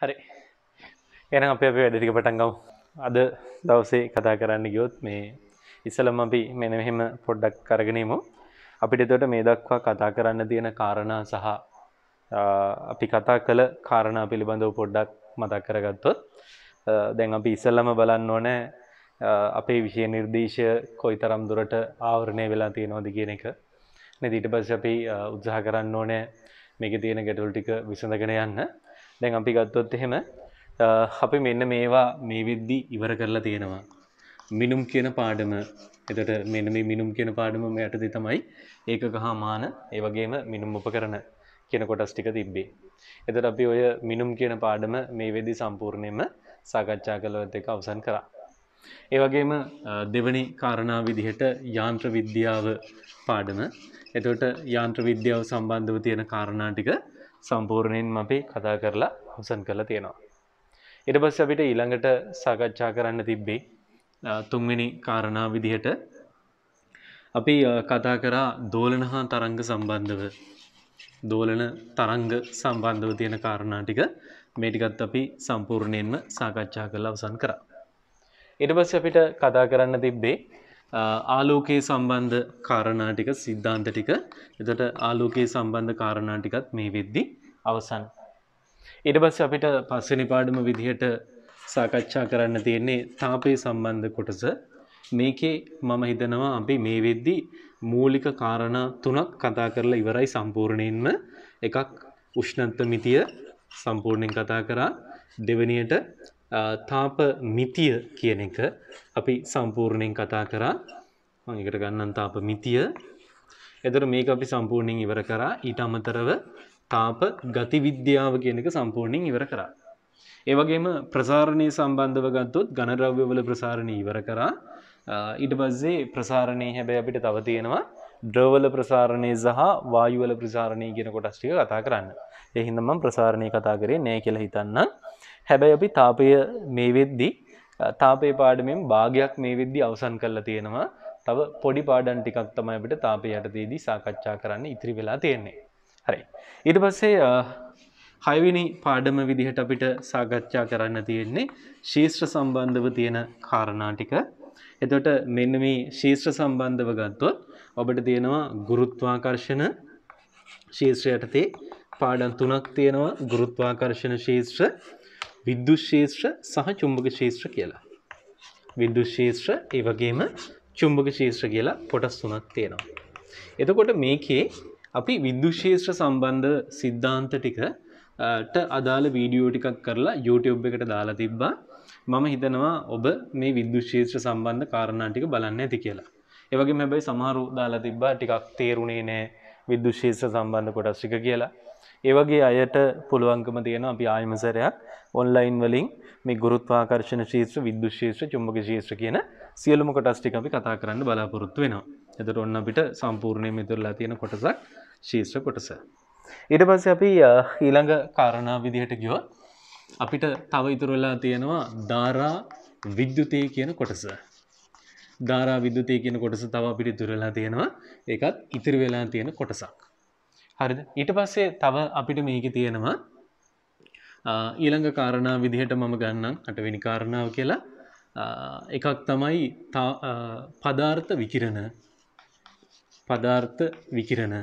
හරි එනම් අප අපේ වැඩටික පටන්ගව් අද දවසේ කතා කරන්න ගියොත් මේ ඉස්සලම අපි මෙන මෙහෙම පොඩ්ඩක් කරගෙනීමු අපිට තොට මේ දක්වා කතා කරන්න තියෙන කාරණා සහ අපි කතා කළ කාරණා පිළිබඳව පොඩ්ඩක් මතක් කරගත්තොත් දැන් අපි ඉස්සල්ලම බලන්න ඕනෑ අපේ විෂය නිර්දේශය කොයි තරම් දුරට ආවරණය වෙලා තියෙනවාද කියන එක නැතිට පස්ස අපි උත්සාහ කරන්න ඕනෑ මේක තියෙන ගැටුල් ටික විසඳගෙන යන්න දැන් අපි ගත්තොත් එහෙම අපි මෙන්න මේවා මේ වෙද්දි ඉවර කරලා තියෙනවා. මිනුම් කියන පාඩම එතට මෙන්න මේ මිනුම් කියන පාඩම යටදී තමයි ඒකක හා මාන ඒ වගේම මිනුම් උපකරණ කියන කොටස් ටික තිබ්බේ. එතට අපි ඔය මිනුම් කියන පාඩම මේ වෙදි සම්පූර්ණයම සාකච්ඡා කළවත් එක අවසන් කරා. ඒවගේම දෙවනි කාරණා විදිහට යාන්ත්‍ර විද්‍යාව පාඩම එතට යාන්ත්‍ර විද්‍යාව සම්බන්ධව තියෙන කාරණා ටික සම්පූර්ණයෙන්ම අපි කතා කරලා අවසන් කරලා තියෙනවා. ඊට පස්සේ අපිට ඊළඟට සාකච්ඡා කරන්න තිබ්බේ තුන්වෙනි කාරණා විදිහට අපි කතා කරා දෝලන හා තරංග සම්බන්ධව දෝලන තරංග සම්බන්ධව තියෙන කාරණා ටික මේ ටිකත් අපි සම්පූර්ණයෙන්ම සාකච්ඡා කරලා අවසන් කරා. ඊට පස්සේ අපිට කතා කරන්න තිබ්බේ ආලෝකයේ සම්බන්ධ කාරණා ටික සිද්ධාන්ත ටික. එතකොට ආලෝකයේ සම්බන්ධ කාරණා ටිකත් මේ වෙද්දි අවසන්. ඊට පස්සේ අපිට පස්වෙනි පාඩම විදිහට සාකච්ඡා කරන්න තියෙන්නේ තාපය සම්බන්ධ කොටස. මේකේ මම හිතනවා අපි මේ වෙද්දි මූලික කාරණා තුනක් කතා කරලා ඉවරයි සම්පූර්ණයෙන්ම. එකක් උෂ්ණත්ව මිතිය සම්පූර්ණයෙන් කතා කරා. දෙවෙනියට තාප මිතිය කියන එක අපි සම්පූර්ණයෙන් කතා කරා මම එකට ගන්නම් තාප මිතිය. එතකොට මේක අපි සම්පූර්ණයෙන් ඉවර කරා. ඊට අමතරව තාප ගති විද්‍යාව කියන එක සම්පූර්ණයෙන් ඉවර කරා. ඒ වගේම ප්‍රසාරණය සම්බන්ධව ගත්තොත් ඝනද්‍රව්‍යවල ප්‍රසාරණය ඉවර කරා. ඊට පස්සේ ප්‍රසාරණේ හැබැයි අපිට තව තියෙනවා ද්‍රවවල ප්‍රසාරණය සහ වායුවල ප්‍රසාරණය කියන කොටස් ටික කතා කරන්න. ඒ හින්දා මම ප්‍රසාරණේ කතා කරේ නෑ කියලා හිතන්න. හැබැයි අපි තාපය මේ වෙද්දි තාපේ පාඩමෙන් භාගයක් මේ වෙද්දි අවසන් කරලා තියෙනවා. තව පොඩි පාඩම් ටිකක් තමයි අපිට තාපේ යටතේදී සාකච්ඡා කරන්න ඉතිරි වෙලා තියෙන්නේ. හරි. ඊට පස්සේ හයවිනි පාඩම විදිහට අපිට සාකච්ඡා කරන්න තියෙන්නේ ශීෂ්‍ර සම්බන්ධව තියෙන කාරණා ටික. එතකොට මෙන්න මේ ශීෂ්‍ර සම්බන්ධව ගත්තොත් ඔබට තියෙනවා ගුරුත්වාකර්ෂණ ශීෂ්‍රයට තේ පාඩම් තුනක් තියෙනවා ගුරුත්වාකර්ෂණ ශීෂ්‍ර විද්‍යුත් ශේෂ්ත්‍ර සහ චුම්බක ශේෂ්ත්‍ර කියලා. විද්‍යුත් ශේෂ්ත්‍ර ඒ වගේම චුම්බක ශේෂ්ත්‍ර කියලා කොටස් තුනක් තියෙනවා. එතකොට මේකේ අපි විද්‍යුත් ශේෂ්ත්‍ර සම්බන්ධ સિદ્ધාන්ත ටික ට අදාළ වීඩියෝ ටිකක් කරලා YouTube එකට දාලා තිබ්බා. මම හිතනවා ඔබ මේ විද්‍යුත් ශේෂ්ත්‍ර සම්බන්ධ කාරණා ටික බලන්න ඇති කියලා. ඒ වගේම හැබැයි සමහරු දාලා තිබ්බා ටිකක් තේරුණේ නැහැ විද්‍යුත් ශේෂ්ත්‍ර සම්බන්ධ කොටස් ටික කියලා. ඒවගේ අයට පුළුවන්කම තියෙන අපි ආයමසරයක් ඔන්ලයින් වලින් මේ ගුරුත්වාකර්ශණ ශීත්‍ර විද්දු ශේත්‍ර චුම්බක ශේත්‍ර කියන සියලුම කොටස් ටික අපි කතා කරන්න බලාපොරොත්තු වෙනවා. එතකොට ඔන්න අපිට සම්පූර්ණයෙන්ම ඉතුරුලා තියෙන කොටසක් ශීත්‍ර කොටස. ඊට පස්සේ අපි ඊළඟ කාරණා විදිහට ගියොත් අපිට තව ඉතුරු වෙලා තියෙනවා ධාරා විද්‍යුතය කියන කොටස. ධාරා විද්‍යුතය කියන කොටස තව අපිට ඉතුරු වෙලා තියෙනවා. ඒකත් ඉතුරු වෙලා තියෙන කොටසක්. හරිද ඊට පස්සේ තව අපිට මේක තියෙනවා ඊළඟ කාරණාව විදිහට මම ගන්නම් අටවෙනි කාරණාව කියලා එකක් තමයි පදාර්ථ විකිරණ පදාර්ථ විකිරණ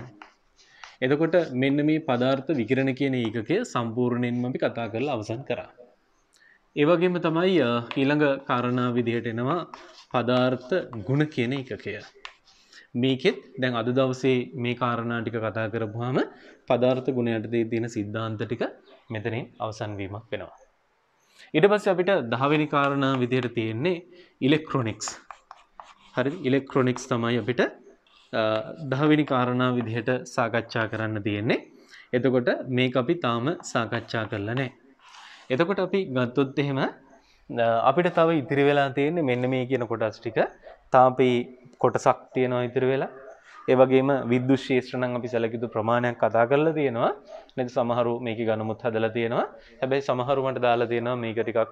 එතකොට මෙන්න මේ පදාර්ථ විකිරණ කියන ඒකකය සම්පූර්ණයෙන්ම අපි කතා කරලා අවසන් කරා. ඒ වගේම තමයි ඊළඟ කාරණා විදිහට එනවා පදාර්ථ ගුණ කියන එකකය. මේකෙත් දැන් අද දවසේ මේ කාරණා ටික කතා කරපුවාම පදාර්ථ ගුණයට තියෙන සිද්ධාන්ත ටික මෙතනින් අවසන් වීමක් වෙනවා. ඊට පස්සේ අපිට 10 වෙනි කාරණා විදිහට තියෙන්නේ ඉලෙක්ට්‍රොනිකස්. හරිද? ඉලෙක්ට්‍රොනිකස් තමයි අපිට 10 වෙනි කාරණා විදිහට සාකච්ඡා කරන්න තියෙන්නේ. එතකොට මේක අපි තාම සාකච්ඡා කරලා නැහැ. එතකොට අපි ගත්තොත් එහෙම අපිට තව ඉතිරි වෙලා තියෙන්නේ මෙන්න මේ කියන කොටස් ටික තාපේ කොටසක් තියෙනවා ඉතිරි වෙලා ඒ වගේම විද්‍යුත් ශේෂ්ඨ නම් අපි සැලකිතු ප්‍රමාණයක් කතා කරලා තියෙනවා නේද සමහරු මේකේ ගණමුත් හදලා තියෙනවා හැබැයි සමහරු මට දාලා තියෙනවා මේක ටිකක්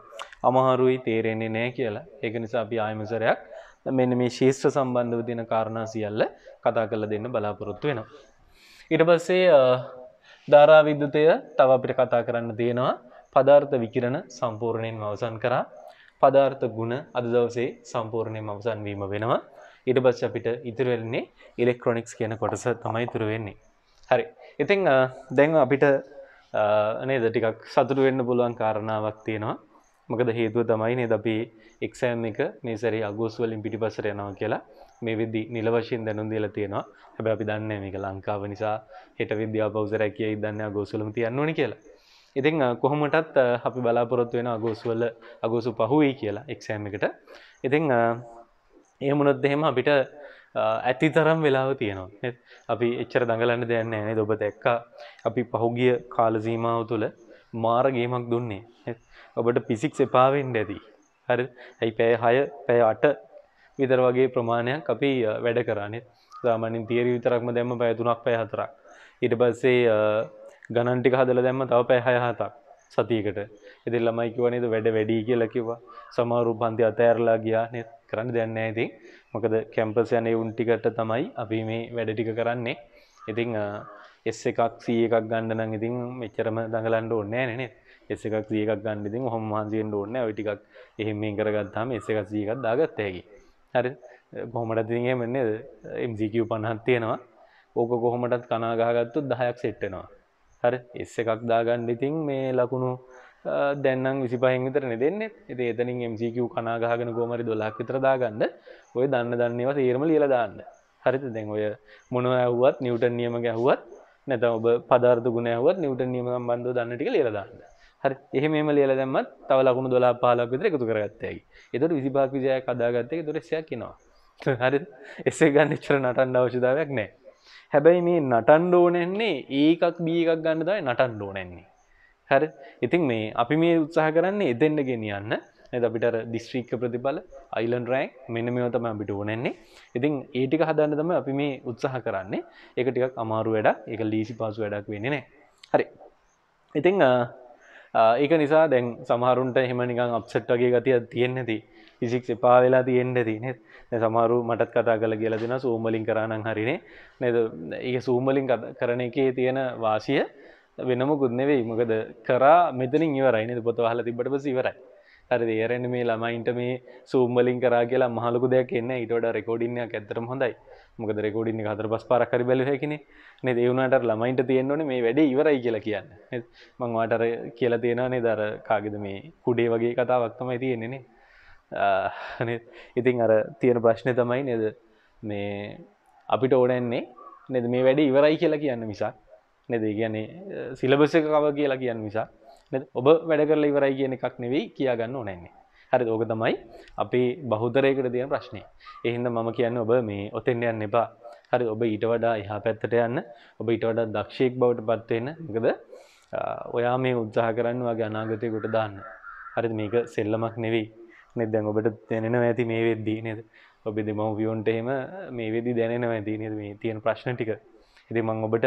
අමාරුයි තේරෙන්නේ නැහැ කියලා ඒක නිසා අපි ආයෙම සැරයක් මෙන්න මේ ශේෂ්ඨ සම්බන්ධව දෙන කාරණා සියල්ල කතා කරලා දෙන්න බලාපොරොත්තු වෙනවා ඊට පස්සේ ධාරා විද්‍යුතය තව අපිට කතා කරන්න තියෙනවා පදාර්ථ විකිරණ සම්පූර්ණයෙන්ම අවසන් කරා පදාර්ථ ගුණ අද දවසේ සම්පූර්ණයෙන්ම අවසන් වීම වෙනවා ඉට පස්ස අපිට ඉතුරවෙන්නේ ඉලෙක්ට්‍රොනික්ස් කියන කොටස තමයි තුරවෙන්නේ හරි ඉතිං දැන් අපිට නේද ටිකක් සතුරු වෙන්න පුළුවන් කාරණාවක් තියෙනවා මොකද හේතුව තමයි නේද අපි එක්සෑම් එක මේ සැරි අගෝස් වලින් පිටිපස්සට යනවා කියලා මේ විදි නිලවශයෙන් දැනුන් දීලා තියෙනවා හැබැ අපි දන්නේ මේක ලංකාව නිසා හෙට විද්‍යා පවසරැ කියයි දන්න අගෝසුලම තියන්න ඕනි කියලා ඉතිං කොහොමටත් අපි බලාපොරොත්තු වෙන අගෝස්වල අගෝසු පහුවයි කියලා එක්සෑම් එකට ඉතිං ඒමුණොත් දෙහෙම අපිට ඇති තරම් වෙලාව තියෙනවා අපි එච්චර දඟලන්න දෙයන්න නේ ඔබ දැක්ක අපි පහුගිය කාලසීමාව තුළ මාරගේමක් දුන්නේ ඔබට පිසික්ස් එපාවෙන්ට ඇති හරි ඇයි පැය හය පැය අට විතර වගේ ප්‍රමාණයක් අපි වැඩ කරන්නේ සාමානින් තීර විතරක්ම දැම්ම පැයතුනක් පැය හතරක් ඉට පස්සේ ගණන්ටික හදල දැම්ම තව පැය හය හතක් සතියකට ඉතින් ළමයි කිව්වා නේද වැඩ වැඩි කියලා කිව්වා. සමහරු පන්ති අතෑරලා ගියා නේද කරන්න දෙයක් නැහැ ඉතින්. මොකද කැම්පස් යන ඒ උන් ටිකට තමයි අපි මේ වැඩ ටික කරන්නේ. ඉතින් S එකක් C එකක් ගන්න නම් ඉතින් මෙච්චරම දඟලන්න ඕනේ නැහැ නේද? S එකක් C එකක් ගන්න ඉතින් ඔහොම මහන්සි වෙන්න ඕනේ නැහැ. ওই ටිකක් එහෙම මෙහෙන් කරගත්තාම S එකක් C එකක් දාගත්ත හැකි. හරිද? කොහොමද ඉතින් එහෙම නේද? MCQ 50ක් තියෙනවා. ඕක කොහොමටත් කනාගහගත්තුත් දහයක් සෙට්ටෙනවා හරි එස් එකක් දාගන්න ඉතින් මේ ලකුණු දැන්නම් විසි පහෙන් විතරන දෙන්න එති එතනින් MCQ කනාගහගෙන ගෝමරි දොලක් විතර දාගන්න ඔය දන්න දන්නේව තේරම ලියල දාන්න හරිත දැන් ඔය මොනව ඇව්වත් නිවටන් නියම ගැහුවත් නැත ඔබ පදාර්ථ ගුණයවත් නිවට නියම බන්ධ දන්නටික ලියලදාන්න හරි එහෙම ලියල දැම්මත් තව ලකුණු දොලා පාලක් විතර එකතු කරගත්තයයි එතට විසිපාක් විජය කදාගත්තක දොරෙසයක් කිනවා හරි එසේ ගන්න චර නටන්ඩ අවශදාවයක් නෑ හැබැයි මේ නටන්ඩෝනෙන්නේ ඒකක් බීකක් ගන්න දයි නටන්ඩෝනෙන්නේ හරි ඉතින් මේ අපි මේ උත්සාහ කරන්නේ එදෙන්න්න ගෙනියන්න ඇද අපිට දිස්ශ්‍රීක ප්‍රතිබල අයිලන් රෑක් මෙන මෙව තම අපිට ඕනන්නේ ඉතින් ඒටික හදන්න තම අපි මේ උත්සාහ කරන්නේ එක ටිකක් අමාරු වැඩක් එක ලීසි පාසු වැඩක් වෙන්නේ නෑ හරි ඉතිං ඒක නිසා දැන් සමහරුන්ට එහෙම නිකං අප්සෙට් වගේ ගතිය තියෙන්නේෙති ඉසික් එපා වෙලා තියෙන්ට තිනෙත් සමහරු මටත් කතා කළ කියලා දෙෙන සූමලින් කරන්න හරිනේ නැද ඒ සූමලින් කරන එකේ තියෙන වාසිය වෙනමකුත් නෙවෙයි මොකද කරා මෙතනින් ඉවරයි නිද පොත හල තිබට පස ඉවරයි හරි දේරෙන මේ ළමයින්ට මේ සූම්බලින් කරා කියලා මහලකු දෙයක් එන්න ඉටට රෙකෝඩින්නයක් ඇතරම හොඳයි මොකද රෙකෝඩින්න හතර පස් පරකරි බැලහැකින නෙ ඒවුණට ළමයින්ට තියෙන්නවන මේ වැඩේ ඉවරයි කියලා කියන්න මංවාටර කියලා තියෙනනේ දර කාගෙද මේ කුඩේ වගේ කතාවක්තමයි තියෙන්නේනේ ඉතින් අර තියෙන ප්‍රශ්නය තමයි නෙද මේ අපිට ඕනන්නේ නෙද මේ වැඩ ඉවරයි කියලා කියන්න මිසක් නෙද කියන්නේ සිලබස කව කියලා කියන්න නිසා ඔබ වැඩ කරල ඉවරයි කියන එකක් නෙවෙයි කියාගන්න ඕනැන්නේ හරි ඕක තමයි අපි බහුතරයකට තියෙන ප්‍රශ්නය එහින්ද මම කියන්න ඔබ මේ ඔතෙන්ට යන්න එපා හරි ඔබ ඊට වඩා එහා පැත්තට යන්න ඔබ ඊට වඩා දක්ෂයෙක් බවට පත්වෙන ගද ඔයා මේ උත්සාහ කරන්න වගේ අනාගතයකුට දාන්න හරි මේක සෙල්ලමක් නෙවෙයි නෙදැන් ඔබට දැනෙනවා ඇති මේ වෙද්දී නේද ඔබ දෙමව වියොන්ට එහෙම මේ වෙදි දැනෙනවා ඇති නද මේ තියෙන ප්‍රශ්න ටික ඉතින් මම ඔබට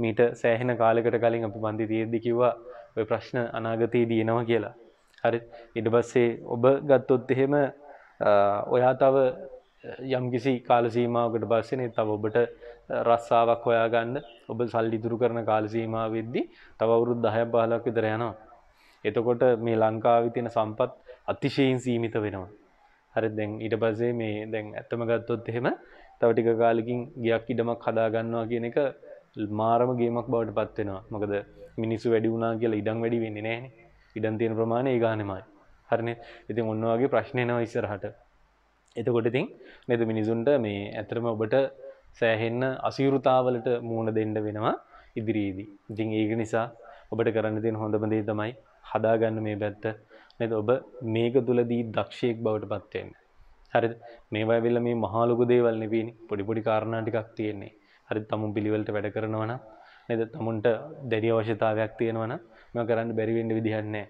මීට සෑහෙන කාලයකට කලින් අපි පන්ති තියෙද්දි කිව්වා ওই ප්‍රශ්න අනාගතයේදී එනවා කියලා. හරි. ඊට පස්සේ ඔබ ගත්තොත් එහෙම ඔයා තව යම්කිසි කාල සීමාවකට පස්සේ නේ තව ඔබට රස්සාවක් හොයාගන්න ඔබ සල්ලි ඉතුරු කරන කාල සීමාව වෙද්දී තව අවුරුදු 10ක් 15ක් විතර යනවා. එතකොට මේ ලංකාවේ තියෙන සම්පත් අතිශයින් සීමිත වෙනවා. හරි දැන් ඊට පස්සේ මේ දැන් ඇත්තම ගත්තොත් එහෙම තව ටික කාලකින් ගයක් ඉඩමක් හදාගන්නවා කියන එක මාරම ගේමක් බවට පත්වෙනවා මොකද මිනිස්සු වැඩි වුණනා කියලා ඉඩම් වැඩි වෙන්නේ නෑන ඉඩන් තියෙන ප්‍රමාණය ඒගානමයි හරණ ඉතින් ඔන්නවාගේ ප්‍රශ්නයනවා ඉස්සරහට එතකොටඉතින් නැත මිනිසුන්ට මේ ඇතරම ඔබට සෑහෙන්න අසීරුතාවලට මූුණ දෙන්න වෙනවා ඉදිරියේදී ඉතිං ඒක නිසා ඔබට කරන්න තියෙන හොඳමදේ තමයි හදාගන්න මේ පැත්ත නැත ඔබ මේක තුලදී දක්ෂයෙක් බවට පත්වෙන්න හරිද මේවා වෙල්ල මේ මහාලොකු දේවල් නෙවෙයින පොඩිපොඩි කාරණා ටිකක් තියෙන්නේ හරි තමුන් පිළිවෙලට වැඩ කරනවන නද තමුන්ට දැඩි අවශ්‍යතාවයක් තියෙනවන මෙ කරන්න බැරිවෙන්ඩ විදිහන්නේ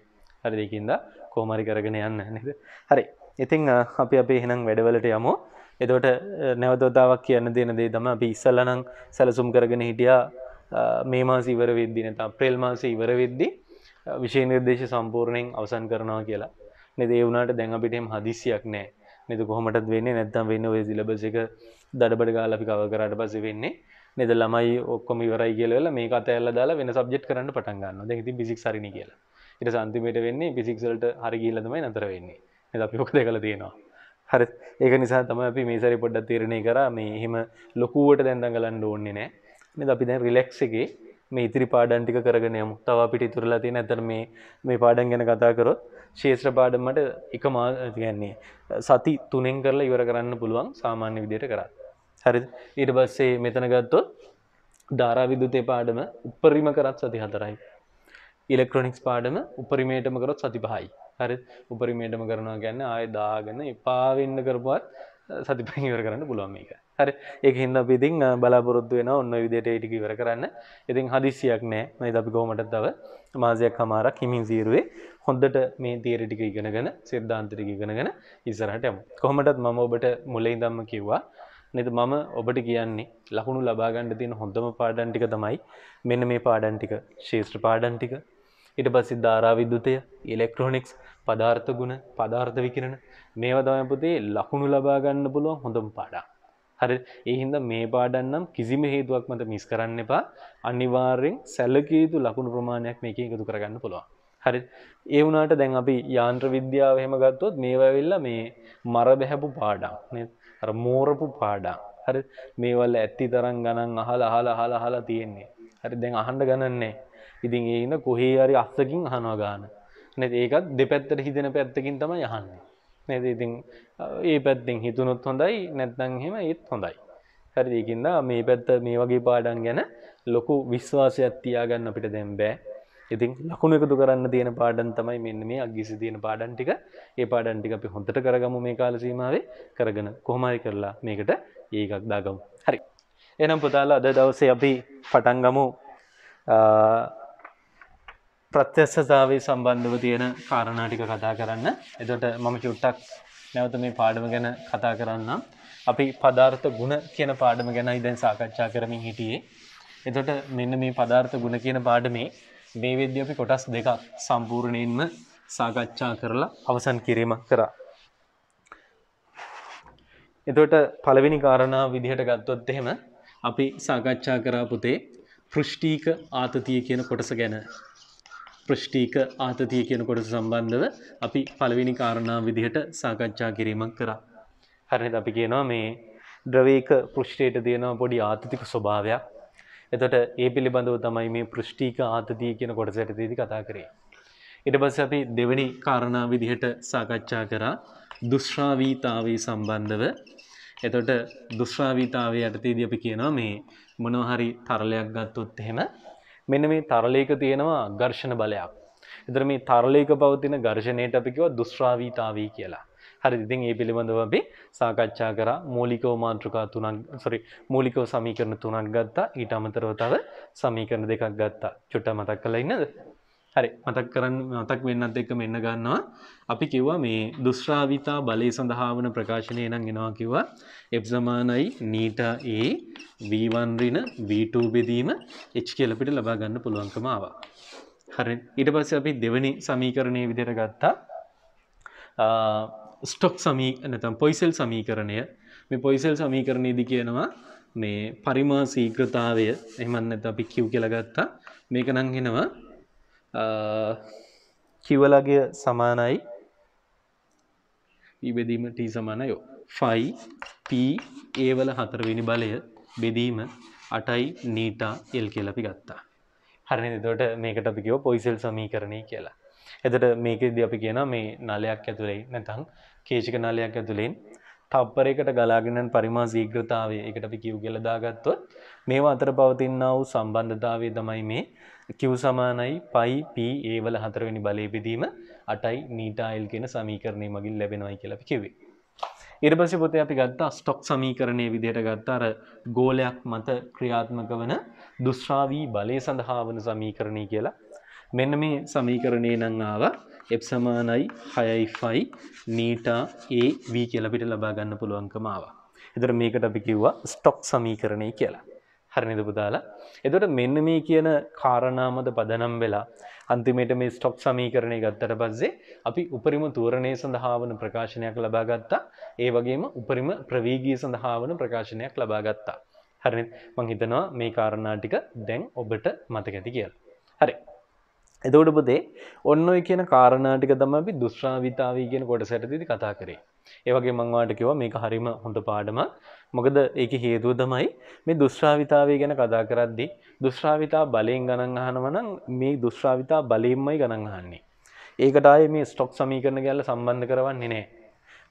හරි දෙකින්ද කෝමරි කරගෙන යන්න නද හරි ඉතිං අපි අපේ හෙනම් වැඩවලට යමෝ එතට නැවතෝතාවක් කියන්න දෙන දේ තම අපි ඉස්සල්ලනං සැලසුම් කරගෙන හිටියා මේ මාස ඉවර වෙද්දි නතා ප්‍රේල් මාස ඉවර වෙද්දි විශේෂ නිර්දේශ සම්පූර්ණයෙන් අවසන් කරනවා කියලා නෙදේ වුණට දැන් අපිටම හදිසියක් නෑ නද කොහමටත් වෙන්නේ නැත්තම් වෙන්න ඔය සිලබස එක දඩබඩ ගාලපි කව කරට පස වෙන්නේ නෙද ළමයි ඔක්කොම ඉවරයි කියලල මේ අතඇල්ල දාලා වෙන සබ්ජෙට් කරන්න පටන්ගන්න දැති බිසික් සරණ කියලා ඉට සන්තිමට වෙන්නේ පිසික්සලට හරිගිල්ලතමයි නතර වෙන්නේ එ අපි ොක දෙකල තියෙනවා හරි ඒක නිසා තම අපි මේසරි පොඩ්ඩත් තේරණය කර මේ එහෙම ලොකුවට දැන්දඟලන්න ඕන්නේ නෑ මෙ අපි දැන් රිලෙක්සගේ මේ ඉතිරි පාඩන්ටික කරගෙන යමු තව අපිට ඉතුරලා තියෙන ඇතර මේ මේ පාඩන් ගැන කතා කරොත් ශේත්‍ර පාඩමට එක මා ගැන්නේ සති තුනෙන් කරලා ඉවර කරන්න පුළුවන් සාමාන්‍ය විදියට කරත් හරි ඊට බස්සේ මෙතන ගත්තොත් ධාරා විදුතය පාඩම උපරිම කරත් සති හතරයි ඉලෙක්ට්‍රොනික්ස් පාඩම උපරිමේටම කරොත් සති පහයි හරි උපරිමේටම කරනවා ගැන්න ආය දාගන්න එපාවෙන්න කරපුවත් සතිපන් ඉවර කරන්න පුළුවන් මේක හරි ඒක හින්දා අපි ඉතින් බලාපොරොත්තු වෙනවා ඔන්න විදියට ඒ ටික ඉවර කරන්න. ඉතින් හදිස්සියක් නෑ. මේ අපි කොහොමද තව මාසයක් හමාරක් හිමින් සීරුවේ හොඳට මේ තේරටික ඉගෙනගෙන සිද්ධාන්තරික ඉගෙනගෙන ඉසරහට යම. කොහමටත් මම ඔබට මුලයි දම්ම කිව්වා නද මම ඔබට කියන්නේ ලකුණු ලබාගණ්ඩ තියෙන හොඳම පාඩන්ටික තමයි මෙන්න මේ පාඩන්ටික ශේෂත්‍ර පාඩන්ටික ඉට පස්සි ධාරාවිද්‍යුතය ඉලෙක්ට්‍රොනික්ස් පධාර්ථ ගුණ පධාර්ථ විකිරණ මේවදායපතේ ලකුණු ලබාගන්න පුළුවන් හොඳම පාඩා. හරි ඒහින්ද මේ පාඩන්නම් කිසිම හේතුවක් මත මිස් කරන්න එපා අනිවාර්යෙන් සැල්ලකේතු ලකුණු ප්‍රමාණයක් මේක එකතු කරගන්න පුළුවන්. හරි ඒ වුණට දැන් අපි යාන්ත්‍ර විද්‍යාව හෙම ගත්තොත් මේවැවෙල්ල මේ මර බැහැපු පාඩක් අර මෝරපු පාඩා හරි මේවල් ඇත්ති තරම් ගණන් අහල අහල හල හලා තියෙන්නේ හරි දැන් අහන්ඩ ගණන්නේ ඉතින් ඒන්න කොහේ හරි අස්සකින් අහනවා ගාන නැ ඒකත් දෙපැත්තට හිතෙන පැත්තකින් තම යහන්නේ නැති ඉතින් ඒ පැත්තිෙන් හිතුනොත් හොඳයි නැත්තන් හෙම ඒත් හොඳයි හරි ඒකින්ද මේ පැත්ත මේ වගේ පාඩන් ගැන ලොකු විශ්වාසයක් තියාගන්න අපිට දැම් බෑ ඉතින් ලකුණු එකතු කරන්න තියෙන පාඩන් තමයි මෙන්න මේ අගිසි තියෙන පාඩන් ටික ඒ පාඩන් ටික අපි හොඳට කරගමු මේ කාල සීමාවේ කරගෙන කොහොමයි කරලා මේකට ඒකක් දාගමු. හරි. එහෙනම් පුතාලා අද දවසේ අපි පටන් ගමු ප්‍රත්‍යක්ෂතාවය සම්බන්ධව තියෙන කාරණා ටික කතා කරන්න. එතකොට මම චුට්ටක් නැවත මේ පාඩම ගැන කතා කරන්නම්. අපි පදාර්ථ ගුණ කියන පාඩම ගැනයි දැන් සාකච්ඡා කරමින් හිටියේ. එතකොට මෙන්න මේ පදාර්ථ ගුණ කියන පාඩමේ මේ වෙද්දී අපි කොටස් දෙකක් සම්පූර්ණයෙන්ම සාකච්ඡා කරලා අවසන් කිරීමක් කරා. එතකොට පළවෙනි කාරණාව විදිහට ගත්තොත් එහෙම අපි සාකච්ඡා කරා පුතේ පෘෂ්ඨීක ආතතිය කියන කොටස ගැන. පෘෂ්ඨීක ආතතිය කියන කොටස සම්බන්ධව අපි පළවෙනි කාරණාව විදිහට සාකච්ඡා කිරීමක් කරා. හරිද අපි කියනවා මේ ද්‍රවේක පෘෂ්ඨයට දෙනවා පොඩි ආතතික ස්වභාවයක්. එතොට ඒ පිළිබඳව තමයි මේ පෘෂ්ටික ආතතිය කියන කොටස ඇටතේදී කතා කරේ. ඉට පස්ස අපි දෙවැනි කාරණා විදිහට සාකච්ඡා කරා දුශ්‍රාවීතාවේ සම්බන්ධව එතොට දුශ්‍රාවීතාවේ යටතේදී අපි කියනවා මේ මොනහරි තරලයක් ගත්තොත් එහෙම මෙන්න මේ තරලයක තියෙනවා ගර්ෂණ බලයක්. එතර මේ තරලයක පවතින ගර්ෂණයට අපිකිව දුශ්‍රාවීතාවී කියලා. හරි ඉතින් ඒ පිළිබඳව අපි සාකච්ඡා කරා මූලිකව මාතෘකා තුනක් සොරි මූලිකව සමීකරණ තුනක් ගත්තා ඊට අමතරව තව සමීකරණ දෙකක් ගත්තා චුට්ට මතක් කරලා ඉන්නද හරි මතක් කරන්න මතක් වෙන්නත් එක්ක මෙන්න ගන්නවා අපි කිව්වා මේ දුස්රාවිතා බලය සඳහා වන ප්‍රකාශනය නම් එනවා කිව්වා f සමානයි නීටා a v1 ඍණ v2 බෙදීම h කියලා අපිට ලබා ගන්න පුළුවන්කම ආවා හරි ඊට පස්සේ අපි දෙවෙනි සමීකරණයේ විදිහට ගත්තා ස්ටොක් සමී නැතම් පොයිසෙල් සමීකරණය මේ පොයිසෙල් සමීකරණයේදි කියනවා මේ පරිම සීක්‍රතාවය එහමන්න ඇත අපි කිව් කියලගත්තා මේක නංගෙනවා කිවලගේ සමානයි ඉබෙදීම e ටී සමානයෝ ෆයි පී ඒවල හතරවෙනි බලය බෙදීම අටයි නීටා එල් කියලපි ගත්තා හරණ දොට මේකට අපිකෝ පොයිසෙල් සමීකරණය කියලා එතට මේකෙද අපි කියන මේ නලයක් ඇතුළෙයි නැතං කේශිකනාලයක් ඇතුළෙන් තප්පරයකට ගලාගෙනන් පරිමා සීග්‍රතාවය එකට අපි කිව් කියල දාගත්තොත් මේවා අතර පවතින්නා වූ සම්බන්ධතාවය තමයි මේ කිව් සමානයි පයි පී ඒවල හතරවෙනි බලයපෙදීම අටයි නීටායිල් කියෙන සමීකරණය මගින් ලැබෙනවයි කියලපි කිවේ. ඉරපස පොතේ අපි ගත්තා ස්ටොක් සමීකරණය විදියට ගත්තාර ගෝලයක් මත ක්‍රියාත්මක වන දුස්්‍රාවී බලය සඳහා වන සමීකරණය කියලා මෙන්න මේ සමීකරණය නංආවා එප්සමානයි හයයිෆයි නීටා ඒ වී කියලපිට ලබාගන්න පුළුවන්කම ආවා. එතර මේකට අපි කිව්වා ස්ටොක් සමීකරණය කියලා. හරිනිද පුදාලා. එතකොට මෙන්න මේ කියන කාරණාමද පදනම් වෙලා අන්තිමේට මේ ස්ටොක් සමීකරණය ගත්තට පස්සේ අපි උපරිම තූරණය සඳහා වන ප්‍රකාශනයක් ලබා ගත්තා. ඒ වගේම උපරිම ප්‍රවේගී සඳහා වන ප්‍රකාශනයක් ලබා ගත්තා. හරිනේ මං හිතනවා මේ කාරණා ටික දැන් ඔබට මතක ඇති කියලා. හරි. එතකොට පුතේ ඔන්න ඔය කියන කාරණා ටික තමයි අපි දුස්රාවිතාවී කියන කොටසටදී කතා කරේ. ඒ වගේ මම ඔයාලට කිව්වා මේක හරීම හොඳ පාඩමක්. මොකද ඒකේ හේතුව තමයි මේ දුස්රාවිතාවී ගැන කතා කරද්දී දුස්රාවිතා බලයෙන් ගණන් අහනවා නම් මේ දුස්රාවිතා බලයෙන්මයි ගණන් අහන්නේ. ඒකට ආයේ මේ ස්ටොක් සමීකරණ ගැල්ල සම්බන්ධ කරවන්නේ නැහැ.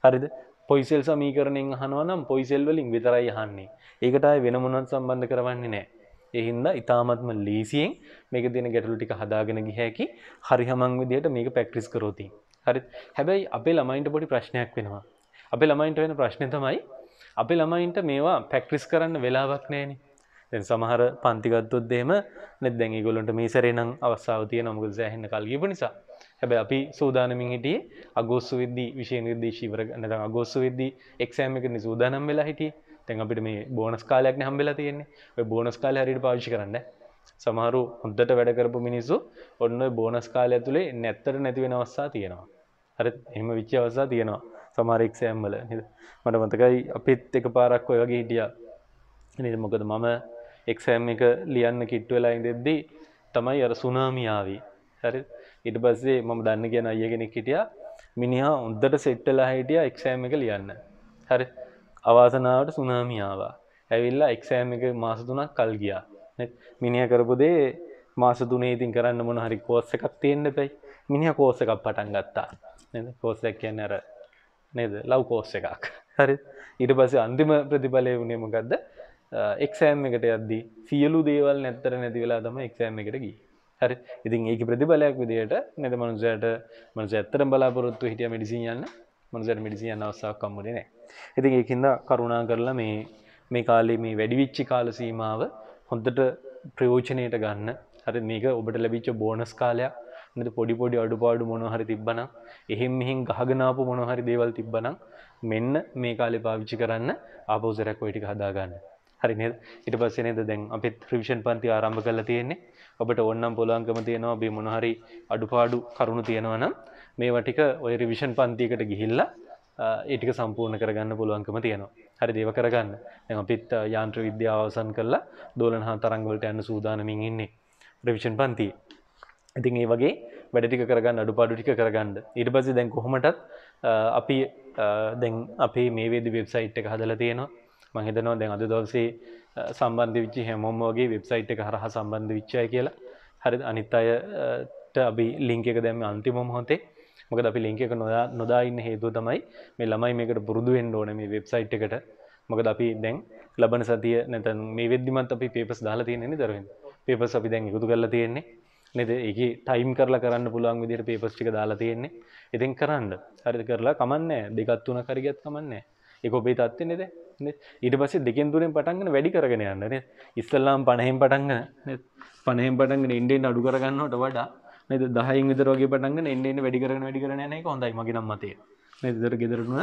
හරිද? පොයිසෙල් සමීකරණෙන් අහනවා නම් පොයිසෙල් වලින් විතරයි අහන්නේ. ඒකට ආයේ වෙන මොනවත් සම්බන්ධ කරවන්නේ නැහැ. ඒ හින්දා ඊටාත්ම ලීසියෙන් මේක දෙන ගැටලු ටික හදාගෙන ගිය හැකි හරි හමන් විදියට මේක ප්‍රැක්ටිස් කරෝති. හරිත් හැබැයි අපේ ළමයින්ට පොඩි ප්‍රශ්නයක් වෙනවා. අපේ ළමයින්ට වෙන ප්‍රශ්නේ තමයි අපේ ළමයින්ට මේවා පැක්ටිස් කරන්න වෙලාවක් නෑනේ. දැන් සමහර පන්ති ගත්තොත් එහෙම නේද දැන් ඒගොල්ලන්ට මේ සැරේ නම් අවස්ථාව තියෙනවා මොකද සෑහෙන කල් ගියපු නිසා. හැබැයි අපි සූදානමින් හිටියේ අගෝස්තු වෙද්දී විෂය නිර්දේශී ඉවර නැත්නම් අගෝස්තු වෙද්දී එක්සෑම් එකනේ සූදානම් වෙලා හිටියේ. තැන් අපිට මේ බෝනස් කාලයක්න හම්බෙලා තියෙන්නේ බෝනස් කාල හරිට පාවිච්ි කරන්න සමහරු හොද්දට වැඩකරපු මිනිස්සු ඔන්න බෝනස් කාලය ඇතුළේ නැත්තට නැතිවෙන අවස්සා තියෙනවා හරි එම විච්ච අවස්සා තියෙනවා සමාරක්ෂෑම්බල මට මතකයි අපිත් එක පාරක් ඔය වගේ හිටිය නිර්මකද මම එක්සෑම් එක ලියන්න කිට්ටවෙලායින් දෙද්දී තමයි අර සුනාමියාවී හරි ඉට පස්සේ මම දන්න කියන අයගෙනෙක් හිටිය මිනිහා උන්දට සෙට්ටලා හිටිය එක්සෑම් එක ලියන්න හරි අවාසනාවට සුනාමියාවා ඇවිල්ලා එක්සෑම් එක මාසතුනක් කල් ගියා මිනිිය කරපුදේ මාසතුනේ ඉතින් කරන්න මොන හරි කෝස්ස එකක් තියෙන්න්න පැයි මිනිිය කෝස එකක් පටන් ගත්තා කෝස්සයක් කියන්න අර නේද ලව් කෝස්ස එකක් හරි ඉට පස අන්තිම ප්‍රතිඵලය වුණේ මොකක්ද එක්සෑම් එකට අද්දී සියලු දේවල් නැත්තර නැති වෙලා තම එක්සෑම් එකට ගී හරි ඉතින් ඒක ප්‍රතිඵලයක් විදියට නැත මනුසයට මනස ඇත්තරම් බලාපොරොත්තු හිටිය මිඩිසින් යන්න මනුසට මිඩිසින් යන්න අවස්සාක් කම්මුණේ නෑ ඉතින් ඒකින්ද කරුණා කරලා මේ මේ කාලේ මේ වැඩිවිච්චි කාල සීමාව හොඳට ප්‍රයෝජනයට ගන්න හරි මේක ඔබට ලැබිච්ච බෝනස් කාලයක් නේද පොඩි පොඩි අඩුපාඩු මොනවා හරි තිබ්බනම් එහෙන් මෙහෙන් ගහගෙන ආපු මොනවා හරි දේවල් තිබ්බනම් මෙන්න මේ කාලේ පාවිච්චි කරන්න ආපහු සරක් ওই ටික හදා ගන්න. හරි නේද ඊට පස්සේ නේද දැන් අපිත් රිවිෂන් පන්ති ආරම්භ කරලා තියෙන්නේ ඔබට ඕනනම් පුළුවන්කම තියෙනවා මේ මොන හරි අඩුපාඩු කරුණු තියෙනවා නම් මේවා ටික ඔය රිවිෂන් පන්තියකට ගිහිල්ලා ඒටික සම්පූර්ණ කරගන්න පුළුවන්කම තියෙනවා හරි දේව කරගන්න එ අපිත් යාන්ත්‍ර විද්‍යාවසන් කරලා දෝලන හා තරංගවලට යන්න සූදානමින් ඉන්නේ ප්‍රවිෂන් පන්ති ඉතින් ඒ වගේ වැඩටික කරගන්න අඩු පාඩු ටික කරගන්න ඉට පසි දැන් කොහොමටත් අපි දැන් අපේ මේ වේද වෙබ්සයිට් එක හදලා තියෙනවා මහිතනවා දැන් අද දවසේ සම්බන්ධ විච්චි හැමෝමෝගේ වෙබ්සයිට් එක හරහ සම්බන්ධ විච්චය කියලා හරි අනිත් අයට අපි ලිංක එක දැම අන්තිම මොහොතේ මොකද අපි ලිංක එක නොදා නොදාඉන්න හේතුව තමයි මේ ළමයි මේකට පුරුදුුවෙන් ඕන මේ වෙබ්සයිට් එකට මොකද අපි දැන් ලබන සතිය නැතන් මේ වෙද්දිමත් අපි පේපස් දාලා තියෙන්නේ දරුවෙන් පේපස් අපි දැන් එකතු කරලා තියෙන්නේ නද එක ටයිම් කරලා කරන්න පුළුවන් විදිට පේපස්්ටික දාලා තියෙන්නේ ඉතින් කරන්න හරි කරලා කමන්න දෙකත් වන කරගත් කමන්න එක ඔබේ තත්ති නෙද ඉට පස දෙකෙන් තුරෙන් පටන්ගෙන වැඩි කරගෙන යන්නන ඉස්සල්ලාම් පණහෙම් පටන්ග පනහෙම් පටන්ගෙන ඉන්ඩෙන් අඩු කරගන්නට වඩා නද දහයි විදරෝගේ පටන්ග එන්නන්න වැඩිරන වැඩිරන නක හොඳයි මගේ නම්මතේ නදර ගෙදරුණ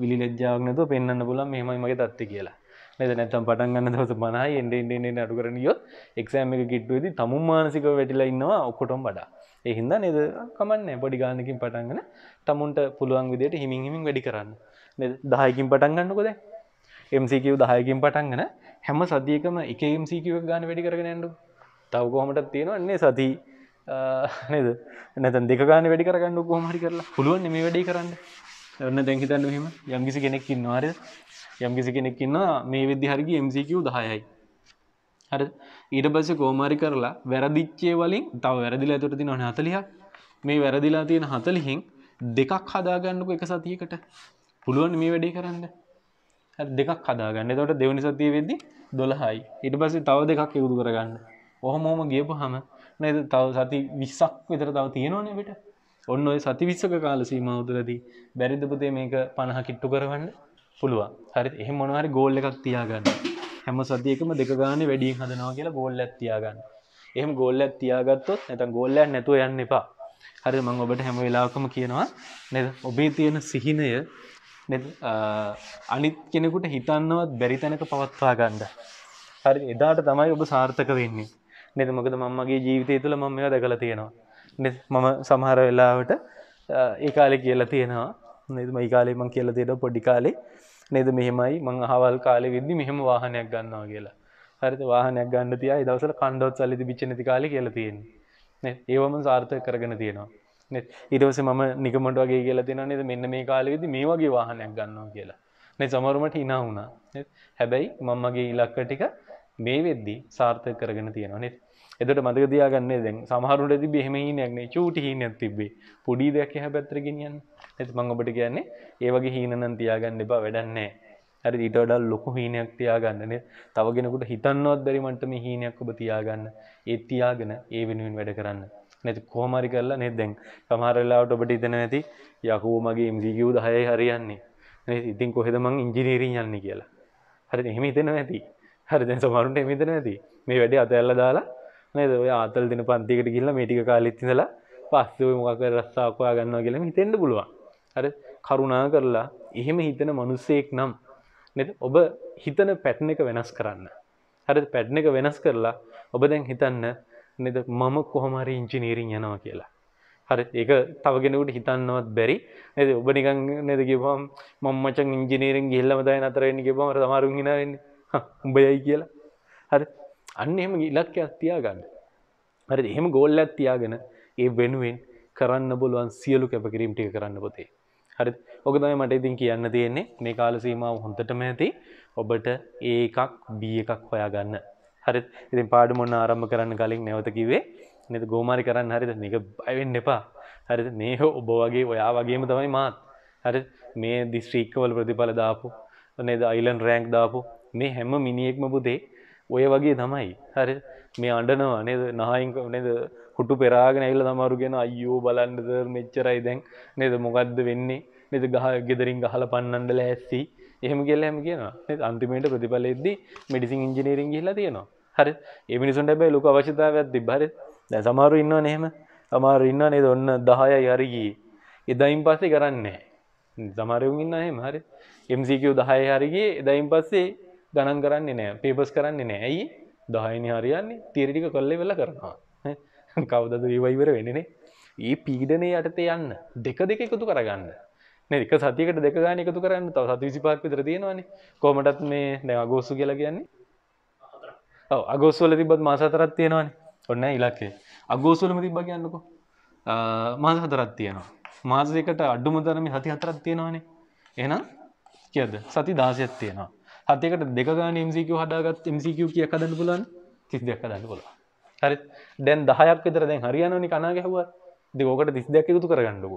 විලි ලෙජ්ජාවනතු පෙන්න්න පුල මෙමයි මගේ තත්ති කියලා නද නැතම් පටන්ගන්න දවස බනයි එන්ඩ එන්ඩ අඩු කරනියොත් එක්ෂෑම එක කිට්ටුවද තමුම් මානසික වැටිලා ඉන්නවා ඔක්කොටම් බඩා එහින්ද නද කමන්න පොඩි ගානකින් පටන්ගන තමුන්ට පුළුවන් විදියට හිමින් හිමින් වැඩි කරන්න දහයකින් පටන්ගන්නකොද MCකව දහයකින් පටන්ගන හැම සදියකම එක MCකව ගාන වැඩි කරගෙන ඇඩු තවකෝමටත් තියෙනවන්නේ සතිී නද නැතන් දෙකගන්න වැඩි කරගන්න කොහමහරි කරලා පුළුවන් මේ වැඩි කරන්න එන්න දැහිතන්න හෙම යම්කිසි කෙනෙක් ඉන්නවාර යම්කිසි කෙනෙක් ඉන්න මේ විදදි හරිගේ MCQ දහයයි හරි ඊට පස්ස කෝමාරි කරලා වැරදිච්චේ වලින් තව වැරදිලා ඇතුට තින හතලිය මේ වැරදිලා තියෙන හතලිහින් දෙකක් හදාගන්නක එක සතියකට පුළුවන් මේ වැඩි කරන්න දෙකක් හදාගන්න තොට දෙවනි සතිය වෙද්දි දොළහයි ඉට පස්සේ තව දෙකක් යුතු කරගන්න ඔහොමෝම ගියපු හම නද තව සති විස්සක් විතර තව තියෙනවනෙට ඔන්න ඔය සති විස්සක කාල සීමවතුරදී බැරිදපතේ මේක පණහ කිට්ටු කරවන්න පුළුවන් හරි එහෙ මොනවාරි ගෝල්ල එකක් තියාගන්න හැම සතියකම දෙකගාන වැඩී හදනවා කියලා ගෝල්ල ඇත්තියාගන්න එහම ගෝල්ල ඇත්තියාගත්තොත් නැත ගෝල්ලයක් නැතුව යන්න එපා හරි මං ඔබට හැම වෙලාකම කියනවා නැ ඔබේ තියෙන සිහිනය අනිත් කෙනෙකුට හිතන්නවත් බැරි තැනක පවත්වා ගණ්ඩ හරි එදාට තමයි ඔබ සාර්ථක වෙන්නේ නේද මොකද මම්මගේ ජීවිතය තුළ මම මේවා දැකලා තියෙනවා මම සමහර වෙලාවට ඒ කාලේ කියලා තියෙනවා නේද මේ කාලේ මම කියලා තියෙනවා පොඩි කාලේ නේද මෙහෙමයි මං අහවල් කාලේ වෙද්දි මෙහෙම වාහනයක් ගන්නවා කියලා හරිද වාහනයක් ගන්න තියා ඒ දවස්වල කණ්ඩොත් සල්ලි තිබිච්ච නැති කාලේ කියලා තියෙන්නේ නේද ඒව මම සාර්ථක කරගෙන තියෙනවා නේද ඊට පස්සේ මම නිකමඩ වගේ කියලා තියෙනවා නේද මෙන්න මේ කාලේ වෙද්දි මේ වගේ වාහනයක් ගන්නවා කියලා මේ සමරුමට හිනා වුණා හැබැයි මම මගේ ඉලක්ක ටික මේ වෙද්දි සාර්ථක කරගෙන තියෙනවා නේද එතට මතක තියාගන්න දැන් සමහරුට තිබ එහෙමහිනයක්නේ චූටි හිනයක් තිබේ පොඩි දෙයක් එහ පැත්තර ගෙනියන් ඇති මං ඔබට කියන්නේ ඒවගේ හීනන් තියාගන්න එපා වැඩන්නේ හරි ඊටඩල් ලොකු හීනයක් තියාගන්නනේ තවගෙනකුට හිතන්නවත් බැරි මන්ට මේ හීනයක් ඔබ තියාගන්න ඒ තියාගෙන ඒ වෙනුවෙන් වැඩ කරන්න නැති කොහොමරි කරලා නේද දැන් සමහර වෙලාවට ඔබට හිතෙන නැති යකෝ මගේ MCQ 10යි හරියන්නේ නේද ඉතින් කොහෙද මං ඉංජිනේරින් යන්නේ කියලා හරිද එහෙම හිතෙනවා ඇති හරි දැන් සමහරුන්ට එහෙම හිතෙනවා ඇති මේ වැඩේ අතහැරලා දාලා නේද ඔය ආතල් දෙන පන්තිකට ගිහිල්ලා මේ ටික කාලෙත් ඉඳලා පස්සේ ඔය මොකක් හරි රස්සාවක් හොයාගන්නවා කියලා හිතෙන්න පුළුවන්. හරි කරුණා කරලා එහෙම හිතන මිනිසෙක් නම් නේද ඔබ හිතන පැටර්න් එක වෙනස් කරන්න. හරි පැටර්න් එක වෙනස් කරලා ඔබ දැන් හිතන්න නේද මම කොහොම හරි ඉංජිනේරින් යනවා කියලා. හරි ඒක තව කෙනෙකුට හිතන්නවත් බැරි නේද ඔබ නිකන් නේද කියපුවම මම මචං ඉංජිනේරින් ගිහිල්ලාම දැන් අතර වෙන්න කියපුවම සමහරුන් hina වෙන්නේ උඹ යයි කියලා හරි අන්න එහෙම ඉලක්කයක් තියාගන්න. හරිද? එහෙම ගෝල්යක් තියාගෙන ඒ වෙනුවෙන් කරන්න බලුවන් සියලු කැපකිරීම් ටික කරන්න පුතේ. හරිද? ඔක තමයි මට ඉතින් කියන්න තියෙන්නේ. මේ කාල සීමාව හොඳටම ඇති. ඔබට A එකක් B එකක් හොයාගන්න. හරිද? ඉතින් පාඩම ඔන්න ආරම්භ කරන්න කලින් නැවත කිව්වේ නේද ගෝමාරි කරන්න හරිද? මේක බය වෙන්න එපා. හරිද? මේ ඔබ වගේ ඔයා වගේම තමයි මාත්. හරිද? මේ දිස්ත්‍රික්කවල ප්‍රතිඵල දාපු නේද අයිලන්ඩ් රෑන්ක් දාපු මේ හැම මිනිහෙක්ම පුතේ ඔය වගේ තමයි හරි මේ අඩනවා නේද නහයික නේද හුටු පෙරාගෙන ඇල්ල තමාරුගෙන අයෝ බලන්ඩද මෙච්චරයි දැන් නේද මොකක්ද වෙන්නේ නද ගහ ගෙදරින් ගහල පන්නන්ඩල ඇස්සි එහෙම කියලා හම කියන අන්තිමේට ප්‍රතිඵලෙද්දි මෙඩිසින් ඉංජිනීරින් කියලා තියෙනවා හරි එමිනිසුන්ට බැයි ලොක අවශ්‍යතාවයක් තිබ්බරි දැ සමාරු ඉන්නවා නහෙම සමාරු ඉන්න නේද ඔන්න දහය යරිගී එදයින් පස්සේ කරන්නේ සමාරයුම් ඉන්න හෙම හරි එම්සිකව දහය හරිගේ එදයින් පස්සේ ගණන් කරන්නේ නෑ පේපස් කරන්නේ නෑ ඇයි දහයිනි හරියන්නේ තීරටික කොල්ලෙ වෙල කරනවා කවදද ඒවයිවර වෙනනේ ඒ පීඩනය යටතේ යන්න දෙක දෙක එකතු කරගන්න එක සතිකට දෙක ගාන එකතු කරන්න තව සති විසිපාක් විතර තියෙනවාන කොමටත් මේ දැ අගෝස්සු කියලා කියන්නේ අගෝස්සල තිබත් මාසාතරත් තියෙනවාන ඔන්න ඉලක්කේ අගෝස්සලම තිබ කියන්නකො මාස හතරත් තියෙනවා මාස දෙකට අඩුම දරම හති හතරත් තියෙනවානේ එනම් කියද සති දාසයක් තියෙනවා හතකට දෙකගාන MCQ හදාගත් MCQ කිය කදන්න පුලන් තිස් දෙයක් කදන්න පුොලා හරි දැන් දහයක් විතර දැන් හරියනනි කනා ගැහුව දෙකෝකට තිස් දෙයක් එකතු කරගන්නකු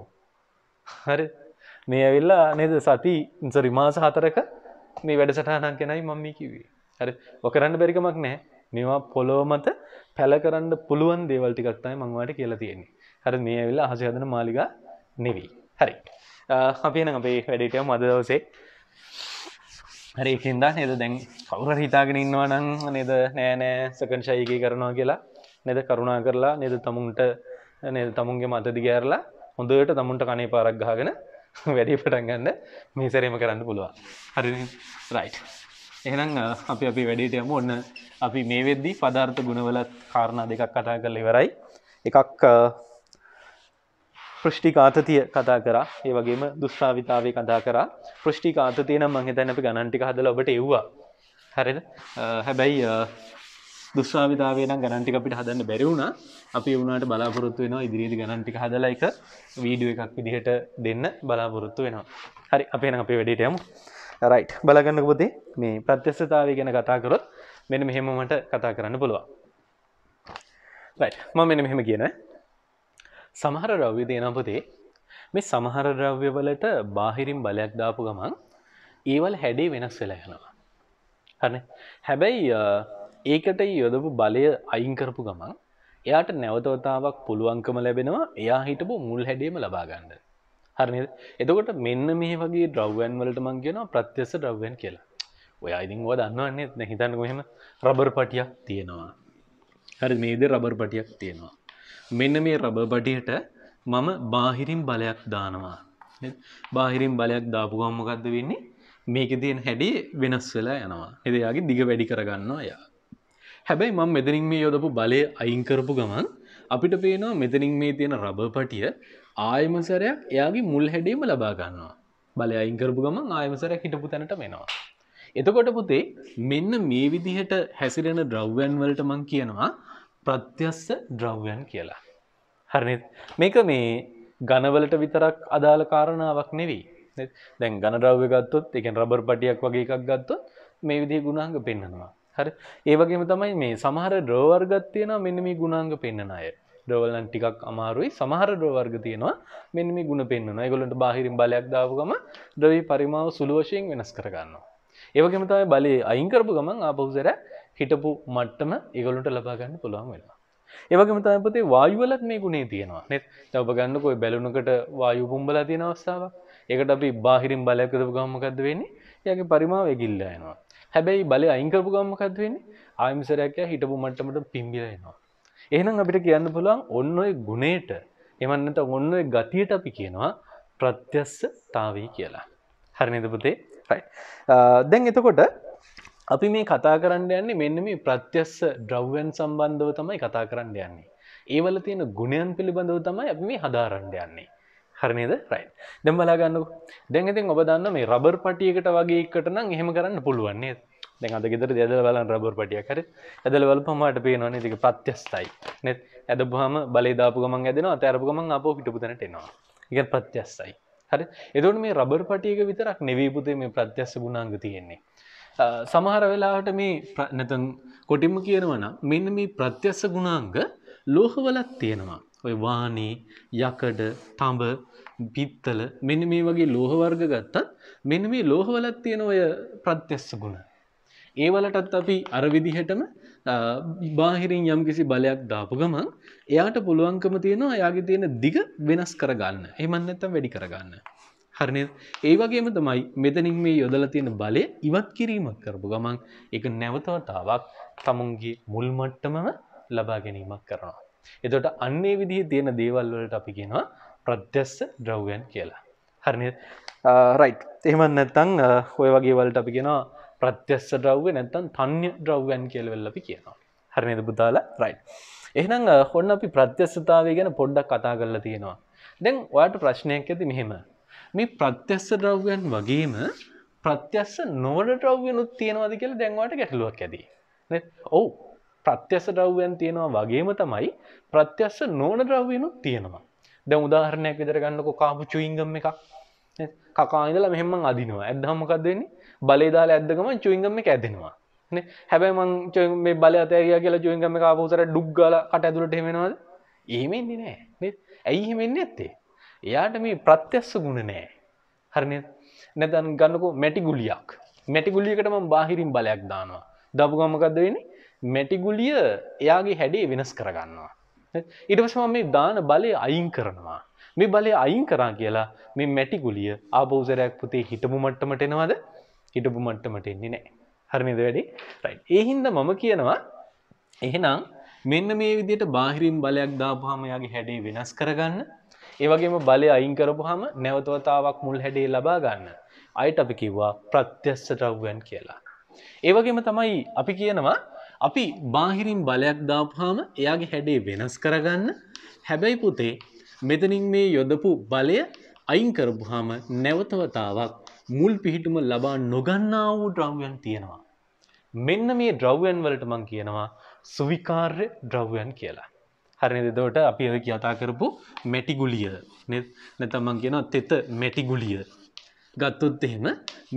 හරි මේ ඇවිල්ලා නේද සති ඉසරි මාස හතරක මේ වැඩසටහනන් කෙනයි මම්මි කිවී හරි ඔකරන්න බැරිකමක් නෑ මේවා පොලෝමත පැල කරන්න පුළුවන් දේවල් ටිකක්තයි මංවාට කියලා තියෙන්නේ හර මේ ඇවිල්ලා හසයදන මාලිග නෙවී හරි අපේන අපේ වැඩටය මදදවසේ හරේකින්දා නේද දැන් කවුර හිතාගෙන ඉන්නවා නම් නේද නෑනෑ සකන් ශයකය කරනවා කියලා නෙද කරුණා කරලා නේද තමුන්ට නේද තමුන්ගේ මතදි ගෑරලා හොඳට තමුන්ට කනේ පාරක් ගාගෙන වැඩි පටන් ගන්න මේ සැරේම කරන්න පුළුවන් හරි රයි් එහෙනම් අපි අපි වැඩිට යමු ඔන්න අපි මේ වෙද්දී පදාර්ථ ගුණවල කාරණා දෙකක් කටා කරලා ඉවරයි එකක් ප්‍රෂ්ටිකාතතිය කතා කරා ඒ වගේම දුශ්‍රාවිතාවේ කතා කරා ප්‍රෂ්ටිකාතතිය නම් මං හිතන්නේ අපි ගණන් ටික හදලා ඔබට එව්වා හරිද හැබැයි දුශ්‍රාවිතාවේ නම් ගණන් ටික අපිට හදන්න බැරි වුණා අපි ඒ වුණාට බලාපොරොත්තු වෙනවා ඉදිරියේදී ගණන් ටික හදලා එක වීඩියෝ එකක් විදිහට දෙන්න බලාපොරොත්තු වෙනවා හරි අපි එහෙනම් අපේ වැඩේට යමු රයිට් බලගන්නක පොතේ මේ ප්‍රත්‍යස්ථතාවය ගැන කතා කරොත් මෙන්න මෙහෙම මට කතා කරන්න පුළුවන් රයිට් මම මෙන්න මෙහෙම කියනවා සමහර රව්‍ය දේනපතේ මේ සමහර ද්‍රව්‍යවලට බාහිරින් බලයක් දාපු ගමන් ඒවල් හැඩේ වෙනස් වෙලා යනවා. හන හැබැයි ඒකට යොදපු බලය අයිංකරපු ගමන් එයාට නැවතවතාවක් පුළුවන්කම ලැබෙනවා එයා හිටපු මුල් හැඩේම ලබාගන්න. හරනි එතකොට මෙන්න මේ වගේ ද්‍රව්‍යන් වලට මං කියනවා ප්‍රත්‍යස ද්‍රව්‍යන් කියලා. ඔය අයිතිං ව දන්නවන්නේ හිතන්න කොහෙම රබර් පටියක් තියෙනවා. හරි මේද රබර් පටියක් තියෙනවා. මෙන්න මේ රබර් බඩියට මම බාහිරින් බලයක් දානවා. බාහිරින් බලයක් දාපු ගමන් මොකද්ද වෙන්නේ? මේකේ තියෙන හැඩේ වෙනස් වෙලා යනවා. එද යාගේ දිග වැඩි කරගන්නවා යා. හැබැයි මම මෙතනින් මේ යොදපු බලය අයින් කරපු ගමන් අපිට පේනවා මෙතනින් මේ තියෙන රබර් පටිය ආයම සැරයක් එයාගේ මුල් හැඩේම ලබා ගන්නවා. බලය අයින් කරපු ගමන් ආයම සැරයක් හිටපු තැනට එනවා. එතකොට පුතේ මෙන්න මේ විදිහට හැසිරෙන ද්‍රව්‍යයන් වලට මම කියනවා ප්‍රත්‍යස්ස ද්‍රව්‍යන් කියලා. හරි මේක මේ ගණවලට විතරක් අදාළ කාරණාවක් නෙවී දැන් ගණ ද්‍රව්‍ය ගත්තොත් එකෙන් රබර් පටියක් වගේ එකක් ගත්තොත් මේ විදිහ ගුණාංග පෙන්නවා. හරි ඒ වගේම තමයි මේ සමහර ද්‍රවර්ගත් තියෙනවා මෙන්න මේ ගුණාංග පෙන්වන අය. ද්‍රවවලන් ටිකක් අමාරුයි සමහර ද්‍රවර්ග තියෙනවා මෙන්න මේ ගුණ පෙන්වනවා. ඒගොල්ලන්ට බාහිරින් බලයක් දාපු ගමන් ද්‍රවී පරිමාව සුළු වශයෙන් වෙනස් කර ගන්නවා. ඒ වගේම තමයි බලේ අයින් කරපු ගමන් ආපහු සැරේ හිටපු මට්ටම ඒගොලුන්ට ලබාගන්න පුළුවන් වෙනවා. ඒවගේම තමපතේ වායුවලත් මේ ගුණේ තියෙනවා නෙත් තවපගන්න කොයි බැලුණකට වායු පුම්බලා තියෙන අවස්ථාවක් ඒකට අපි බාහිරින් බලයක් කරපු ගම්මකක්ද වෙන්නේ යගේ පරිමාව ඇගිල්ලා යනවා. හැබැයි බලය අයිංකරපු ගම්මකක්ද වෙන්නේ ආයමිසරයක් හිටපු මට්ටමට පිම්බිලා එනවා. එහෙනම් අපිට කියන්න පුළුවන් ඔන්න ඔය ගුණේට එමන්නත ඔන්න ඔය ගතියට අපි කියනවා ප්‍රත්‍යස්ස තාවී කියලා. හරි නේද පුතේ? රයිට්. දැන් එතකොට අපි මේ කතා කරන්න යන්නේ මෙන්න මේ ප්‍රත්‍යස්ස ද්‍රව්‍යන් සම්බන්ධව තමයි කතා කරන්න යන්නේ. ඒවල තියෙන ගුණයන් පිළිබඳව තමයි අපි මේ හදාරන්න යන්නේ. හරිනේද රයි දැම් බලාගන්නක දැන් ඉතින් ඔබ දන්න මේ රබර් පටියකට වගේ එකට නම් එහෙම කරන්න පුළුවන්නේ දැන් අද ගෙදර ඇදල බලන් රබර් පටියක් හරි ඇදල වලපමට පේනවනේ තික ප්‍රත්‍යස්ථයි නැත් ඇදබහම බලේදාපු ගමන් ඇදෙනවා අතරපු ගමන් අපෝ හිටපුතනට එනවා එක ප්‍රත්‍යස්ථයි හරි එදොට මේ රබර් පටියක විතරක් නෙවීපුතේ මේ ප්‍රත්‍යස්ස ගුණාංග තියෙන්නේ සමහර වෙලාවට මේ නැතන් කොටිම කියනවන මෙන්න මේ ප්‍රත්‍යස්ස ගුණාංග ලෝහවලත් තියෙනවා. ඔය වානේ යකඩ තඹ පිත්තල මෙන්න මේ වගේ ලෝහවර්ග ගත්තත් මෙන්න මේ ලෝහවලත් තියෙන ඔය ප්‍රත්‍යස්ස ගුණ. ඒවලටත් අපි අර විදිහටම බාහිරින් යම් කිසි බලයක් දාපු ගමන් එයාට පුළුවන්කම තියෙනවා එයාගේ තියෙන දිග වෙනස් කරගන්න. එහෙම නැත්නම් වැඩි කරගන්න. හරිනේද ඒ වගේම තමයි මෙතනින් මේ යොදලා තියෙන බලය ඉවත් කිරීමක් කරපු ගමන් ඒක නැවතවතාවක් තමුන්ගේ මුල් මට්ටමම ලබා ගැනීමක් කරනවා. එතකොට අන්නේ විදිහේ තියෙන දේවල් වලට අපි කියනවා ප්‍රත්‍යස්ස ද්‍රව්‍යයන් කියලා. හරිනේද? රයිට්. එහෙම නැත්නම් ඔය වගේ වලට අපි කියනවා ප්‍රත්‍යස්ස ද්‍රව්‍ය නැත්නම් තන්‍ය ද්‍රව්‍යයන් කියලා වෙලලා අපි කියනවා. හරිනේද පුතාලා? රයිට්. එහෙනම් හොන්න අපි ප්‍රත්‍යස්සතාවය ගැන පොඩ්ඩක් කතා කරලා තියෙනවා. දැන් ඔයාට ප්‍රශ්නයක් ඇති මෙහෙම. මේ ප්‍රත්‍යස්ස ද්‍රව්‍යන් වගේම ප්‍රත්‍යස්ස නොවන ද්‍රව්‍යනුත් තියෙනවාද කියලා දැන්වාට ගැටලුවක් ඇති. ඔව් ප්‍රත්‍යස්ස ද්‍රව්‍යන් තියෙනවා වගේම තමයි ප්‍රත්‍යස්ස නොවන ද්‍රව්‍යනුත් තියෙනවා. දැන් උදාහරණයක් විදිහට ගන්නකො කාපු චුයින්ගම් එකක්. කකා ඉඳලා මෙහෙම මං අදිනවා. ඇද්දාම මොකද වෙන්නේ? බලේ දාලා ඇද්ද ගමන් චුයින්ගම් එක ඇදෙනවා. නේ හැබැයි මං මේ බලය අතෑරියා කියලා චුයින්ගම් එක ආපහු උසර ඩුග් ගාලා කට ඇතුළට එහෙම එනවද? එහෙම එන්නේ නැහැ. නේද? ඇයි එහෙම එන්නේ නැත්තේ? එයාට මේ ප්‍රත්‍යස්ස ගුණ නෑ. හරිනේ. නැත්නම් ගන්නකෝ මැටි ගුලියක්. මැටි ගුලියකට මම බාහිරින් බලයක් දානවා. දාපු ගමන් මොකද වෙන්නේ? මැටි ගුලිය එයාගේ හැඩේ වෙනස් කරගන්නවා. ඊට පස්සේ මම මේ දාන බලය අයින් කරනවා. මේ බලය අයින් කරා කියලා මේ මැටි ගුලිය ආපෞසරයක් පුතේ හිටපු මට්ටමට එනවද? හිටපු මට්ටමට එන්නේ නැහැ. හරි නේද වැඩි? රයිට්. ඒ හින්දා මම කියනවා එහෙනම් මෙන්න මේ විදිහට බාහිරින් බලයක් දාපුවාම එයාගේ හැඩේ වෙනස් කරගන්න ඒවගේම බලය අයින් කරපු හම නැවතවතාවක් මුල් හැඩේ ලබා ගන්න අයට අපි කිව්වා ප්‍රත්‍යස්ස ද්‍රව්‍යන් කියලා. ඒවගේම තමයි අපි කියනවා අපි බාහිරින් බලයක් දාපුහාම එයාගේ හැඩේ වෙනස් කරගන්න හැබැයි පුතේ මෙතනින් මේ යොදපු බලය අයින් කරපුහාම නැවතවතාවක් මුල් පිහිටුම ලබා නොගන්නා වූ ද්‍රව්‍යන් තියෙනවා. මෙන්න මේ ද්‍රව්‍යන් වලට මං කියනවා සුවිකාර්ය ද්‍රව්‍යන් කියලා. හරණ දෙදවට අපි ඔය කතා කරපු මැටිගුලිය නැතමන් කියෙන තෙත මැටිගුලිය ගත්තොත් එහෙම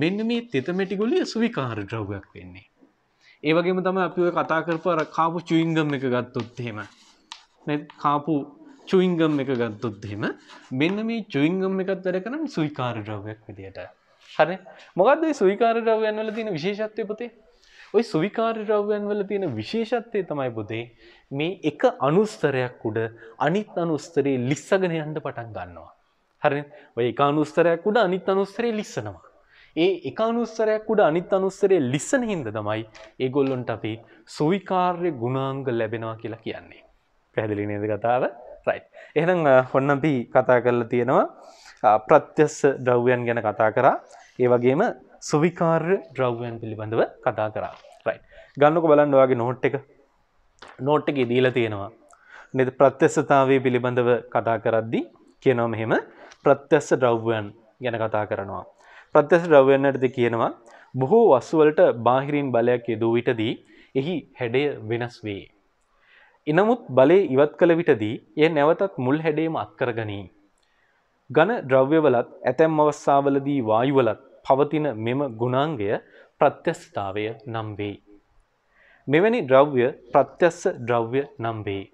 මෙන්න මේ තෙත මැටිගුලිය සුවිකාර ද්‍රව්යක් වෙන්නේ. ඒවගේම තම අපි කතා කරපු අර කාපු චුයිංගම් එක ගත්තොත් එහෙම කාපු චුයිංගම් එක ගත්තොත් එහෙම මෙන්න මේ චුයිංගම් එකත් වැඩ කරන සුවිකාර ද්‍රව්යක් විදියට. හරි මොකක්ද සුවිකාර ද්‍රව්යන් වල තියෙන විශේෂත්වය පුතේ? ওই සුවිකාරී ද්‍රව්‍යයන් වල තියෙන විශේෂත්වය තමයි පුතේ මේ එක අනුස්තරයක් උඩ අනිත් අනුස්තරේ ලිස්සගෙන යන්න පටන් ගන්නවා. හරිද? ඔය එක අනුස්තරයක් උඩ අනිත් අනුස්තරේ ලිස්සනවා. ඒ එක අනුස්තරයක් උඩ අනිත් අනුස්තරේ ලිස්සන හින්දා තමයි ඒගොල්ලොන්ට අපි සුවිකාර්ය ගුණාංග ලැබෙනවා කියලා කියන්නේ. පැහැදිලි නේද කතාව? right. එහෙනම් ඔන්න අපි කතා කරලා තියෙනවා ප්‍රත්‍යස්ස ද්‍රව්‍යයන් ගැන කතා කරා. ඒ වගේම සුවිකාර්ය ද්‍රව්‍යයන් පිළිබඳව කතා කරා රයි ගන්නක බලන්න වගේ නෝට් එක නෝට් එක දීල තියෙනවා නි ප්‍රත්‍යස්සතාවය පිළිබඳව කතා කරද්දි කියනවා මෙහෙම ප්‍රත්‍යස්ස ද්‍රව්‍යයන් ගැන කතා කරනවා ප්‍රත්‍යස්ස ද්‍රව්‍යන්නටද කියනවා බොහෝ වස්සුවලට බාහිරින් බලයක් යෙදූ විටදී එහි හැඩය වෙනස් වේ එනමුත් බලය ඉවත් කළ විටදී එය නැවතත් මුල් හැඩේම අත්කරගනී ඝන ද්‍රව්‍යවලත් ඇතැම් අවස්ථාවලදී වායුවලත් පවතින මෙම ගුණාංගය ප්‍රත්‍යස්ථාවය නම් වෙයි. මෙවැනි ද්‍රව්‍ය ප්‍රත්‍යස්ස ද්‍රව්‍ය නම් වෙයි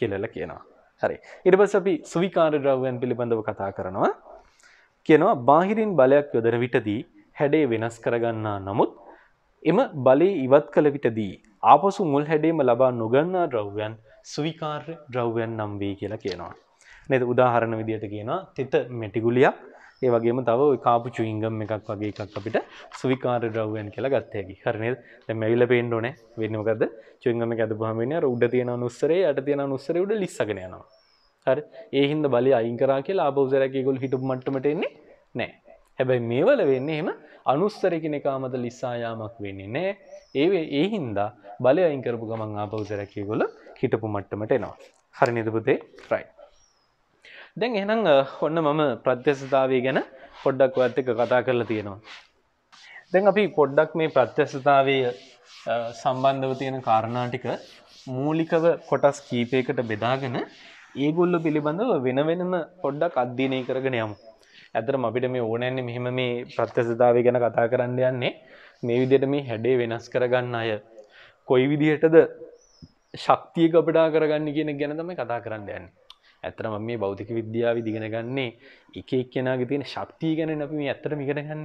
කියලා කියනවා. හරි. ඊට පස්සේ අපි සුවිකාර ද්‍රව්‍යයන් පිළිබඳව කතා කරනවා. කියනවා බාහිරින් බලයක් යොදන විටදී හැඩේ වෙනස් කරගන්නා නමුත් එම බලේ ඉවත් කළ විටදී ආපසු මුල් හැඩේම ලබා නොගන්නා ද්‍රව්‍යයන් සුවිකාර්ය ද්‍රව්‍යයන් නම් වේ කියලා කියනවා. නේද? උදාහරණ විදිහට කියනවා තිත මෙටිගුලියක් ඒ වගේම තව කාපු චුයිංගම් එකක් වගේ එකක් අපිට සුවිකාර ද්‍රව්යන් කියලා ගත්තයකි හරනද දැන් ඇවිල්ලා පේන්න ඕනේ වෙන්නේ මොකද්ද චුයිංගම් එක අදපුවාම වෙන්නේ අර උඩ තියෙන අනුස්සරේ යට තියෙන අනුස්සරේ උඩ ලිස්සගෙන යනවා හරි ඒ හින්දා බලය අයින් කරා කියලා ආපෞසරයක් ඒගොල්ලෝ හිටපු මට්ටමට එන්නේ නැහැ හැබැයි මේවල වෙන්නේ එහෙම අනුස්සර කෙනෙක් ආමත ලිස්සා යාමක් වෙන්නේ නැහැ ඒ ඒ හින්දා බලය අයින් කරපු ගමන් ආපෞසරයක් ඒගොල්ලෝ හිටපු මට්ටමට එනවා හරි නේද පුතේ රයිට් දැන් එහෙනම් ඔන්න මම ප්‍රත්‍යස්ථතාවය ගැන පොඩ්ඩක් ඔයත් එක්ක කතා කරලා තියෙනවා. දැන් අපි පොඩ්ඩක් මේ ප්‍රත්‍යස්ථතාවය සම්බන්ධව තියෙන කාරණා ටික මූලිකව කොටස් කීපයකට බෙදාගෙන ඒගොල්ලෝ පිළිබඳව වෙන වෙනම පොඩ්ඩක් අධ්‍යයනය කරගෙන යමු. ඇත්තටම අපිට මේ ඕනෑන්නේ මෙහෙම මේ ප්‍රත්‍යස්ථතාවය ගැන කතා කරන්න යන්නේ මේ විදිහට මේ හැඩේ වෙනස් කරගන්න අය කොයි විදිහටද ශක්තිය ගබඩා කරගන්න කියන ගැන තමයි කතා කරන්න යන්නේ. ඇත්තටම මේ භෞතික විද්‍යාව ඉගෙන ගන්නේ එක එක්කෙනාගේ තියෙන ශක්තිය ගැන අපි මේ ඇත්තටම ඉගෙන ගන්න.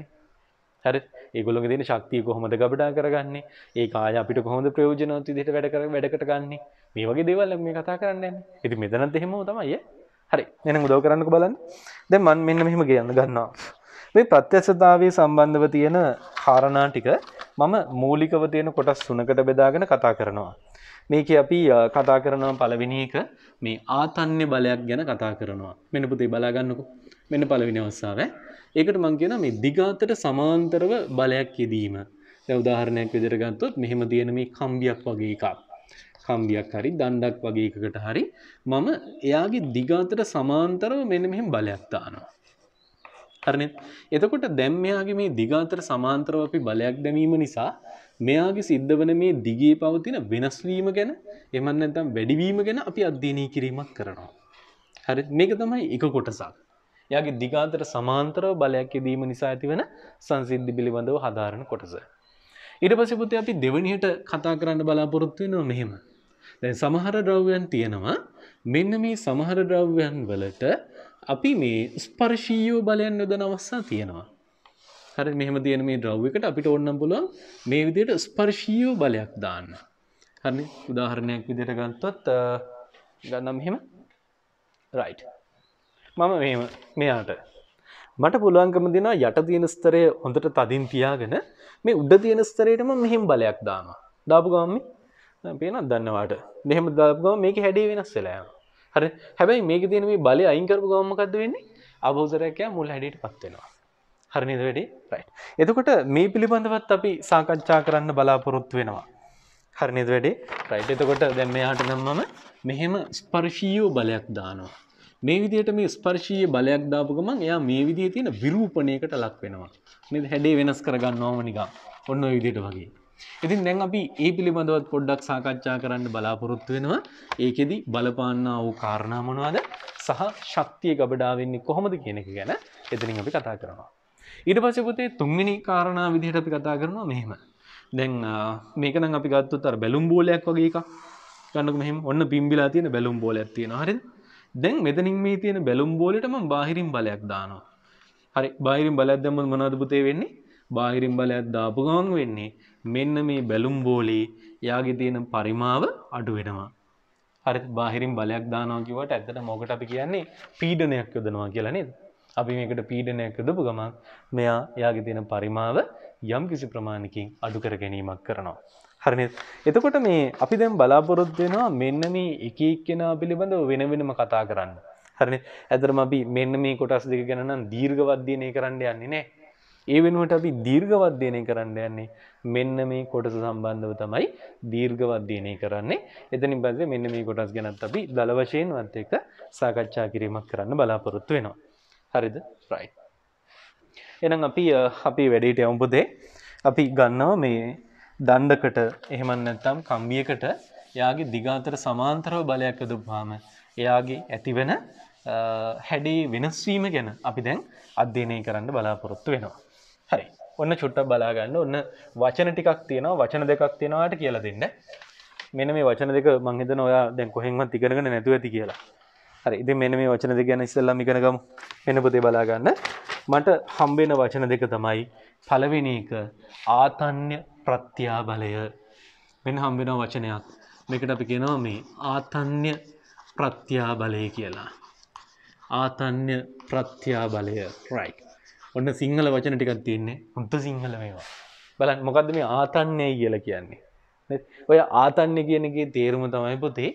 හරි ඒගොල්ලෝගේ තියෙන ශක්තිය කොහොමද ගබඩා කරගන්නේ? ඒක ආය අපිට කොහොමද ප්‍රයෝජනවත් විදිහට වැඩ කර වැඩකට ගන්නෙ? මේ වගේ දේවල් මේ කතා කරන්නේ. ඉතින් මෙතනත් එහෙමම තමයි. හරි එහෙනම් උදව් කරන්නකෝ බලන්න. දැන් මම මෙන්න මෙහෙම කියන්න ගන්නවා. මේ ප්‍රත්‍යක්ෂතාවයේ සම්බන්ධව තියෙන කාරණා ටික මම මූලිකව තියෙන කොටස් තුනකට බෙදාගෙන කතා කරනවා. මේක අපි කතා කරනවා පළවෙනි එක මේ ආතන්්‍ය බලයක් ගැන කතා කරනවා. මෙන්න පුතේ බලා ගන්නකෝ. මෙන්න පළවෙනි අවස්ථාව. ඒකට මම කියනවා මේ දිගාතට සමාන්තරව බලයක් යෙදීම. දැන් උදාහරණයක් විදිහට ගත්තොත් මෙහෙම තියෙන මේ කම්බියක් වගේ එකක්. කම්බියක් හරි දණ්ඩක් වගේ එකකට හරි මම එයාගේ දිගාතට සමාන්තරව මෙන්න මෙහෙම බලයක් දානවා. හරිනේ. එතකොට දැන් මෙයාගේ මේ දිගාතර සමාන්තරව අපි බලයක් දැමීම නිසා මෙයාගේ සිද්ධ වන මේ දිගේ පවතින වෙනස්වීම ගැන එමන් නැත්නම් වැඩිවීම ගැන අපි අධ්‍යයනය කිරීමක් කරනවා. හරි මේක තමයි එක කොටසක්. එයාගේ දිගාන්තර සමාන්තරව බලයක් යෙදීම නිසා ඇතිවන සංසිද්ධි පිළිබඳව හදාරන කොටස. ඊට පස්සේ පුතේ අපි දෙවෙනියට කතා කරන්න බලාපොරොත්තු වෙනවා මෙහෙම. දැන් සමහර ද්‍රව්‍යයන් තියෙනවා මෙන්න මේ සමහර ද්‍රව්‍යයන් වලට අපි මේ ස්පර්ශීය බලයන් යොදන අවස්ථා තියෙනවා. හරි මෙහෙම තියෙන මේ ද්‍රව්‍යයකට අපිට ඕනනම් පුළුවන් මේ විදිහට ස්පර්ශීය බලයක් දාන්න. හරිනේ? උදාහරණයක් විදිහට ගත්තොත් ගන්නම් මෙහෙම. right. මම මෙහෙම මෙයාට මට පුළුවන්කම දෙනවා යට තියෙන ස්තරය හොඳට තදින් තියාගෙන මේ උඩ තියෙන ස්තරයටම මෙහෙම බලයක් දානවා. දාපු ගමන් මේ පේනවද දන්නවාට. මෙහෙම දාපු ගමන් මේකේ හැඩය වෙනස් වෙලා යනවා. හරි හැබැයි මේක තියෙන මේ බලය අයින් කරපු ගමන් මොකද්ද වෙන්නේ? ආභෝසරයක් යා මුල් හැඩයට පත් වෙනවා. හරිනිද වැඩි රයි් එතකොට මේ පිළිබඳවත් අපි සාකච්ඡා කරන්න බලාපොරොත්තු වෙනවා හරිනිද වැඩි රයි් එතකොට දැම් මෙයාට නම්මම මෙහෙම ස්පර්ශීයෝ බලයක් දානවා මේ විදියට මේ ස්පර්ශීය බලයක් දාපු ගමන් එයා මේ විදිහේ තියෙන විරූපණයකට ලක් වෙනවා නේද හැඩේ වෙනස් කරගන්න ඕම නිකන් ඔන්න ඔය විදියට වගේ ඉතින් දැන් අපි ඒ පිළිබඳවත් පොඩ්ඩක් සාකච්ඡා කරන්න බලාපොරොත්තු වෙනවා. ඒකෙදි බලපාන්නා වූ කාරණා මොනවද? සහ ශක්තිය ගබඩා වෙන්නේ කොහොමද කියන එක ගැන එතනින් අපි කතා කරනවා. ඊට පස්සේ පුතේ තුන්වෙනි කාරණා විදිහට අපි කතා කරනවා මෙහෙම. දැන් මේක නම් අපි ගත්තොත් අර බැලුම් බෝලයක් වගේ එකක්. ගන්නකො මෙහෙම ඔන්න පිම්බිලා තියෙන බැලුම් බෝලයක් තියෙනවා. හරිද? දැන් මෙතනින් මේ තියෙන බැලුම් බෝලෙට මම බාහිරින් බලයක් දානවා. හරි බාහිරින් බලයක් දැම්මොත් මොනවද පුතේ වෙන්නේ? බාහිරින් බලයක් දාපු ගමන් වෙන්නේ මෙන්න මේ බැලුම් බෝලේ යාගේ තියෙන පරිමාව අඩු වෙනවා. හරි බාහිරින් බලයක් දානවා කිව්වට ඇත්තට මොකට අපි කියන්නේ පීඩනයක් යොදනවා කියලා නේද? අපි මේකට පීඩනයක් දපු ගමන් මෙයා යාගේ තියෙන පරිමාව යම් කිසි ප්‍රමාණකින් අඩු කර ගැනීමක් කරනවා. හරිනි එතකොට මේ අපි දැන් බලාපොරොත්තු වෙනවා මෙන්න මේ එක එක්කෙනා පිළිබඳව වෙන වෙනම කතා කරන්න. හරිනි ඇතරම අපි මෙන්න මේ කොටස් දෙක ගැන නම් දීර්ඝවද්‍යනය කරන්න යන්නේ නෑ. ඒ වෙනුවට අපි දීර්ඝවද්‍යනය කරන්න යන්නේ මෙන්න මේ කොටස සම්බන්ධව තමයි දීර්ඝවද්‍යනය කරන්නේ. එතනින් පස්සේ මෙන්න මේ කොටස් ගැනත් අපි දල වශයෙන්වත් එක සාකච්ඡා කිරීමක් කරන්න බලාපොරොත්තු වෙනවා. හරිද රයි. එනම් අපි අපි වැඩේට යවපුදේ අපි ගන්නවා මේ දණ්ඩකට එහෙමන් නැත්තම් කම්බියකට එයාගේ දිගාතර සමාන්තරව බලයක් දුබ්හාම එයාගේ ඇතිවෙන හැඩේ වෙනස්වීම ගැන අපි දැන් අධ්‍යනය කරන්න බලාපොරොත්තු වෙනවා. හරි ඔන්න චුට්ටක් බලාගන්න ඔන්න වචන ටිකක් තියෙනවා වචන දෙකක් තියෙනවාට කියලා දෙන්න මෙන මේ වචන දෙක මංහිත නොයා දැන් කොහෙෙන්වත් තිකරගෙන නැතුව ඇති කියලා හරි ඉතින් මෙන්න මේ වචන දෙක ගැන ඉස්සෙල්ලම ඉගෙන ගමු. මෙන්න පුතේ බලා ගන්න. මට හම්බ වෙන වචන දෙක තමයි පළවෙනි එක ආතන්්‍ය ප්‍රත්‍යාබලය. මෙන්න හම්බ වෙන වචනයක්. මේකට අපි කියනවා මේ ආතන්්‍ය ප්‍රත්‍යාබලය කියලා. ආතන්්‍ය ප්‍රත්‍යාබලය. right. ඔන්න සිංහල වචන ටිකක් තියෙන්නේ. හුත් සිංහල මේවා. බලන්න මොකද්ද මේ ආතන්්‍යයි කියලා කියන්නේ? ඔය ආතන්න කියනගේ තේරුම තමයි පොතේ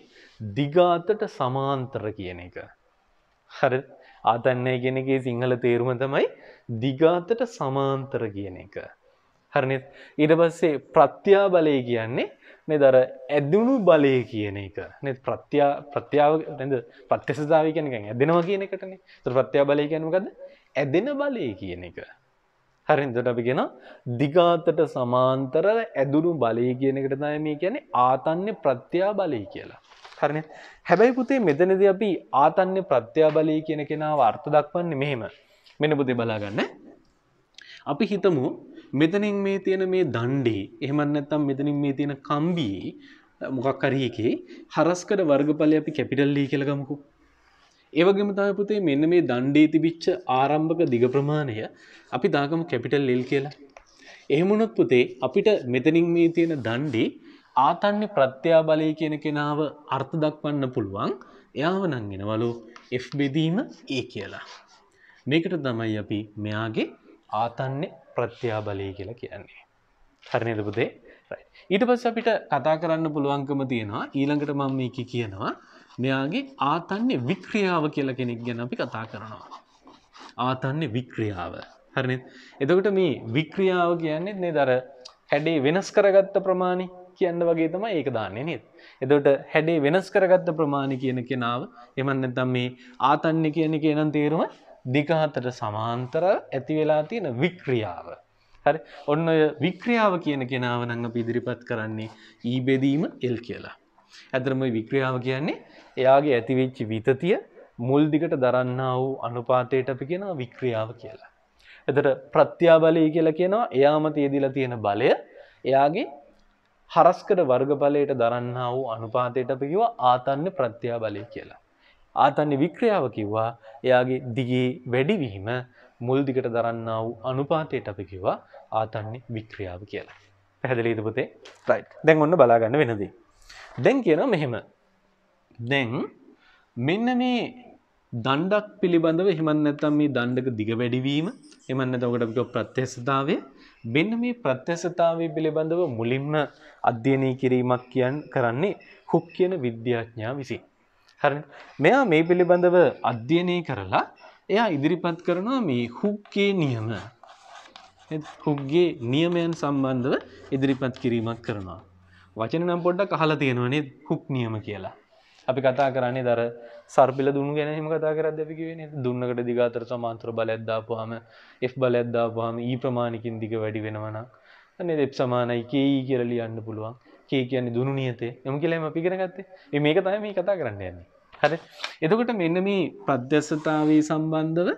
දිගාතට සමාන්තර කියන එක. හර ආතන්නය කියනගේ සිංහල තේරුම තමයි දිගාතට සමාන්තර කියන එක. හරනෙත් ඉට පස්සේ ප්‍රත්‍යා බලය කියන්නේ මෙ දර ඇදවුණු බලය කියන එක නෙත් ප්‍රත්‍යා ප්‍රත්‍යාව ද ප්‍රත්‍යසධාව කියනක ඇදෙනවා කියන එකටනේ ත ප්‍රත්‍යා බලය කියනකද ඇදෙන බලය කියන එක හරිදට අපිගෙන දිගාතට සමාන්තර ඇදුරු බලය කියන එකට තමයි මේ කියන්නේ ආතන්‍ය ප්‍රත්‍යා බලය කියලා. හරින හැබැයි පුතේ මෙතනද අපි ආතන්‍ය ප්‍රත්‍යා බලය කියන කෙනාව අර්ථ දක්වන්නේ මෙහෙම. මෙන්න පුතේ බලාගන්න. අපි හිතමු මෙතනින් මේ තියෙන මේ දණ්ඩි එහෙම නැත්නම් මෙතනින් මේ තියෙන කම්බි මොකක් හරි එකේ හරස්කඩ වර්ගඵලය අපි කැපිටල් ලී e කියලා ගමුකෝ. ඒවගේම තම පුතේ මෙන්න මේ දණ්ඩේ තිබිච්ච ආරම්භක දිග ප්‍රමාණය අපි දාගම කැපිටල් එල් කියලා. එහෙමුණොත් පුතේ අපිට මෙතනින් මේ තියෙන දණ්ඩේ ආතන්‍ය ප්‍රත්‍යාබලය කියන කෙනාව අර්ථ දක්වන්න පුළුවන් එයාව නංගෙනවලු F බෙදීම ඒ කියලා. මේකට තමයි අපි මෙයාගේ ආතන්‍ය ප්‍රත්‍යාබලය කියලා කියන්නේ. හරිනේද පුතේ? ඊට පස්සේ අපිට කතා කරන්න පුළුවන්කම තියෙනවා ඊළඟට මම මේක කියනවා මෙයාගේ ආතන්නේ වික්‍රියාව කියලා කෙනෙක් ගැන අපි කතා කරනවා. ආතන්නේ වික්‍රියාව. හරිනේ. එතකොට මේ වික්‍රියාව කියන්නේ නේද අර හැඩේ වෙනස් කරගත්ත ප්‍රමාණය කියන්න වගේ තමයි ඒක දාන්නේ නේද? එතකොට හැඩේ වෙනස් කරගත්ත ප්‍රමාණය කියන කෙනාව එහෙම නැත්නම් මේ ආතන්නේ කියන කෙනන් තේරුම දිග අතර සමාන්තර ඇති වෙලා තියෙන වික්‍රියාව. හරි. ඔන්න ඔය වික්‍රියාව කියන කෙනාව නම් අපි ඉදිරිපත් කරන්නේ E බෙදීම L කියලා. ඇත්තටම වික්‍රියාව කියන්නේ එයාගේ ඇතිවෙච්චි විතතිය මුල් දිගට දරන්නා වූ අනුපාතයට අපි කියනවා වික්‍රියාව කියලා. එතට ප්‍රත්‍යාබලය කියලා කියනවා එයාම තියදිලා තියෙන බලය එයාගේ හරස්කට වර්ගඵලයට දරන්නා වූ අනුපාතයට අපි කිව්වා ආතන්න ප්‍රත්‍යාබලය කියලා. ආතන්නේ වික්‍රියාව කිව්වා එයාගේ දිගේ වැඩිවීම මුල් දිගට දරන්නා වූ අනුපාතයට අපි කිව්වා ආතන්නේ වික්‍රියාව කියලා. පැහැදිලිද පුතේ? right. දැන් ඔන්න බලා ගන්න වෙනදී. දැන් කියනවා මෙහෙම දැන් මෙන්න මේ දණ්ඩක් පිළිබඳව එහෙමත් නැත්නම් මේ දණ්ඩක දිග වැඩිවීම එහෙමත් නැත්නම් ඔකට අපි ප්‍රත්‍යස්සතාවය මෙන්න මේ ප්‍රත්‍යස්සතාවය පිළිබඳව මුලින්ම අධ්‍යයනය කිරීමක් කියන් කරන්නේ හුක් කියන විද්‍යාඥයා විසින්. හරිනේ. මෙයා මේ පිළිබඳව අධ්‍යයනය කරලා එයා ඉදිරිපත් කරනවා මේ හුක්ගේ නියම. හුක්ගේ නියමයන් සම්බන්ධව ඉදිරිපත් කිරීමක් කරනවා. වචන නම් පොඩ්ඩක් අහලා තියෙනවනේ හුක් නියම කියලා. අපි කතා කරන්නේ දර සර්පිල දුණු ගැන හිම කතා කරත් අපි කිවේ දුන්නකට දිගාතර සමාන්තර බලයද්දාපුහම එෆ් බලයද්දාපුහම ඒ e ප්‍රමාණිකින් දිග වැඩි වෙනවනම් අනේ දෙප් සමානයි කේයි e කියලා ලියන්න පුළුවන් කේ කියන්නේ දුණු නියතේ එමු කියලා එම අපි කරගත්තේ මේක තමයි මේ කතා කරන්න යන්නේ හරි එතකොට මෙන්න මේ ප්‍රත්‍යස්සතාවී සම්බන්ධව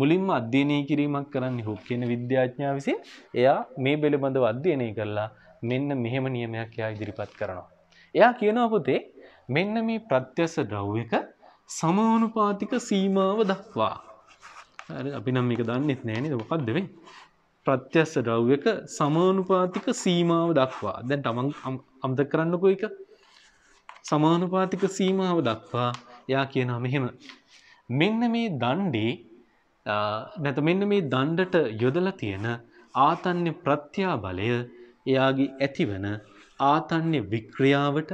මුලින්ම අධ්‍යයනය කිරීමක් කරන්න හෝ කියන විද්‍යාඥා විසින් එයා මේ බෙලබඳව අධ්‍යයනය කරලා මෙන්න මෙහෙම නියමයක් එයා ඉදිරිපත් කරනවා එයා කියනවා පුතේ මෙන්න මේ ප්‍රත්‍යස ද්‍රව්‍යක සමානුපාතික සීමාව දක්වා. හරි අපි නම් මේක දන්නෙත් නෑ නේද? මොකක්ද වෙන්නේ? ප්‍රත්‍යස ද්‍රව්‍යක සමානුපාතික සීමාව දක්වා. දැන් තමන් අමතක කරන්නකෝ එක. සමානුපාතික සීමාව දක්වා එයා කියනවා මෙහෙම. මෙන්න මේ දණ්ඩේ නැත මෙන්න මේ දණ්ඩට යොදලා තියෙන ආතන්‍ය ප්‍රත්‍යාබලය එයාගේ ඇතිවන ආතන්‍ය වික්‍රියාවට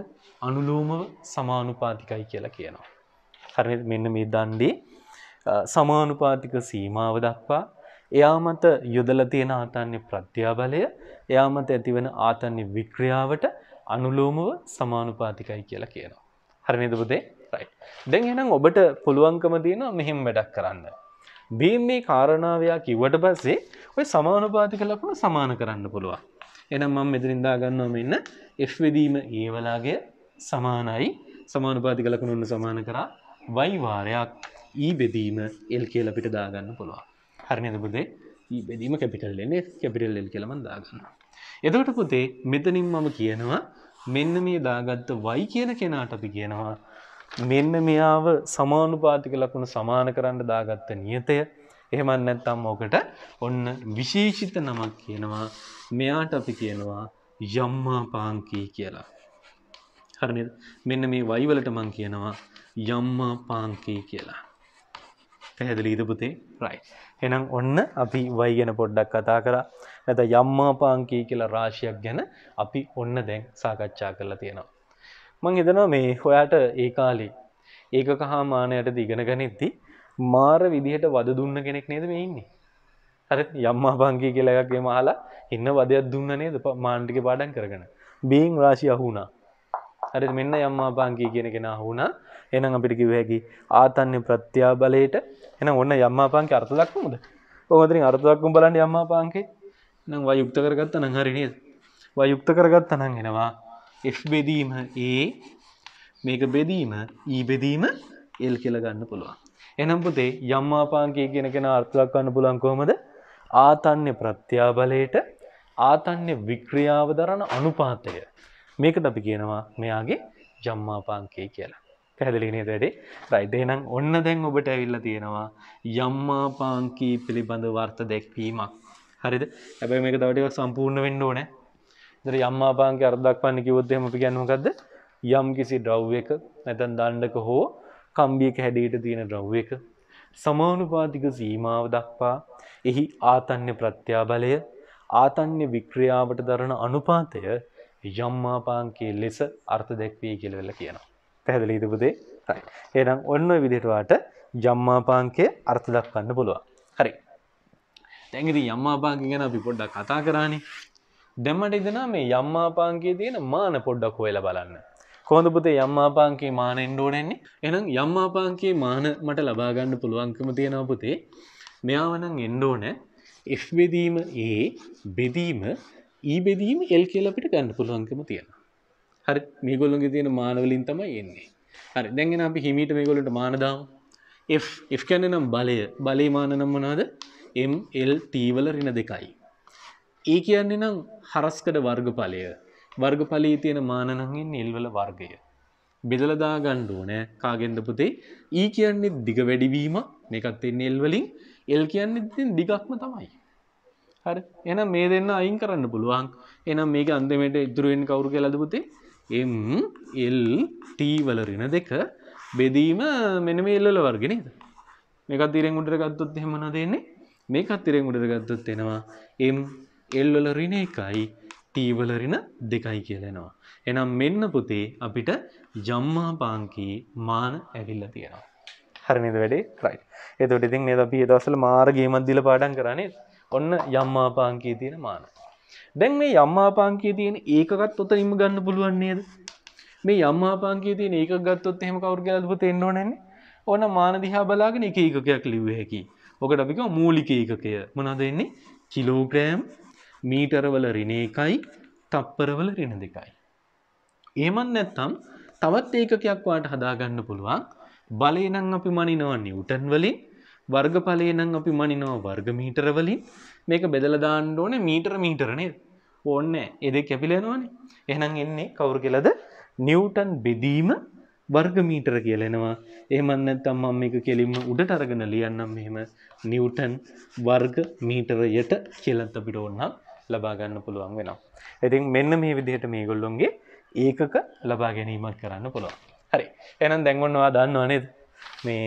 අනුලෝමව සමානුපාතිකයි කියලා කියනවා. හරි මෙන්න මේ දණ්ඩේ සමානුපාතික සීමාව දක්වා එයා මත යොදලා තියෙන ආතන්‍ය ප්‍රත්‍යාබලය එයා මත ඇතිවන ආතන්‍ය වික්‍රියාවට අනුලෝමව සමානුපාතිකයි කියලා කියනවා. හරි නේද පුතේ? right. දැන් එහෙනම් ඔබට පුළුවන්කම තියෙනවා මෙහෙම වැඩක් කරන්න. බීම් මේ කාරණාවයා කිව්වට පස්සේ ඔය සමානුපාතික ලකුණු සමාන කරන්න පුළුවන්. එහෙනම් මම මෙතනින් දා ගන්නවා මෙන්න F වෙදීම ඒ වලාගේ සමානයි සමානුපාතික ලකුණුන්න සමාන කරා වයිවාරයක් ඊ e බෙදීම එල් කියල අපිට දාගන්න පුළුවන් හරිනද පුදේ ඊ e බෙදීම කැපිටල්ලන්නේ කැපිටල් එල් කෙලම දාගන්න එදකට පුතේ මෙතනින් මම කියනවා මෙන්න මේ දාගත්ත වයි කියන කෙනාට අපි කියනවා මෙන්න මෙයාව සමානුපාතික ලකුණ සමාන කරන්න දාගත්ත නියතය එහෙමන් නැත්තම් ඕකට ඔන්න විශේෂිත නමක් කියනවා මෙයාට අපි කියනවා යම්මා පාංකී කියලා හරිනේද? මෙන්න මේ y වලට මම කියනවා යම්මා පාංකී කියලා. පැහැදිලිද පුතේ? right. එහෙනම් ඔන්න අපි y ගැන පොඩ්ඩක් කතා කරා. නැත්නම් යම්මා පාංකී කියලා රාශියක් ගැන අපි ඔන්න දැන් සාකච්ඡා කරලා තියෙනවා. මම හිතනවා මේ ඔයාට ඒ කාලේ ඒකක හා මානයටදී ඉගෙන ගනිද්දී මාර විදිහට වද දුන්න කෙනෙක් නේද මේ ඉන්නේ. හරි යම්මා භංගී කියලා එකක් ගෙම අහලා ඉන්න වදයක් දුන්න නේද මාන්නටික පාඩම් කරගෙන. බීන් රාශි අහු වුණා. හරිද මෙන්න යම්මාපාංකී කියන කෙනා වුණා. එහෙනම් අපිට කිව්ව හැකි ආතන්්‍ය ප්‍රත්‍යාබලයට එහෙනම් ඔන්න යම්මාපාංකේ අර්ථ දක්වමුද? කොහොමදින් අර්ථ දක්වමු බලන්න යම්මාපාංකේ. එහෙනම් y යුක්ත කරගත්තා නම් හරි නේද? y යුක්ත කරගත්තා නම් එනවා f බෙදීම a මේක බෙදීම e බෙදීම l කියලා ගන්න පුළුවන්. එහෙනම් පුතේ යම්මාපාංකී කියන කෙනා අර්ථ දක්වන්න පුළුවන් කොහොමද? ආතන්්‍ය ප්‍රත්‍යාබලයට ආතන්්‍ය වික්‍රියාව දරන අනුපාතය මේකට අපි කියනවා මෙයාගේ ජම්මාපාංකය කියලා. පැහැදිලි නේද වැඩේ? right එහෙනම් ඔන්න දැන් ඔබට ඇවිල්ලා තියෙනවා යම්මාපාංකී පිළිබඳ වර්ථ දැක්වීමක්. හරිද? හැබැයි මේක තව ටිකක් සම්පූර්ණ වෙන්න ඕනේ. ඉතින් යම්මාපාංකී අර්ථ දක්වන්න කිව්වොත් එහෙම අපි කියන්නේ මොකද්ද? යම් කිසි ද්‍රව්‍යයක නැත්නම් දණ්ඩක හෝ කම්බියක හැඩයට තියෙන ද්‍රව්‍යයක සමානුපාතික සීමාව දක්වා එහි ආතන්‍ය ප්‍රත්‍යාබලය ආතන්‍ය වික්‍රියාවට දරන අනුපාතය යම්මාපාංකයේ ලෙස අර්ථ දැක්වී කියලා වෙලා කියනවා. පැහැදිලිද පුතේ? හරි. එහෙනම් ඔන්න ඔය විදිහට වාට යම්මාපාංකයේ අර්ථ දක්වන්න පුළුවන්. හරි. දැන් ඉතින් යම්මාපාංක ගැන අපි පොඩ්ඩක් කතා කරානේ. දැන් මට ඉතන මේ යම්මාපාංකයේ තියෙන මාන පොඩ්ඩක් හොයලා බලන්න. කොහොඳ පුතේ යම්මාපාංකේ මාන එන්න ඕනෙන්නේ. එහෙනම් යම්මාපාංකේ මාන මට ලබා ගන්න පුළුවන්කම තියෙනවා පුතේ. මෙයාව නම් එන්න ඕනේ. F බෙදීම A බෙදීම ඒ බෙදීම එල් කියලා අපිට ගන්න පුළුවන්කම තියෙන හරි මේගොල්ලුන්ගේ තියෙන මානවලින් තමයි එන්නේ හරි දැන්ගෙන අපි හිමීට මේගොලට මානදාව F කැන නම් බලය බලේ මාන නම් වනාද MLTවල රින දෙකයි ඒ e කියන්නේ නම් හරස්කට වර්ගඵලය වර්ගඵලී තියෙන මානනගෙන් නිල්වල වර්ගය බෙදලදා ගණ්ඩුව නෑ කාගෙන්ද පුතේ ඒ e කියන්නේ දිග වැඩිවීම මේකත් එන්නේ එල්වලින් එල් කියන්නේ දිගක්ම තමයි හරි එන මේ දෙන්න අයින් කරන්න පුළුවන් එනම් මේක අන්දමට ඉදුරුවෙන් කවුරු කියලා ලදපුතේ එම් එල් ටීවලරින දෙක බෙදීම මෙන මේ එල්ලල වර්ගෙනද මේක තිරෙන් උඩට ගත්තොත් හෙමන දෙන්නේ මේකත් තිරෙන් උඩට ගත්තොත් එෙනවා එම් එල්වලරින එකයි ටීවලරින දෙකයි කියලෙනවා එනම් මෙන්න පුතේ අපිට ජම්මා පාංකී මාන ඇවිල්ල තියෙනවා හරනිද වැඩේ රයි එතුට ඉතින් මේ අපි දසල මාර්ගේමත් දිල පාඩන් කරන්නේ ඔන්න යම්මාපාංකී තියෙන මාන. දැන් මේ යම්මාපාංකී තියෙන ඒකකත් ඔතනින්ම ගන්න පුළුවන් නේද? මේ යම්මාපාංකී තියෙන ඒකක් ගත්තොත් එහෙම කවුරු කියලා දුපත එන්න ඕන නැන්නේ. ඕන මාන දිහා බලාගෙන එක ඒකකයක් ලිව්ව හැකි. ඔකට අපි කියමු මූලික ඒකකය. මොනවද එන්නේ? කිලෝග්‍රෑම් මීටරවල ඍණ 1යි, තප්පරවල ඍණ 2යි. එහෙමත් නැත්නම් තවත් ඒකකයක් වාට හදාගන්න පුළුවන්. බලේ නම් අපි මනිනවා නිව්ටන් වලින්. වර්ගඵලේ නම් අපි මනිනවා වර්ග මීටර වලින් මේක බෙදලා දාන්න ඕනේ මීටර මීටර නේද? ඕන්නේ ඒ දෙක කැපිලා යනවනේ. එහෙනම් එන්නේ කවුරු කියලාද? නිව්ටන් බෙදීම වර්ග මීටර කියලා එනවා. එහෙම නැත්නම් මම මේක කෙලින්ම උඩට අරගෙන ලියන්නම් මෙහෙම නිව්ටන් වර්ග මීටරයට කියලා අපිට ඕනනම් ලබා ගන්න පුළුවන් වෙනවා. ඉතින් මෙන්න මේ විදිහට මේගොල්ලොන්ගේ ඒකක ලබා ගැනීමක් කරන්න පුළුවන්. හරි. එහෙනම් දැන් ඔන්නවා දන්නව නේද? මේ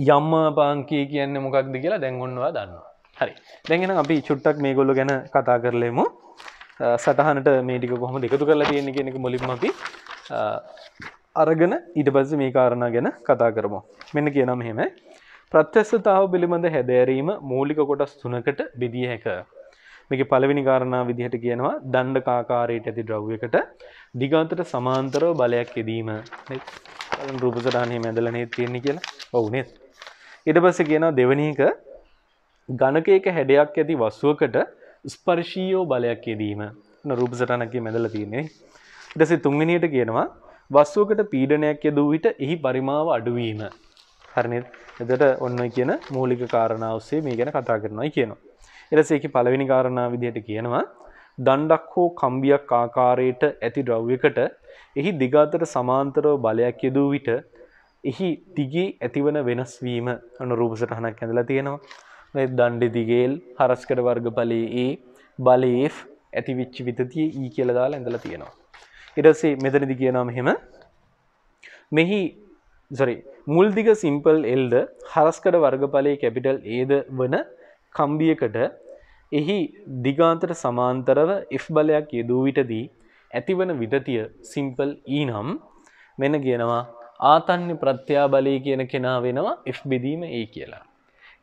යම්ම පාංකී කියන්න මොකක්ද කියලා දැන්ගොන්නවා දන්නවා හරි දැගෙන අපි චුට්ටක් මේ ගොල්ලො ගැන කතා කරලෙමු සටහනට මේටික කොහොම දෙකතු කරලා තියෙන කෙනෙක මුලින්ම අපි අරගෙන ඉට පස්ස මේ කාරණ ගැන කතා කරමු මෙන්න කියනම් හෙම ප්‍රත්‍යස්ථතාව පිළිබඳ හැදෑරීම මූලික කොටස් තුනකට බෙදිය හැක මේක පළවෙනි කාරණා විදිහට කියනවා දණ්ඩ කාකාරයට ඇති ද්‍රව්යකට දිගන්තට සමාන්තරව බලයක් යෙදීම රූපසටානය මැදලනේ තියෙන්නේ කියලා ඔවුනෙත් ඉට පස්ස කියනවා දෙවනීක ගණකයක හැඩයක් ඇති වස්සුවකට ස්පර්ශීයෝ බලයක් යෙදීම රූප සටනක්ගේ මැදල තියන්නේ ඉටසේ තුන්වෙනියට කියනවා වස්සුවකට පීඩනයක් යදූ විට එහි පරිමාව අඩුවීම හරනි එදට ඔන්න කියන මූලික කාරණාවස්සේ මේ ගැන කතා කරනයි කියනවා. එරසේකි පළවෙනි කාරණා විදියට කියනවා දණ්ඩක් හෝ කම්බියක් ආකාරයට ඇති ද්‍රව්‍යකට එහි දිගාතර සමාන්තරව බලයක් යෙදූ විට එහි දිගේ ඇතිවන වෙනස්වීම අනුරූප සටහනක් ඇඳලා තියෙනවා දණ්ඩි දිගේල් හරස්කර වර්ග බලයේ ඒ බලේ ඇතිවිච්චි විතතිය ඊ e කියලදාලා ඇඳල තියෙනවා. ඉරසේ මෙතනදි කියනම් හෙම මෙහි සොරි මුල්දිග සිම්පල් එල්ද හරස්කඩ වර්ගඵලයේ කැපිටල් ඒද වන කම්බියකට එහි දිගාන්තට සමාන්තරව F බලයක් යෙදූ විටදී ඇතිවන විටතිය සිම්පල් ඊ නම් මෙන කියනවා ආතන්‍ය ප්‍රත්‍යාබලය කියන කෙනා වෙනවා F බෙදීම A කියලා.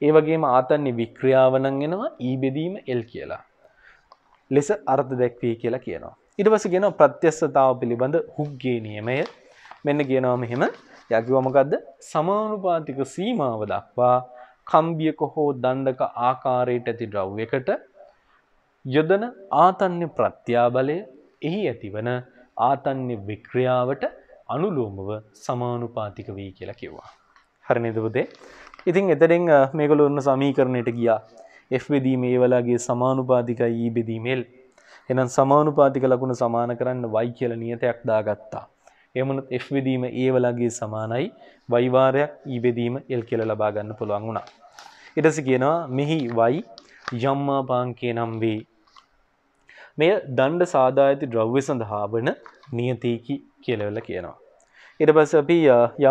ඒ වගේම ආතන්‍ය වික්‍රියාව නම් එනවා E බෙදීම L කියලා. ලෙස අර්ථ දැක්වේ කියලා කියනවා. ඊට පස්සේ කියනවා ප්‍රත්‍යස්සතාව පිළිබඳ හුග්ගේ නියමය මෙන්න කියනවා මෙහෙම යකිවා මොකද්ද සමානුපාතික සීමාව දක්වා කම්බියක හෝ දණ්ඩක ආකාරයට ඇති ද්‍රව්‍යයකට යොදන ආතන්‍ය ප්‍රත්‍යාබලය එහි ඇතිවන ආතන්‍ය වික්‍රියාවට අනුලෝමව සමානුපාතික වෙයි කියලා කිව්වා. හරි නේද පුතේ? ඉතින් එතනින් මේගොල්ලෝ ඔන්න සමීකරණයට ගියා. F බෙදීම ඒ වලාගේ සමානුපාතිකයි E බෙදීම L. එහෙනම් සමානුපාතික ලකුණු සමාන කරන්න y කියලා නියතයක් දාගත්තා. එහෙම වුණොත් F බෙදීම A වලාගේ සමානයි y වාරයක් E බෙදීම L කියලා ලබා ගන්න පුළුවන් වුණා. ඊට පස්සේ කියනවා මෙහි y යම්මාපාංකේ නම් වේ මෙය දණ්ඩ සාදායති ද්‍රව්‍ය සඳහා වන නියතීකි කියලවෙල කියනවා. ඉට පස අපි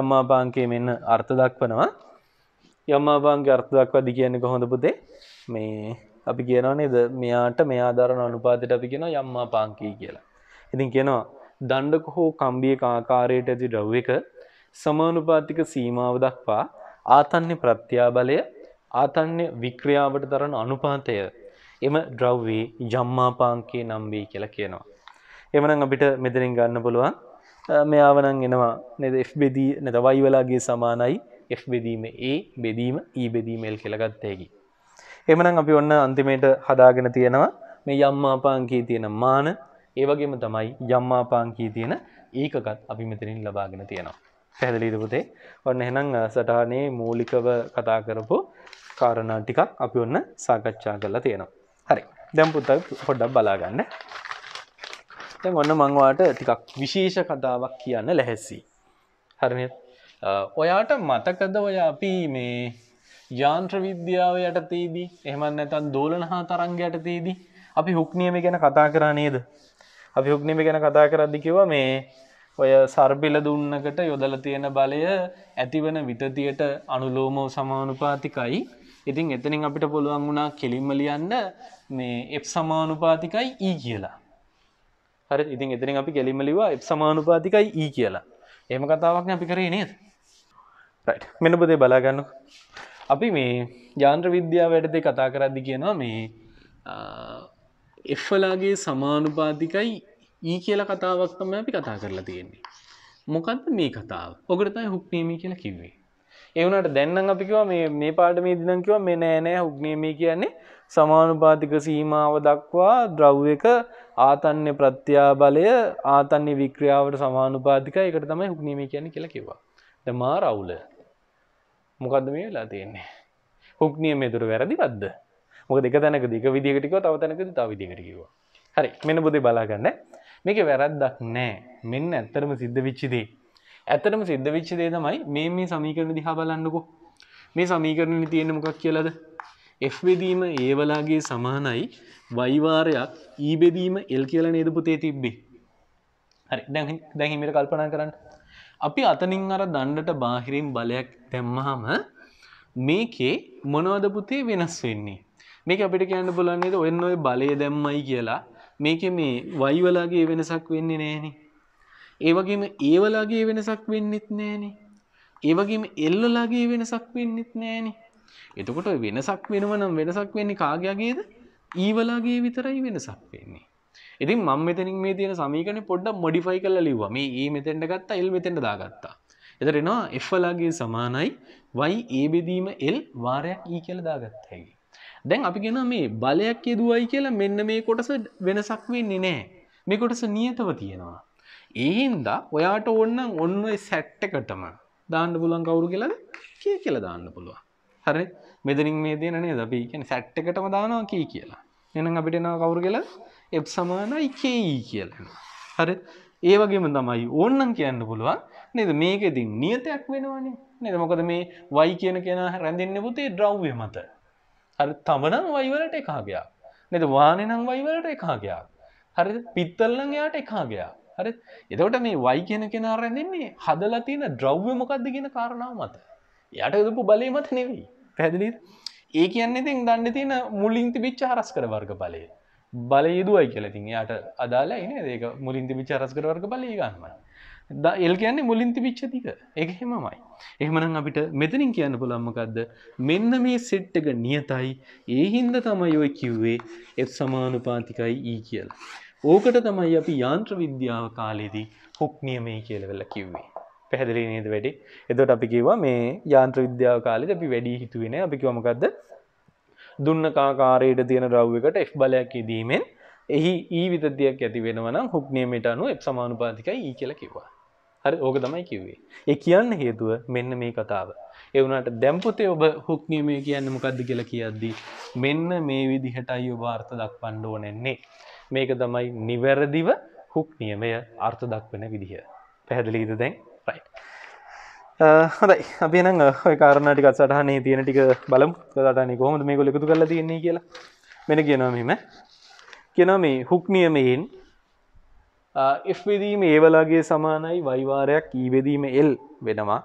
යම්මාපාංකය මෙන්න අර්ථ දක්වනවා යම්මාපාංගේ අර්ථ දක්වදි කියන්නේ කොහොඳ පුදේ මේ අපි කියනවා නේද මෙයාට මේ ආධාරන අනුපාතයට අපි කියෙන යම්මා පාංකී කියලා. ඉතින් කියනවා දණ්ඩක හෝ කම්බිය ආකාරයට ඇති ද්‍රව් එක සමානුපාතික සීමාව දක්වා ආතන්‍ය ප්‍රත්‍යාබලය ආතන්‍ය වික්‍රියාවට දරන අනුපාතය එම ද්‍රව්‍යයේ ජම්මාපාංකේ නම් වේ කියලා කියනවා. එමනම් අපිට මෙතනින් ගන්න පුළුවන් මෙයාව නම් එනවා නේද F බෙදී නැත්නම් Y වලගේ සමානයි F බෙදීම A බෙදීම E බෙදීම L කියලා ගත්ත හැකි. එමනම් අපි ඔන්න අන්තිමේට හදාගෙන තියෙනවා මේ යම්මාපාංකයේ තියෙන මාන ඒ වගේම තමයි යම්මාපාංකයේ තියෙන ඒකකත් අපි මෙතනින් ලබාගෙන තියෙනවා. පැහැදිලිද පුතේ? ඔන්න එහෙනම් සටහනේ මූලිකව කතා කරපු කාරණා ටිකක් අපි ඔන්න සාකච්ඡා කරලා තියෙනවා. හරි දැම් පුත පොඩ්ඩක් බලාගන්න තැන් ඔන්න මංවාට ටිකක් විශේෂ කතාවක් කියන්න ලැහැස්සි හරනි ඔයාට මතකද ඔය අපි මේ යාන්ත්‍ර විද්‍යාව යටතේදී එහමන්න ඇතන් දෝලන හා තරංග යටතේදී අපි හුක්නියම ගැන කතා කරා නේද අපි හුක්නිම ගැන කතා කරද්දි කිව මේ ඔය සර්බිල දුන්නකට යොදල තියෙන බලය ඇතිවන විතතියට අනුලෝමෝ සමානුපාතිකයි ඉතින් එතනින් අපිට පුළුවන් වුණා කෙලින්ම ලියන්න මේ එප් සමානුපාතිකයි E කියලා. හරි ඉතින් එතනින් අපි කෙලින්ම ලිව්වා එප් සමානුපාතිකයි E කියලා. එහෙම කතාවක් නේ අපි කරේ නේද? රයිට්. මෙන්න පොතේ බලා ගන්නකො. අපි මේ යාන්ත්‍ර විද්‍යාව යටතේ කතා කරද්දි කියනවා මේ F වලගේ සමානුපාතිකයි E කියලා කතාවක් තමයි අපි කතා කරලා තියෙන්නේ. මොකද්ද මේ කතාව? ඔකට තමයි හුක් නීමි කියලා කිව්වේ. ඒවනට දැන්නම් අපිකිව මේ පාට මේ දිනකිව මේ නෑනෑ හුක්නේමී කියන්නේ සමානුපාතික සීමාව දක්වා ද්‍රව්වක ආතන්‍ය ප්‍රත්‍යා බලය ආතන්‍ය වික්‍රියාවට සමානුපාතික එකට තමයි හුක්නීමී කියන්නේ කියලා කිවා. දමා රවුල මොකක්ද මේ වෙලා තියෙන්නේ. හුක්නියම තුර වැරදිවද්ද මොක දෙක තැනක දික විදිකටිකව තව තැනක තව විදිකටකිව හරි මෙන බොදේ බලාගන්න මේක වැරද්දක් නෑ මෙන්න ඇත්තරම සිද්ධ විච්චිදී ඇතරම සිද්ධ විච්චදේ තමයි මේ මේ සමීකරණ දිහා බලන්නකෝ මේ සමීකරණ තියෙන මොකක් කියලද F බෙදීම A වලාගේ සමානයි y වාරයක් E බෙදීම L කියලා නේද පුතේ තිබ්බේ හරි දැන් දැන් හිමීට කල්පනා කරන්න අපි අතනින් අර දණ්ඩට බාහිරින් බලයක් දැම්මහම මේකේ මොනවද පුතේ වෙනස් වෙන්නේ මේක අපිට කියන්න බලන්නේ ඔන්න ඔය බලය දැම්මයි කියලා මේක මේ වයිවලාගේ වෙනසක් වෙන්නේ නෑනේ ඒවගේම ඒවලාගේ වෙනසක් වෙන්නෙත් නෑනේ ඒවගේම එල්ලලාගේ වෙනසක් වෙන්නෙත් නෑනේ එතකොට වෙනසක් වෙනවනම් වෙනසක් වෙන්නේ කාගයගේද ඊවලාගේ විතරයි වෙනසක් වෙන්නේ ඉතින් මම මෙතනින් මේ තියෙන සමීකරණය පොඩ්ඩක් මොඩිෆයි කරලා ලිව්වා මේ E මෙතෙන්ට ගත්තා L මෙතෙන්ට දාගත්තා එතට එනවා F වලාගේ සමානයි Y A බෙදීම L වාරයක් E කියලා දාගත්තා හැකි දැන් අපි ගෙන මේ බලයක් යෙදුවයි කියලා මෙන්න මේ කොටස වෙනසක් වෙන්නේ නෑ මේ කොටස නියතව තියෙනවා ඒහින්දා ඔයාට ඔන්න ඔන්න සැට් එකටම දාන්න පුලන් කවුරු කියලද කිය කියල දාන්න පුළුවන් හරි මෙදනින් මේ දයනේ දබී කියන සැට් එකටම දානවා කිය කියලා එනම් අපිට එනවා කවුරු කියල එප් සමානයි කේයි කියලා හරි ඒවගේම තමයි ඕන්නම් කියන්න පුළුවන් නද මේකෙතින් නියතයක් වෙනවානේ නද මොකද මේ වයි කියන කියෙන රැඳන්න පුතේ ද්‍රව්්‍ය මත හරි තමනම් වයිවලට එකහාගයක් නද වානනම් වයිවලට එකහාගයක් හරි පිත්තල්ලන් එයාට එකහාගයක් හරි එතකොට මේ වයි කියන කෙනාරැඳන්නේ හදලා තියෙන ද්‍රව්‍ය මොකක්ද කියන කාරණාව මත යට යදපු බලය මත නෙවෙයි පැදිලි ඒ කියන්නේ ඉතින් දන්න තියෙන මුලින් තිබිච්ච හරස් කර වර්ග බලය බලය යුදුවයි කියලා ඉතින් එයාට අදාලා එන ඒක මුලින් තිබිච්ච හරස් කර වර්ග බලය ගන්නවා එල් කියන්නේ මුලින් තිබිච්ච තික ඒක හෙමමයි එහෙමනම් අපිට මෙතනින් කියන්න පුළුවන් මොකද්ද මෙන්න මේ සෙට් එක නියතයි ඒ හින්දා තමයි ඔය කිව්වේ f සමානුපාතිකයි e කියලා ඕකට තමයි අපි යාන්ත්‍ර විද්‍යාව කාලෙදී හුක් නියමය කියලවෙල කිව්වේ. පැහැදිලි නේද වැඩි. එතකොට අපි කිව්වා මේ යාන්ත්‍ර විද්‍යාව කාලෙදී අපි වැඩි හිතුවේ නෑ. අපි කිව්වා මොකද්ද? දුන්න කාකාරයට තියෙන ද්‍රව්‍යයකට F බලයක් යෙදීමෙන් එහි E විතතියක් ඇති වෙනවා නම් හුක් නියමයට අනුව F සමානුපාතිකයි E කියලා කිව්වා. හරි ඕක තමයි කිව්වේ. ඒ කියන්න හේතුව මෙන්න මේ කතාව. ඒ වුණාට දැන් පුතේ ඔබ හුක් නියමය කියන්නේ මොකද්ද කියලා කියද්දී මෙන්න මේ විදිහටයි ඔබ අර්ථ දක්වන්න ඕනෙන්නේ. මේක තමයි නිවැරදිව හුක් නියමය අර්ථ දක්වන විදිහ. පැහැදිලීද දැන් රයි. හදයි අපේන කාරණටිකත් සටහනේ තියෙන ටික බලම් සටන කොහොමද මේ ගොල එකතු කල තියන්නේ කියලා මෙන කියනමම කියන මේ හුක් නියමයෙන් එවදීම ඒවලාගේ සමානයි වයිවාරයක් ඊවෙදීම e එල් වෙනවා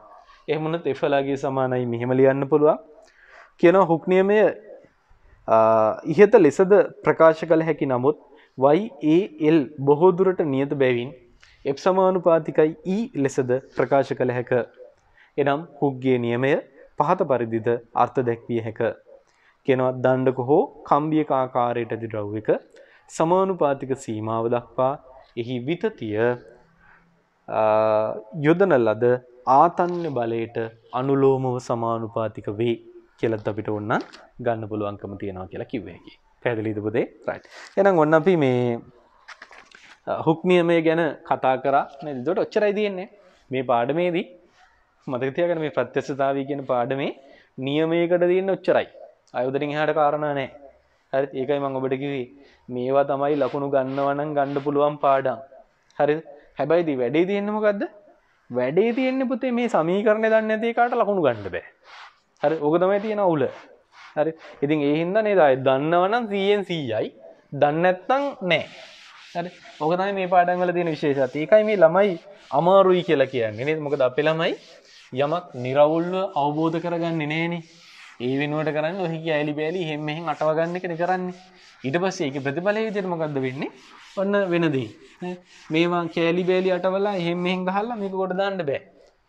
එහමුණත් එෆලාගේ සමානයි මෙහෙම ලියන්න පුළුවන් කියනවා හුක්නියමය ඉහත ලෙසද ප්‍රකාශ කළ හැකි නමුත් YAL බොහෝදුරට නියත බැවින් එප් සමානුපාතිකයි E ලෙසද ප්‍රකාශ කළ හැක. එනම් හුක්ගේ නියමය පහත පරිදිද අර්ථ දැක්විය හැක. කෙනවත් දණ්ඩක හෝ කම්බියක ආකාරයට දිරව් එක සමානුපාතික සීමාව දක්වා එහි විතතිය යොදන ලද ආතන්‍ය බලයට අනුලෝමව සමානුපාතික වේ කියලත් අපිට ඔන්න ගන්න පුළුවන්කම තියෙනවා කියලා කිව්වකි. පැදිලිද පුදේ රයි එනම් ඔන්න අපි මේ හුක්මියමය ගැන කතා කරා දොට ඔච්චරයි තියෙන්නේ මේ පාඩමේදී මතකතියගෙන මේ ප්‍රත්‍යස්ථතාවී කියන පාඩමේ නියමයකට තියන්න ඔච්චරයි අයුදරින් හට කාරණ නෑ හරි ඒකයි මං ඔබට කිවී මේවා තමයි ලකුණු ගන්නවනම් ගණ්ඩ පුළුවන් පාඩම් හරි හැබයිති වැඩේ තියෙන්න්නමකක්ද වැඩේ තියෙන්න්න පුතේ මේ සමීකරණය දන්න ඇතිකාට ලකුණු ගණ්ඩ බෑ හරි ඕක තමයි තියෙන ඔවුල හරි ඉතින් ඒහින්ද නේදයි දන්නවනම් සීයෙන් සීයයි දන්නැත්තං නෑ හරි මොකතයි මේ පාඩන්වල තියෙන විශේෂත් ඒකයි මේ ළමයි අමාරුයි කියලා කියන්නේ නේද මොකද අපේ ළමයි යමක් නිරවුල්ව අවබෝධ කරගන්නේ නෑනේ ඒ වෙනුවට කරන්න ඔහි ඇලි බෑලි හෙම මෙහෙන් අටව ගන්න එක කරන්නේ ඊට පස්සේ ඒක ප්‍රතිඵලයේ විදිහට මොකද්ද වෙන්නේ ඔන්න වෙන දේ මේවා කෑලි බෑලි අටවලා එහෙම මෙහෙන් ගහලා මේක කොට දාන්න බෑ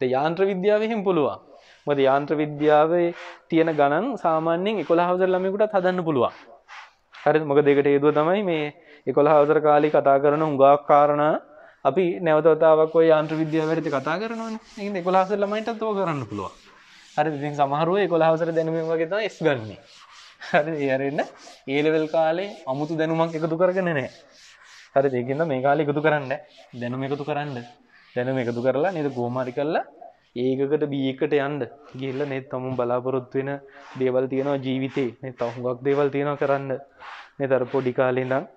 ඒ යාන්ත්‍ර විද්‍යාවෙ එහෙම පුළුවන් මොකද යාන්ත්‍ර විද්‍යාවේ තියෙන ගණන් සාමාන්‍යයෙන් 11 වසර ළමයෙකුටත් හදන්න පුළුවන්. හරිද? මොකද ඒකට හේතුව තමයි මේ 11 වසර කාලේ කතා කරන හුඟක් කාරණා අපි නැවත වතාවක් ওই යාන්ත්‍ර විද්‍යාව වැඩිද කතා කරනවනේ. ඒකින්ද 11 වසර ළමයින්ටත් ඕක කරන්න පුළුවන්. හරිද? ඉතින් සමහරව 11 වසර දැනුමෙන් වගේ තමයි S ගන්නෙ. හරිද? ඒ අරින්න ඒ ලෙවල් කාලේ අමුතු දැනුමක් එකතු කරගෙන නැහැ. හරිද? ඒකින්ද මේ කාලේ එකතු කරන්න දැනුම එකතු කරන්න. දැනුම එකතු කරලා නේද ගෝමාරි කරලා ඒකට බීකට යන්ඩ ගිල්ල නෙත් තමුම් බලාපොරොත්තු වෙන දේවල් තියෙනවා ජීවිතේ නෙ තහුඟක් දේවල් තියෙනවා කරන්න නෙතර පොඩිකාලෙඳම්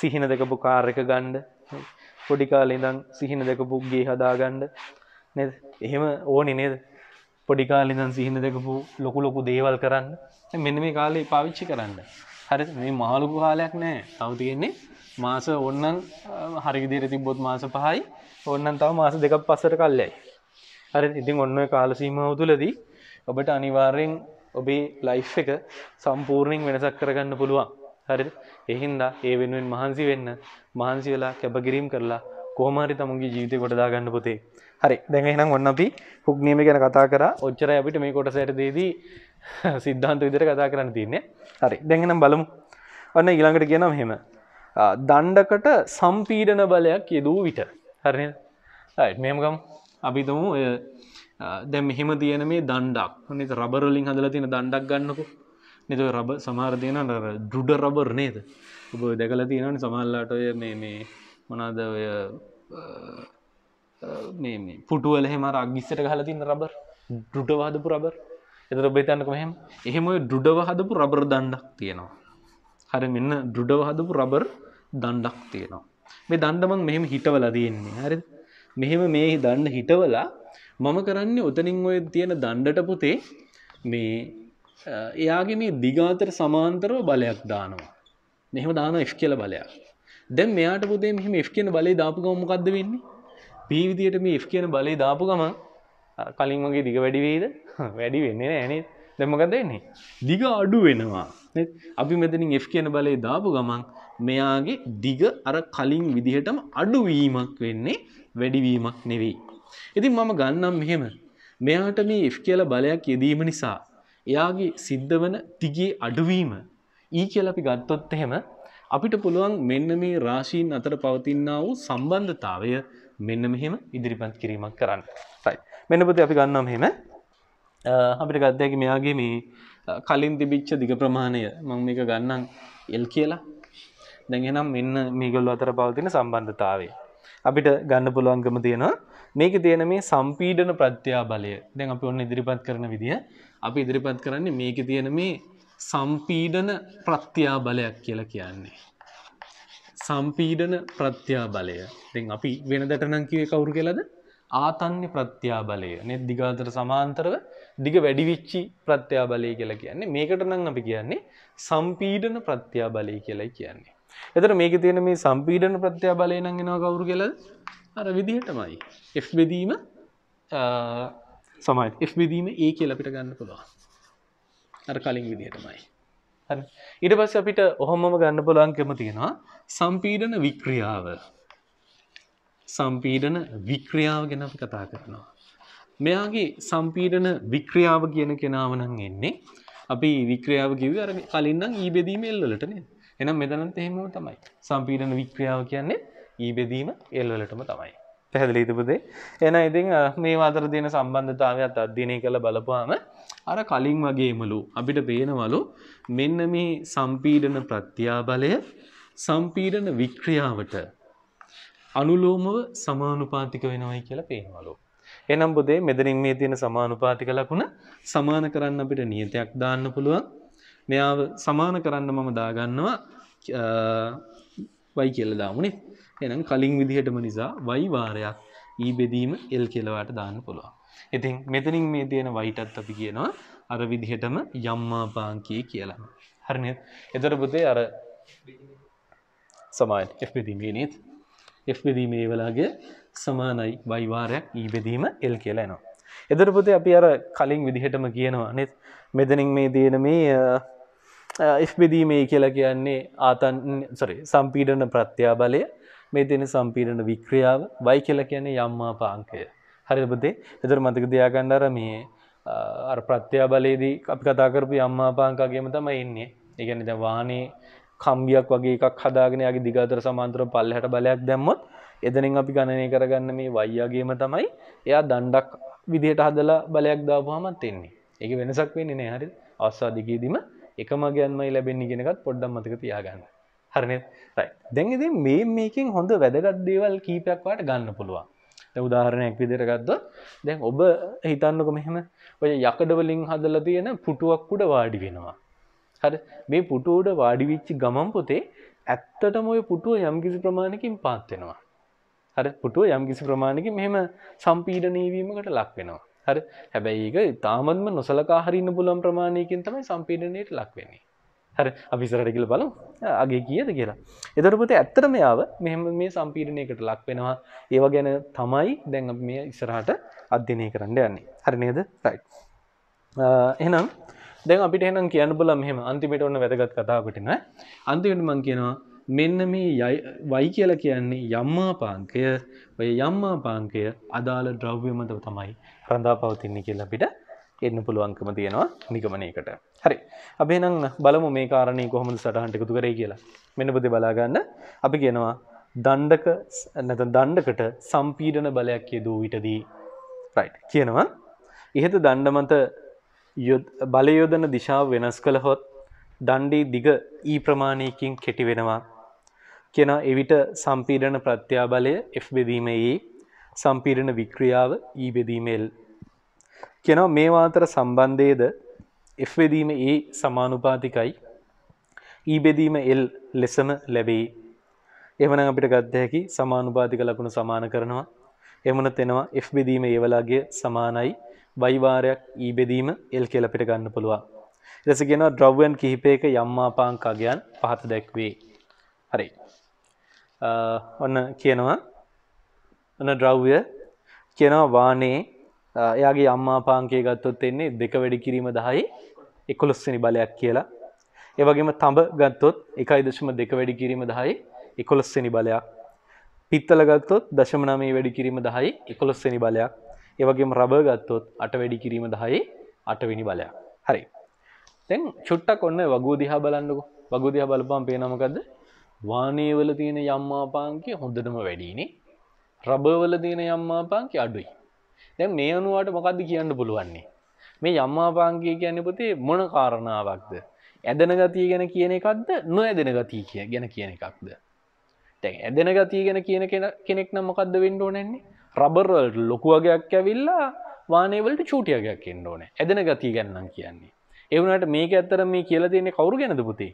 සිහින දෙකපු කාර්ක ගණ්ඩ පොඩිකාලෙඳම් සිහින දෙකපුක්ගේ හදාගණ්ඩ නෙ එහෙම ඕනි නේද පොඩිකාලෙඳම් සිහින දෙකපු ලොකු ලොකු දේවල් කරන්න මෙන්න මේ කාලේ පාවිච්චි කරන්න හරි මේ මහලුකු කාලයක් නෑ තව තියෙන්නේ මාස ඔන්නන් හරිදිර තිබොත් මාස පහයි ඔන්නන් තව මාස දෙකක් පස්සට කල්ලයි හරි ඉතින් ඔන්න කාල සීමාව තුළදී ඔබට අනිවාර්යෙන් ඔබේ ලයිෆ් එක සම්පූර්ණයෙන් වෙනසක් කරගන්න පුළුවන් හරිද එහින්දා ඒ වෙනුවෙන් මහන්සි වෙන්න මහන්සි වෙලා කැපකිරීම් කරලා කොහමරි තමුගේ ජීවිතය ගොඩදා ගන්න පුතේ හරි දැන් එහෙනම් ඔන්න අපි හුක් නියම ගැන කතා කරා ඔච්චරයි අපිට මේ කොටස ඇටදීදී සිද්ධාන්ත විදිහට කතා කරන්න තියෙන්නේ හරි දැන් එහෙනම් බලමු ඔන්න ඊළඟට කියනවා මෙහෙම දණ්ඩකට සම්පීඩන බලයක් යෙදූ විට හරිනේද රයිට් මෙහෙමකම් අපිතුමු දැම් මෙහෙම තියන මේ දණ්ඩක් නත රබරලින් හදල තියෙන දණ්ඩක් ගන්නකු නතු රබ සමාර්ධයන ඩුඩ රබර් නේද ඔබ දැකල තියෙනනි සමල්ලාට ඔය මේ මේ මොනාද ඔය මේ පුටුවල හෙම අගිස්සට හල තින්න රබර් ඩුඩවාදපු රබර් එතර බේතන්නක මෙහෙම එහෙම ඩුඩව හදපු රබර් දණ්ඩක් තියෙනවා හර මෙන්න ඩුඩව හදපු රබර් දණ්ඩක් තියෙනවා මේ දණ්ඩමන් මෙහෙම හිටවල තියෙන්නේ හරිද මෙහෙම මේ දන්න හිටවලා මම කරන්නේ ඔතනින් ඔය තියෙන දණ්ඩට පුතේ මේ එයාගේ මේ දිගාතර සමාන්තරව බලයක් දානවා. මෙහෙම දාන F කියල බලයක්. දැන් මෙයාට පුතේ මෙහෙම F කියන බලේ දාපු ගම මොකක්ද වෙන්නේ? P විදියට මේ F කියන බලේ දාපු ගම කලින් වගේ දිග වැඩි වෙයිද? වැඩි වෙන්නේ නෑ නේද? දැන් මොකද වෙන්නේ? දිග අඩු වෙනවා. නේද? අපි මෙතනින් F කියන බලේ දාපු ගමන් මෙයාගේ දිග අර කලින් විදිහටම අඩු වීමක් වෙන්නේ වැඩිවීමක් නෙවෙයි. ඉතින් මම ගන්නම් මෙහෙම මෙයාට මේ F කියලා බලයක් යෙදීම නිසා එයාගේ සිද්ධ වන තිගේ අඩුවීම E කියලා අපි ගත්තොත් එහෙම අපිට පුළුවන් මෙන්න මේ රාශීන් අතර පවතිනා වූ සම්බන්ධතාවය මෙන්න මෙහෙම ඉදිරිපත් කිරීමක් කරන්න. right. මෙන්න පුතේ අපි ගන්නවා මෙහෙම අපිට ගත්ත හැකි මෙයාගේ මේ කලින් තිබිච්ච දිග ප්‍රමාණය මම මේක ගන්නම් L කියලා. දැන් එහෙනම් මෙන්න මේගොල්ලෝ අතර පවතින සම්බන්ධතාවය. අපිට ගන්න පුළුවන්කම තියෙනවා මේක තියෙන මේ සම්පීඩන ප්‍රත්‍යා බලය දැන් අපි ඔන්න ඉදිරිපත් කරන විදිහ අපි ඉදිරිපත් කරන්නේ මේක තියෙන මේ සම්පීඩන ප්‍රත්‍යා බලයක් කියලා කියන්නේ සම්පීඩන ප්‍රත්‍යා බලය දැන් අපි වෙනදට නම් කිව්වේ කවුරු කියලාද ආතන්්‍ය ප්‍රත්‍යා බලය නේ දිගාතර සමාන්තරව දිග වැඩිවිච්චි ප්‍රත්‍යා බලය කියලා කියන්නේ මේකට නම් අපි කියන්නේ සම්පීඩන ප්‍රත්‍යා බලය කියලා කියන්නේ එතට මේක තියෙන මේ සම්පීඩන ප්‍රත්‍යා බලය නංගෙනවා කවුරු කියල අර විදිහටමයි. F බෙදීම සමයි F බෙදීම ඒ කියල අපිට ගන්න පුළුවන්. අර කලින් විදිහටමයි. ඉට පස්ස අපිට ඔහොමම ගන්න පුලන්කම තියෙනවා සම්පීඩන වික්‍රියාව. සම්පීඩන වික්‍රියාව ගැන අපි කතා කරනවා. මෙයාගේ සම්පීඩන වික්‍රියාව කියන කෙනාවනං එන්නේ අපි වික්‍රියාව කිව අර කලින්නම් ඊබෙදීම e එල්ලටනේ එනම් මෙදනත් එහෙම තමයි සම්පීඩන වික්‍රියාව කියන්නේ ඒ බෙදීම එල්වලටම තමයි. පැහැදිලි ඉතිපුදේ එන ඉතින් මේ අතර තියෙන සම්බන්ධතාවයක්ත් අධ්‍යනය කළ බලපාම අර කලින් වගේමලු අපිට පේනවලු මෙන්න මේ සම්පීඩන ප්‍රත්‍යාබලය සම්පීඩන වික්‍රියාවට අනුලෝමව සමානුපාතික වෙනවයි කියලා පේනවලු. එනම් බුදේ මෙදරින් මේ තියෙන සමානුපාතික ලකුණ සමාන කරන්න අපිට නියතයක් දාන්න පුළුවන් මෙයාව සමාන කරන්න මම දාගන්නවා වයි කියල දාමුණේ එනම් කලින් විදිහටම නිසා වයි වාරයක් ඊ බෙදීම එල් කියලවාට දාන්න පුළුවන්. ඉතින් මෙතනින් මේ තියෙන වයිටත් අපි කියනවා අර විදිහටම යම්මා පාංකී කියලා. හරිනය එතර පුතේ අර සමායි F බෙදීමේ නීත් F බෙදීමේ වලාගේ සමානයි වයිවාරයක් ඊ බෙදීම එල් කියලා එනවා. එතර පුතේ අපි අර කලින් විදිහටම කියනවා නෙත් මෙතනින් මේ තියෙන මේ එස්බෙදීමේ කියලා කියන්නේ ආතන් සොරි සම්පීඩන ප්‍රත්‍යාබලය මේ දෙන සම්පීඩන වික්‍රියාව වයි කියලා කියන්නේ යම්මා පාංකය. හරිබදේ එතර මතක දයාගණ්ඩර මේ අර ප්‍රත්‍යාබලයේදී අපි කතා කරපු යම්මා පාංකාගේම තම එන්නේ ඒගැනද වානේ කම්බියක් වගේ එකක් හදාගෙනයාගේ දිගතර සමාන්තර පල්ලහට බලයක් දැම්මොත් එදනින් අපි ගණනය කරගන්න මේ වයියාගේම තමයි එයා දණ්ඩක් විදිහට හදලා බලයක් දාපුහමත් එන්නේ ඒක වෙනසක් වෙන්නේ නෑ හරි අස්වාදිකීදීම එකම ගැන්මයි ලැබෙන්නේ ගෙනකත් පොඩ්ඩම් මතක තියාගන්න හරන දැන් ඉති මේ මේකින් හොඳ වැදගත් දේවල් කීපයක්වාට ගන්න පුළුවන් උදාහරණයක් විදිරගත්ද දැන් ඔබ හිතන්නක මෙහෙම ඔය යකඩවලින් හදල තියෙන පුටුවක්කුඩ වාඩි වෙනවා. හර මේ පුටුවඩ වාඩිවිච්චි ගමන් පොතේ ඇත්තටම ඔය පුටුව යම්කිසි ප්‍රමාණකින් පාත්වෙනවා. හර පුටුව යම්කිසි ප්‍රමාණකින් මෙහෙම සම්පීඩනීවීමකට ලක් වෙනවා. හරි හැබැයි ඒක තාමත්ම නොසලකා හරින්න පුළුවන් ප්‍රමාණයකින් තමයි සම්පීඩනයට ලක් වෙන්නේ හරි අපි ඉස්සරහට කියලා බලමු අගේ කීයද කියලා එතකොට පුතේ ඇත්තටම යාව මෙහෙම මේ සම්පීඩනයකට ලක් වෙනවා ඒව ගැන තමයි දැන් අපි මේ ඉස්සරහට අධ්‍යයනය කරන්න යන්නේ හරි නේද රයිට් එහෙනම් දැන් අපිට එහෙනම් කියන්න බලන්න මෙහෙම අන්තිමට ඔන්න වැදගත් කතාවකට නේ අන්තිමට මම කියනවා මෙන්න මේ වයි කියලා කියන්නේ යම්මාපාංකය ඔය යම්මාපාංකය අදාළ ද්‍රව්‍යමතව තමයි රඳා පවතින්නේ කියලා අපිට එන්න පුළුවන්කම තියෙනවා නිගමනයකට. හරි අපේ නම් බලමු මේ කාරණය කොහොමද සටහන්ට එකතු කරේ කියලා මෙන්න පුදේ බලාගන්න අපි කියනවා දණ්ඩක නැත දණ්ඩකට සම්පීඩන බලයක් යෙදූ විටදී රයි් කියනවා ඉහත දණ්ඩමත බලයොදන දිශාව වෙනස් කළ හොත් දණ්ඩී දිග ඊ ප්‍රමාණයකින් කෙටි වෙනවා කියන එවිට සම්පීඩන ප්‍රත්‍යාබලය F බෙදීමයේ සම්පීඩන වික්‍රියාව E බෙදීමල් කියන මේවා අතර සම්බන්ධයේද F බෙදීම E සමානුපාතිකයි E බෙදීම L ලෙසම ලැබෙයි එවනම් අපිට ගත්ත හැකි සමානුපාතික ලකුණු සමාන කරනවා එමුණත් එනවා F බෙදීම ඒ වලාගේ සමානයි y වාරයක් E බෙදීම L කියලා අපිට ගන්න පුළුවන් ඊට පස්සේ කියනවා ද්‍රව්‍යයන් කිහිපයක යම් ආපාංක අගයන් පහත දැක්වේ හරි ඔන්න කියනවා ඔන්න ද්‍රව්‍ය කියනවා වානේ එයාගේ අම්මා පාංකේ ගත්තොත් එන්නේ දෙක වැඩි කිරීම 10යි 11 වෙනි බලයක් කියලා. ඒ වගේම තඹ ගත්තොත් 1.2 වැඩි කිරීම 10යි 11 වෙනි බලයක්. පිත්තල ගත්තොත් 0.9 වැඩි කිරීම 10යි 11 වෙනි බලයක්. ඒ වගේම රබර් ගත්තොත් 8 වැඩි කිරීම 10යි 8 වෙනි බලයක්. හරි. දැන් චුට්ටක් ඔන්න වගෝ දිහා බලන්නකෝ. වගෝ දිහා බලපුවම පේනවා මොකද්ද? වානයවල තියෙන යම්මාපාංකය හොඳටම වැඩිනේ රබවල තියෙන යම්මාපාංකි අඩුයි දැ මේ අනුවට මොකක්ද කියන්න පුළුවන්නේ මේ යම්මාපාංකය කියන්නපතේ මොන කාරණාවක්ද ඇදන ගතිය ගැන කියන එකක්ද නො ඇදෙන ගතිය කිය ගැන කියන එකක්ද තැන් ඇදෙන ගතිය ගැන කියන කෙනෙක් නම් මොකක්ද වෙන්ඩෝ නැන්නේ රබර්වල්ට ලොකුවගයක් ඇවිල්ලා වානේවලට චූටියගයක් එන්නඩෝන ඇදෙන ගතිය ගැන්නම් කියන්නේ එවනට මේක ඇත්තර මේ කියලා තියන්නේ කවරු ගැනද පුතේ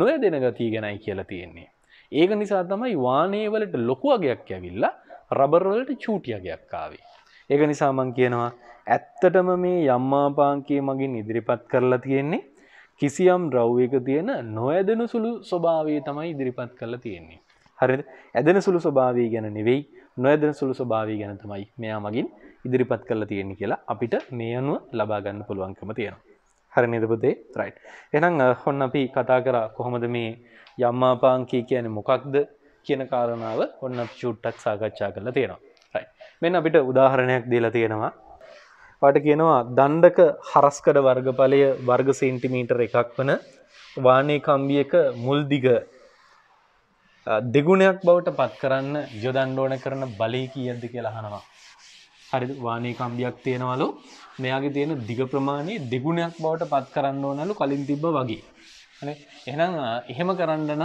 නොය දෙන ගතිය ගැනයි කියලා තියෙන්නේ. ඒක නිසා තමයි වානේවලට ලොකුවගයක් ඇවිල්ලා රබර්වලට චූටියගයක් කාවේ. ඒක නිසා මං කියනවා ඇත්තටම මේ යම්මාපාංකය මගින් ඉදිරිපත් කරලා තියෙන්නේ කිසියම් ද්‍රව්යක තියෙන නොඇදෙන සුළු ස්වභාවය තමයි ඉදිරිපත් කරලා තියෙන්නේ. හරිද? ඇදෙන සුළු ස්වභාවය ගැන නෙවෙයි නොඇදෙන සුළු ස්වභාවය ගැන තමයි මෙයා මගින් ඉදිරිපත් කරලා තියෙන්නේ කියලා අපිට මේ අනුව ලබා ගන්න පුළුවන්කම තියෙනවා. හරි නිදපුදේ රයි්. එනම් හොන්න අපි කතා කරා කොහොමද මේ යම්මාපාංකී කියන මොකක්ද කියන කාරණාව ඔන්න චුට්ටක් සාකච්ඡා කරලා තියෙනවා රයි මෙන්න අපිට උදාහරණයක් දීලා තියෙනවා පට කියනවා දණ්ඩක හරස්කඩ වර්ගඵලය වර්ග සෙන්ටිමීටර් එකක් වන වානේ කම්බියක මුල්දිග දෙගුණයක් බවට පත් කරන්න යොදන්ඩෝන කරන බලය කියද්ද කියලා හනවා හරිද වානේ කම්බියක් තියෙනවලු මෙයාගේ තියෙන දිග ප්‍රමාණය දෙගුණයක් බවට පත් කරන්න ඕනලු කලින් තිබ්බ වගේ එහෙනම් එහෙම කරන්න නම්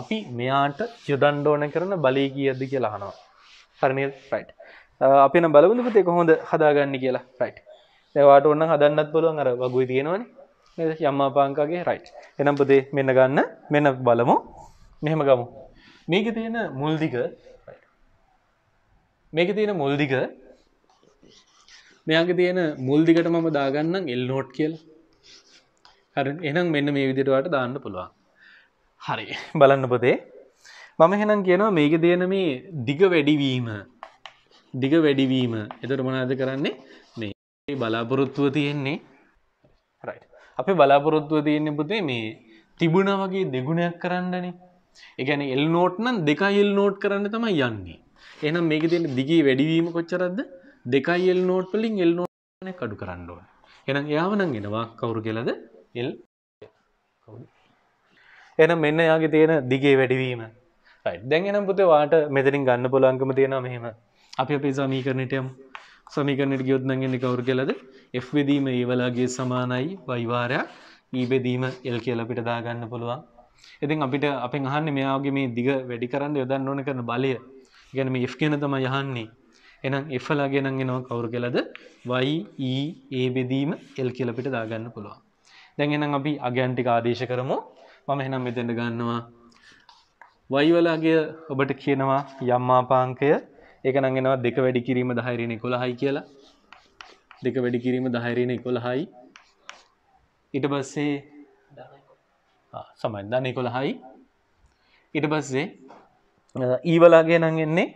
අපි මෙයාට යොදන්න ඕන කරන බලය කීයද කියලා අහනවා හරිනේද රයිට් අපි නම් බලමු පුතේ කොහොමද හදාගන්න කියලා රයිට් දැන් වාට ඕන හදන්නත් පුළුවන් අර වගුයි තියෙනවනේ නේද යම්මාපාංකගේ රයිට් එහෙනම් පුතේ මෙන්න ගන්න මෙන්න බලමු මෙහෙම ගමු මේකේ තියෙන මුල් දිග මේකේ තියෙන මුල් දිග මෙයාගේ තියෙන මුල්දිකට මම දාගන්නම් එල් නෝට් කියල හරි එනම් මෙන්න මේ විදිටවාට දාන්න පුළුවන් හරි බලන්න පොතේ මම හෙනම් කියනවා මේක තියෙන මේ දිග වැඩිවීම දිග වැඩිවීම එතට මනාද කරන්නේ මේ බලාපොරොත්තුව තියෙන්නේ රයි අපේ බලාපොරොත්තුව තියෙන්නේ පුතේ මේ තිබුණ වගේ දෙගුණයක් කරන්නනේ එකන එල් නෝට්නන් දෙක එල් නෝට් කරන්න තමයි යන්නේ එනම් මේක තියෙන දිගේ වැඩිවීම කොච්චරද දෙකයි එල් නෝට් වලින් එල් නෝට් කඩු කරන්න ඕනේ. එහෙනම් එයාව නම් එනවා කවුරු කියලාද? එල් කවුද? එහෙනම් මෙන්න යාගේ තියෙන දිගේ වැඩිවීම. රයිට්. දැන් එහෙනම් පුතේ වාට මෙතනින් ගන්න පුළුවන්කම තියෙනවා මෙහෙම. අපි අපේ සමීකරණයට යමු. සමීකරණයට ගියොත් නම් එන්නේ කවුරු කියලාද? F බෙදීම ඒ වලාගේ සමානයි y වාරයක් E බෙදීම L කියලා අපිට දාගන්න පුළුවන්. ඉතින් අපිට අපෙන් අහන්නේ මෙයාගේ මේ දිග වැඩි කරන්න යොදන්න ඕන කරන බලය. කියන්නේ මේ F කියන තමයි අහන්නේ. එහෙනම් F ලාගේ නම් එනවා කවුරු කියලාද? Y E A බෙදීම L කියලා අපිට දාගන්න පුළුවන්. දැන් එහෙනම් අපි අගයන් ටික ආදේශ කරමු. මම එහෙනම් මෙතෙන්ට ගන්නවා y වල අගය ඔබට කියනවා යම් ආපාංකය. ඒක නම් එනවා දෙක වැඩි කිරීම 10 ඍණ 11යි කියලා. දෙක වැඩි කිරීම 10 ඍණ 11යි. ඊට පස්සේ සමයි ධන 11යි. ඊට පස්සේ ඊ e වලගේ නම් එන්නේ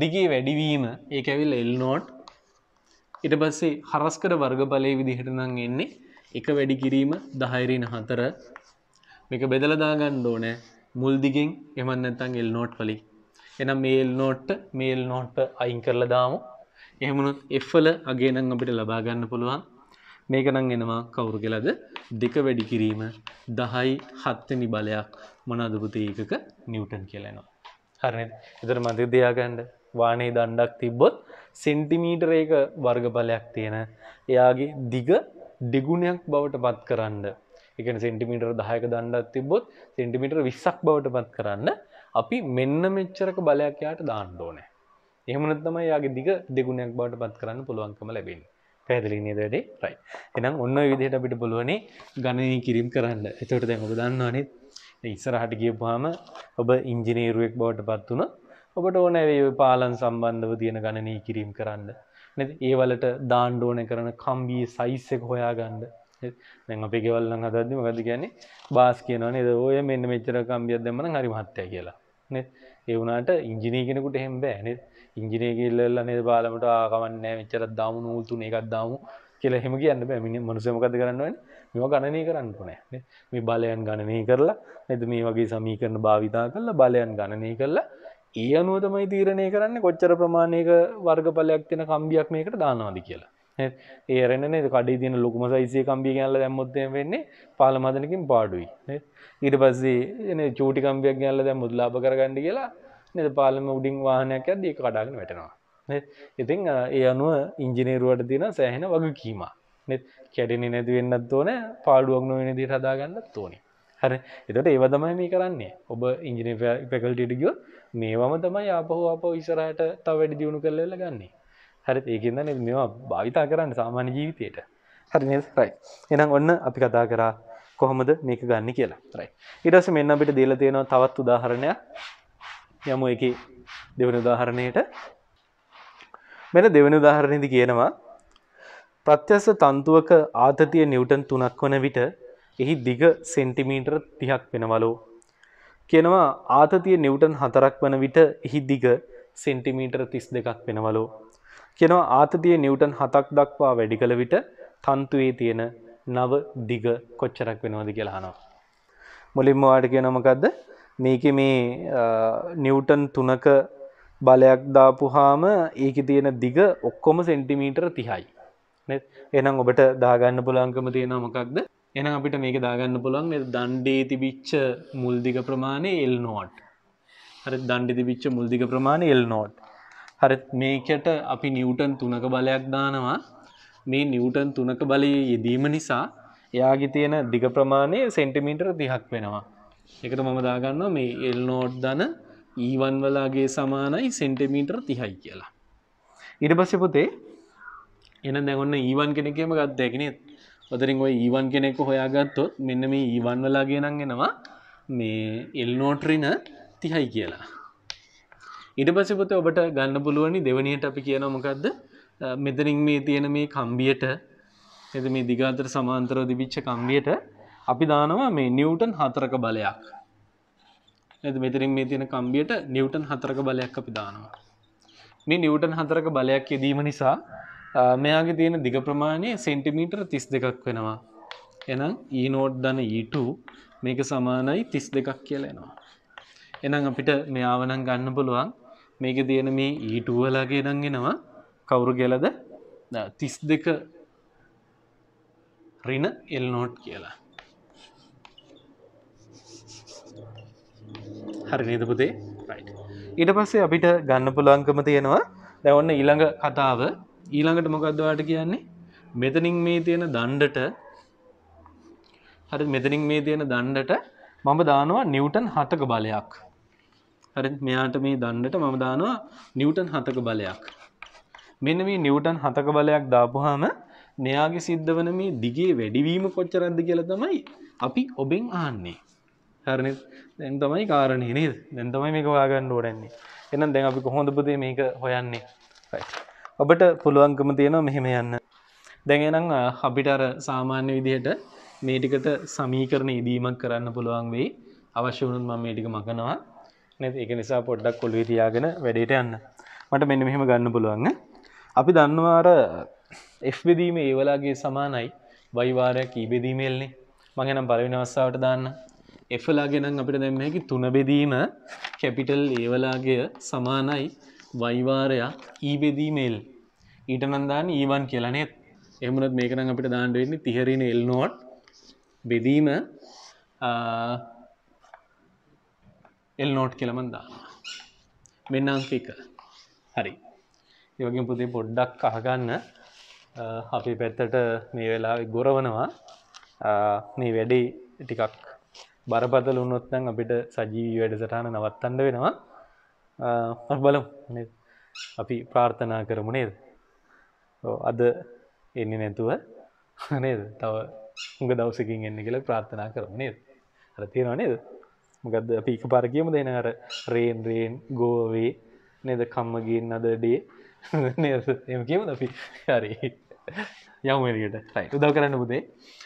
දිගේ වැඩිවීම ඒක ඇවිල් එල් නෝට් ඉට පස්සේ හරස්කර වර්ගඵලය විදිහට නං එන්නේ එක වැඩි කිරීම දහයිරීන හතර මේක බෙදලදාගන්න ඕනෑ මුල්දිගෙන් එමන්නත්තන් එල් නෝට් වලින් එනම් මේල් නෝට්ට මේල් නෝට්ට අයින් කරලා දාමු එහෙමුණුත් එෆල අගේනං අපිට ලබාගන්න පුළුවන් මේක නං එනවා කවුරු කියලද දෙක වැඩි කිරීම දහයි හත්තනි බලයක් මොනදපුතේ එකක නිවටන් කියලනවා හරනි එතර මතක දෙයාගන්ඩ වානේ දණ්ඩක් තිබ්බොත් සෙන්ටිමීටර එක වර්ගඵලයක් තියෙන එයාගේ දිග දෙගුණයක් බවට පත් කරන්න එක සෙන්ටිමිටර් දායක දණ්ඩක් තිබොත් සෙන්ටිමිටර් විස්සක් බවට පත් කරන්න අපි මෙන්න මෙච්චරක බලයක් යාට දාන්න ඕනෑ එහමන තමයි යාගේ දිග දෙගුණයක් බවට පත් කරන්න පුළුවන්කම ලැබෙන පැදිලි නිදඩේ රයි එනම් ඔන්න විදිහට අපිට පුළුවනේ ගණනී කිරම් කරන්න එතවට දැම දන්නවානේ ඉස්සරහට ගියපුහම ඔබ ඉංජිනේරුවෙක් බවට පත් වුණ ඔබට ඕන ඇවේ පාලන් සම්බන්ධව තියෙන ගණනී කිරීම් කරන්න නැති ඒවලට දාණ්ඩෝන කරන කම්බී සයිස්සෙක් හොයා ගන්ඩ දැන් අපි ගෙවල්ලන් හදදම ගද ගැන්නේ බාස් කියනවන ද ඔය මෙන්න මෙච්චර කම්බියක් දෙමන හරි මත්තය කියලා ඒවුණට ඉංජිනී කෙනෙකුට හෙම් බෑනෙ ඉංජිනයකිල්ල නද බාලමට ආකමන්නෑ මෙච්චරත් දාමුණූතුන එකත් දාමු කියලා හෙම කියන්න බැමිනි මනුසමකද කරන්නවන්නේ මේවා ගණනය කරන්න ඕනේ මේ බලයන් ගණනය කරලා නේද මේ වගේ සමීකරණ භාවිතා කරලා බලයන් ගණනය කරලා ඒ අනුව තමයි තීරණය කරන්නේ කොච්චර ප්‍රමාණයක වර්ගඵලයක් තියෙන කම්බියක් මේකට දානවාද කියලා. ඒ අරගෙන නේද කඩේ තියෙන ලොකුම සයිසිය කම්බිය ගෙනල්ලා දැම්මොත් එහෙම වෙන්නේ 15 මදනකින් පාඩුයි. නේද? ඊට පස්සේ නේ චූටි කම්බියක් ගෙනල්ලා දැම්මොත් ලාභ කරගන්න කියලා නේද පාලම උඩින් වාහනයක් යද්දී ඒක කඩාගෙන වැටෙනවා. නේද? ඉතින් ඒ අනුව ඉංජිනේරුවට තියෙන සෑහෙන වගකීමක්. නෙත් කැඩෙන නැති වෙන්නත් ඕන පාඩුවක් නොවෙන දිට හදාගන්නත් ඕනේ හර එතට ඒව තමයි මේ කරන්නේ ඔබ ඉංජිනි පැකල්ටිටගිය මේවම තමයි ආපහෝ අප ඉසරහට තව වැඩි දියුණු කරලල ගන්නේ හරි ඒකෙන්ද නෙ මෙවා භාවිතා කරන්න සාමාන්‍ය ජීවිතයට හරි නිස්රයි එනම් ඔන්න අපි කතා කරා කොහොමද මේක ගන්න කියලා තරයි ඉටස මෙන්න අපිට දේල තියෙනවා තවත් උදාහරණයක් යමු එක දෙවන උදාහරණයට මෙන දෙවන උදාහරණයද කියනවා ප්‍රත්‍යස්ස තන්තුවක ආතතිය නිවටන් තුනක් වන විට එහි දිග සෙන්ටිමීටර් තිහක් වෙනවලු. කියනවා ආතතිය නිවටන් හතරක් වන විට එහි දිග සෙන්ටිමීටර් තිස් දෙකක් වෙනවලු. කියනවා ආතතිය නිවටන් හතක් දක්වා වැඩි කළ විට තන්තුවේ තියෙන නව දිග කොච්චරක් වෙනවද කියලානවා. මුලින්ම වාට කියනමකක්ද මේක මේ නිවටන් තුනක බලයක් දාපුහාම ඒක තියෙන දිග ඔක්කොම සෙන්ටිමීටර් තිහයි. එනම් ඔබට දාගන්න පුළංකම තියෙන මොකක්ද එන අපිට මේක දාගන්න පුළන් දණ්ඩේ තිබිච්ච මුල්දිග ප්‍රමාණය එල් නෝට් හරි දණ්ඩි තිබිච්ච මුල්දිග ප්‍රමාණය එල් නෝට් හරි මේකට අපි නිවටන් තුනක බලයක් දානවා මේ නිවටන් තුනක බලය යෙදීම නිසා එයාගේ තියෙන දිග ප්‍රමාණය සෙන්ටිමීටර් දිහක් වෙනවා එකට මම දාගන්නවා මේ එල් නෝට් දන ඊවන් වලාගේ සමානයි සෙන්ටිමීටර් තිහයි කියලා ඉඩ පස්සෙ පොතේ එන දැගොන්න ඒවන් e කෙනෙකම ගත් දැකනෙත් ඔතරින් ඔය ඒවන් e කෙනෙක්ක හොයාගත්තොත් මෙන්න මේ ඒවන් e වලාගේ නංගෙනවා මේ එල්නෝටරින තිහයි කියලා ඉට පසිපොත ඔබට ගන්න පුළුවනි දෙවනියට අපි කියන මොකක්ද මෙතනින් මේ තියෙන මේ කම්බියට එද මේ දිගාතර සමාන්තරව දිවිච්ච කම්බියට අපි දානවා මේ නිවටන් හතරක බලයක් ඇද මෙතරින් මේ තියෙන කම්බියට නිවටන් හතරක බලයක් අපි දානවා මේ නිවටන් හතරක බලයක් යෙදීම නිසා මෙයාගේ තියෙන දිග ප්‍රමාණය සෙන්ටිමීටර් 32ක් වෙනවා. එහෙනම් E නෝඩ් ධන E2 මේක සමානයි 32ක් කියලා එනවා. එහෙනම් අපිට මෙයාව නම් ගන්න පුළුවන්. මේකේ තියෙන මේ E2 වලගේ නම් එනවා කවුරු කියලාද? 32 ඍණ L නෝඩ් කියලා. හරි නේද පුතේ? right. ඊට පස්සේ අපිට ගන්න පුළුවන්කම තියෙනවා දැන් ඔන්න ඊළඟ කතාව ඊළඟට මොකක්දවාට කියන්නේ මෙතනින් මේ තියෙන දණ්ඩට හරි මෙතනින් මේ තියෙන දණ්ඩට මම දානවා නිවටන් හතක බලයක් හරි මෙයාට මේ දණ්ඩට මම දානවා නිවටන් හතක බලයක් මෙන්න මේ නිවටන් හතක බලයක් දාපුහම මෙයාගේ සිද්ධ වන මේ දිගේ වැඩිවීම කොච්චරද්ද කියලා තමයි අපි ඔබෙන් ආන්නේ හරි දැන් තමයි කාරණේ නේද දැන් තමයි මේක හොයාගන්න ඕනේ එහෙනම් දැන් අපි කොහොමද පුතේ මේක හොයන්නේ right ඔබට පුළුවන්කම තියෙනවා මෙහෙම යන්න දැඟනම් අපිට අර සාමාන්‍ය විදිහට මේ ටිකට සමීකරණ ඉදීමක් කරන්න පුළුවන් වෙයි අවශ්‍ය වුණොත් මම මේ ටික මකනවා නේද ඒක නිසා පොඩ්ඩක් ඔළුවේ තියාගෙන වැඩේට යන්න මට මෙන්න මෙහෙම ගන්න පුළුවන් අපි දන්නවා අර F බෙදීමේ ඒ වලාගේ සමානයි y වාරයක් E බෙදීමේ එල්නේ මම එහෙනම් පළවෙනි අවස්ථාවට දාන්න F ලාගේ නම් අපිට දැන් මේකේ 3 බෙදීම කැපිටල් A වලාගේ සමානයි වයිවාරයක් ඊබෙදීමේල් ඊට නන්දාන ඒවන් e කියලනෙත් එමනත් මේකන අපිට දාණ්ඩ වෙන්නේ තිහරෙන එල්නොට බෙදීම එල්නෝට් කියලමන්දා මෙන්නංකික හරි ඒවගේ පුති පොඩ්ඩක් අහගන්න අපි පැත්තට මේ වෙලා ගොරවනවා මේ වැඩි ටිකක් බරපතල උන්නොත්නං අපිට සජීවී වැඩසටහන නවත්තන්ඩ වෙනවා බලමු අපි ප්‍රාර්ථනා කරමු නේද අද එන්නේ නැතුව නේද තව උඟ දවසකින් එන්න කියල ප්‍රාර්ථනා කරමු නේද අර තියෙනවා නේද මොකද අපි එක පාර කියමු දෙන අර රේන් රේන් ගෝවේ නේද කම්මගින් අද ඩේ එම කියමද අපි හරි යවමකට රයි උදව කරන්න පුදේ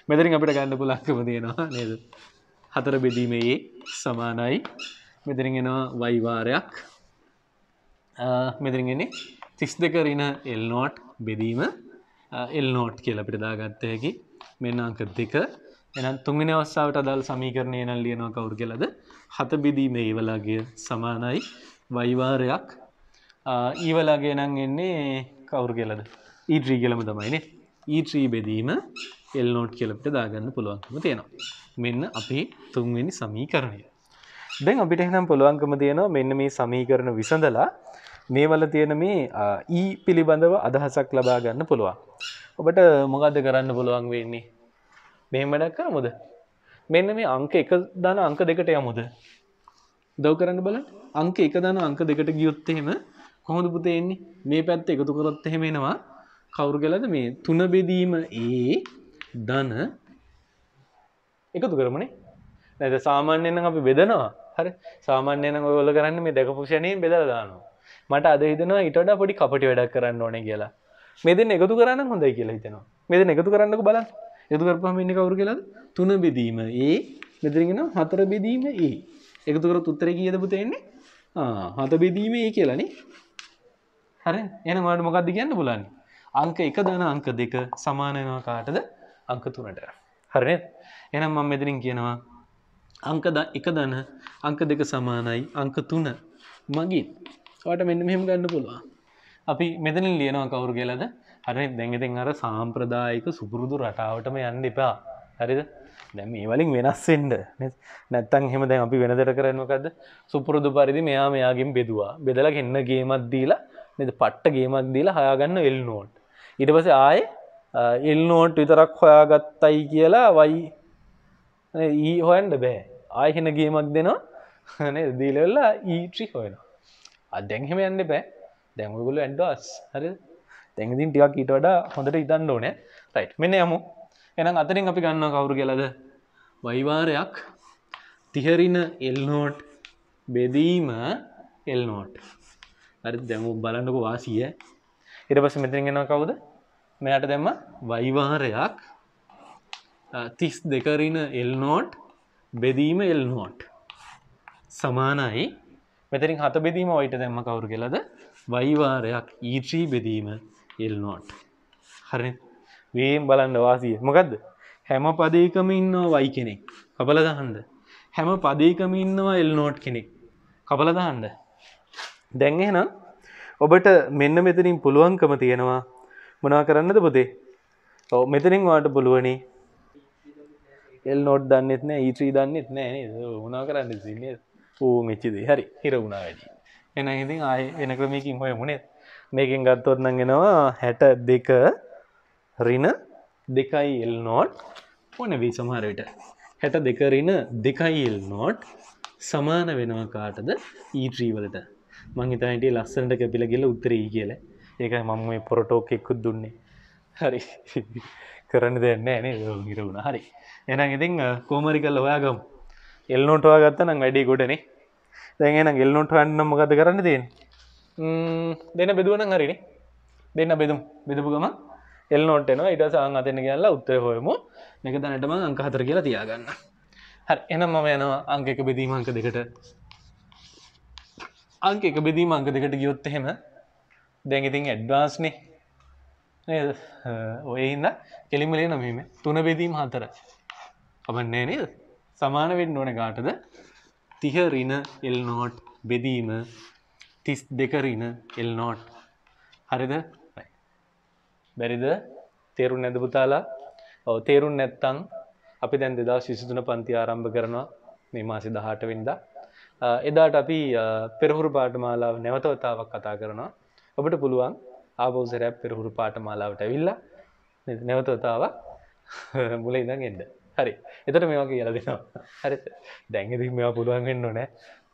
මෙතරින් අපිට ගන්න පුලක්කම තියෙනවා නේද හතර බෙදීමයේ සමානයි මෙතරින් එෙනවා වයිවාරයක් මෙතිරින්ගෙන සිික්ස් දෙක රින එල්නෝට් බෙදීම එල්නෝට් කියල අපිට දාගත්තයකි මෙන්න අංක දෙක එනම් තුන්ගෙන අවස්සාාවට අදල් සමීකරණය නල් ලියනවා කවුරු කියලද හත බිදීම ඒවලාගේ සමානයි වයිවාරයක් ඊවලාගේ නං එන්නේ කවුරු කියලද ඊට්‍රී e කියලම තමයිනේ ඊට්‍රී e බෙදීම එල්නෝට් කියලපට දාගන්න පුළුවන්කම තියෙනවා මෙන්න අපි තුන්වෙනි සමීකරණය දැන් අපිට එනම් පුළුවන්කම තියෙනවා මෙන්න මේ සමීකරණ විසඳලා මේවල තියෙන මේ ඊ පිළිබඳව අදහසක් ලබා ගන්න පුළුවන්. ඔබට මොකක්ද කරන්න පුළුවන් වෙන්නේ. මෙහෙමඩක් කර මුද. මෙන්න මේ අංක එක දන අංක දෙකට යමුද. දව් කරන්න බල අංක එක දන අංක දෙකට ගියොත් එහෙම කොහොඳ පුතේන්නේ මේ පැත්ත එකතු කරොත් එහෙමෙනවා කවුරු ගැලද මේ තුන බෙදීම ඒ දන එකතු කරමනේ නැද සාමාන්‍යයෙන් අපි බෙදනවා හරි සාමාන්‍යයෙන් ඔයගොල්ලෝ කරන්නේ මේ දැකපු ෂණයෙන් බෙදලා දානවා මට අද හිතනවා ඉටඩ පොඩි කපටි වැඩක් කරන්න ඕන කියලා මෙදෙන් එකතු කරන්න හොඳයි කියලා හිතනවා මෙදෙන් එකතු කරන්නක බලන් එකතු කරපහම ඉන්න කවරු කියලා තුන බෙදීම ඒ මෙදරගෙන හතර බෙදීම ඒ එකතු කර උත්තර කියද පුතෙන්නේ හත බෙදීම ඒ කියලන හරි එන මට මොකක්ද කියන්න පුලන්න අංක එක දන අංක දෙක සමානයවා කාටද අංක තුනට හරි එනම් මං මෙදරින් කියනවා අංක එක දන අංක දෙක සමානයි අංක තුන මගින් වට මෙන්න මෙහෙම ගන්න පුළුවන් අපි මෙතනින් ලියනවා කවුරු කියලද හරි දැඟතින් අර සාම්ප්‍රදායික සුපුරුදු රටාවටම යන්න එපා හරිද දැම මේ වලින් වෙනස්සෙන්ට නැත්තන් හෙම දැන් අපි වෙනදර කරන්නකද සුපුරුදු පරිදි මෙයා මෙයාගින් බෙදවා බෙදලා එන්න ගේමත් දීලා මෙද පට්ට ගේමක් දීලා හයාගන්න එල් නෝට් ඉට පස ආය එල් නෝට් විතරක් හොයාගත්තයි කියලා වයි ඊ e හොයන්ඩ බෑ ආයහෙන ගේමක් දෙනවා දීලවෙල්ලා ඊට්‍රි e හොයනවා අදැන්හෙම යන්න බෑ දැන්ගොල ඇන්ඩස් හරි තැඟදින් ටිකක් ඊට වඩා හොඳට ඉතන්න ඕනෑ රයිට් මෙන යමු එනම් අතරින් අපි ගන්න කවුරු කියලද වයිවාරයක් තිහරින එල්නෝට් බෙදීම එල්නෝට් හරි දැමු බලන්නක වාසිය ඉට පස මෙතිරගෙනවා කවුද මෙයට දැම්ම වයිවාරයක් තිස් දෙකරින එල්නෝට් බෙදීම එල්නෝට් සමානයි මෙතරින් හත බෙදීම වයිට දැම්ම කවරු කෙලද වයිවාරයක් ඊත්‍රී e බෙදීම එල්නොට් හරි වේම් බලන්න වාසිය මොකක්ද හැම පදේකම ඉන්නවා වයි කෙනෙක් කබල දහන්ද හැම පදේකම ඉන්නවා එල්නෝට් කෙනෙක් කබල දහන්ද දැන් එහෙනම් ඔබට මෙන්න මෙතනින් පුළුවන්කම තියෙනවා මොනා කරන්නද පුතේ ඔව මෙතනින් වාට පුළුවනි එල් නෝට් දන්නෙත් නෑ ඊත්‍රී e දන්නෙත් නෑ නේද මොනා කරන්න සින්නේ ඌ මිච්චිදී හරි හිරවුණා වැඩි එන ඉතින් ආය එන ක්‍රමයකින් හොය මුණේ මේකින් ගත්තොත් නගෙනවා හැට දෙක රින දෙකයි එල් නෝට් ඕන වී සමහරවිට හැට දෙකරින දෙකයි එල් නෝට් සමාන වෙනවා කාටද ඊට්‍රීවලට e මංහිතයිට ලස්සනට කැපිල ගෙල උත්තරී e කියල ඒකයි මම මේ පොරටෝක් එක්කුත් දුන්නේ හරි කරන්න දෙන්න ඇනේ නිරවුණ හරි එනම් ඉතිං කෝමරි කල් ඔයාගම් එල්නොටවා ගත්ත නම් වැඩි ගොඩනේ දැන්ගේ නම් එල්නොට අන්න මොකද කරන්න තියෙන දෙන බෙදුවන හරිනි දෙන්න බෙදුම් බෙදපුගම එල්නොට එනවා ඉට සාන් අතන කියලා උත්තර හොයමු එක තැනටම අංකහතර කියලා තියාගන්න හරි එනම් මම යනවා අංක එක බෙදීම අංක දෙකට අංක එක බෙදීම අංක දෙකට ගියොත් එහෙම දැන් ඉතින් ඇඩ්වාස්නේ නේද ඔය හින්දා කෙලිමලේ නමීම තුන බෙදීම හතර කමන්නේ නේද සමාන වෙන්න ඕන ගාටද තිහ රින එල් නෝට් බෙදීම තිස් දෙක රින එල් නෝට් හරිද බැරිද තේරුම් නැද පුතාලා ඔව තේරුම් නැත්තං අපි දැන් දෙදා ශිසිදුන පන්ති ආරම්භ කරනවා මේ මාසි දහට වෙන්ද එදාට අපි පෙරහුරු පාටමාලාව නැවතවතාවක් කතා කරනවා ඔබට පුළුවන් ආබෝසරයක් පෙරහුරු පාටමාලාවට ඇවිල්ලා නැවතවතාව මුල ඉඳන් එන්න හරි එතට මේවා කියලා දෙනවා හරි දැන්ගෙති මෙවා පුළුවන් වෙන්න නෑ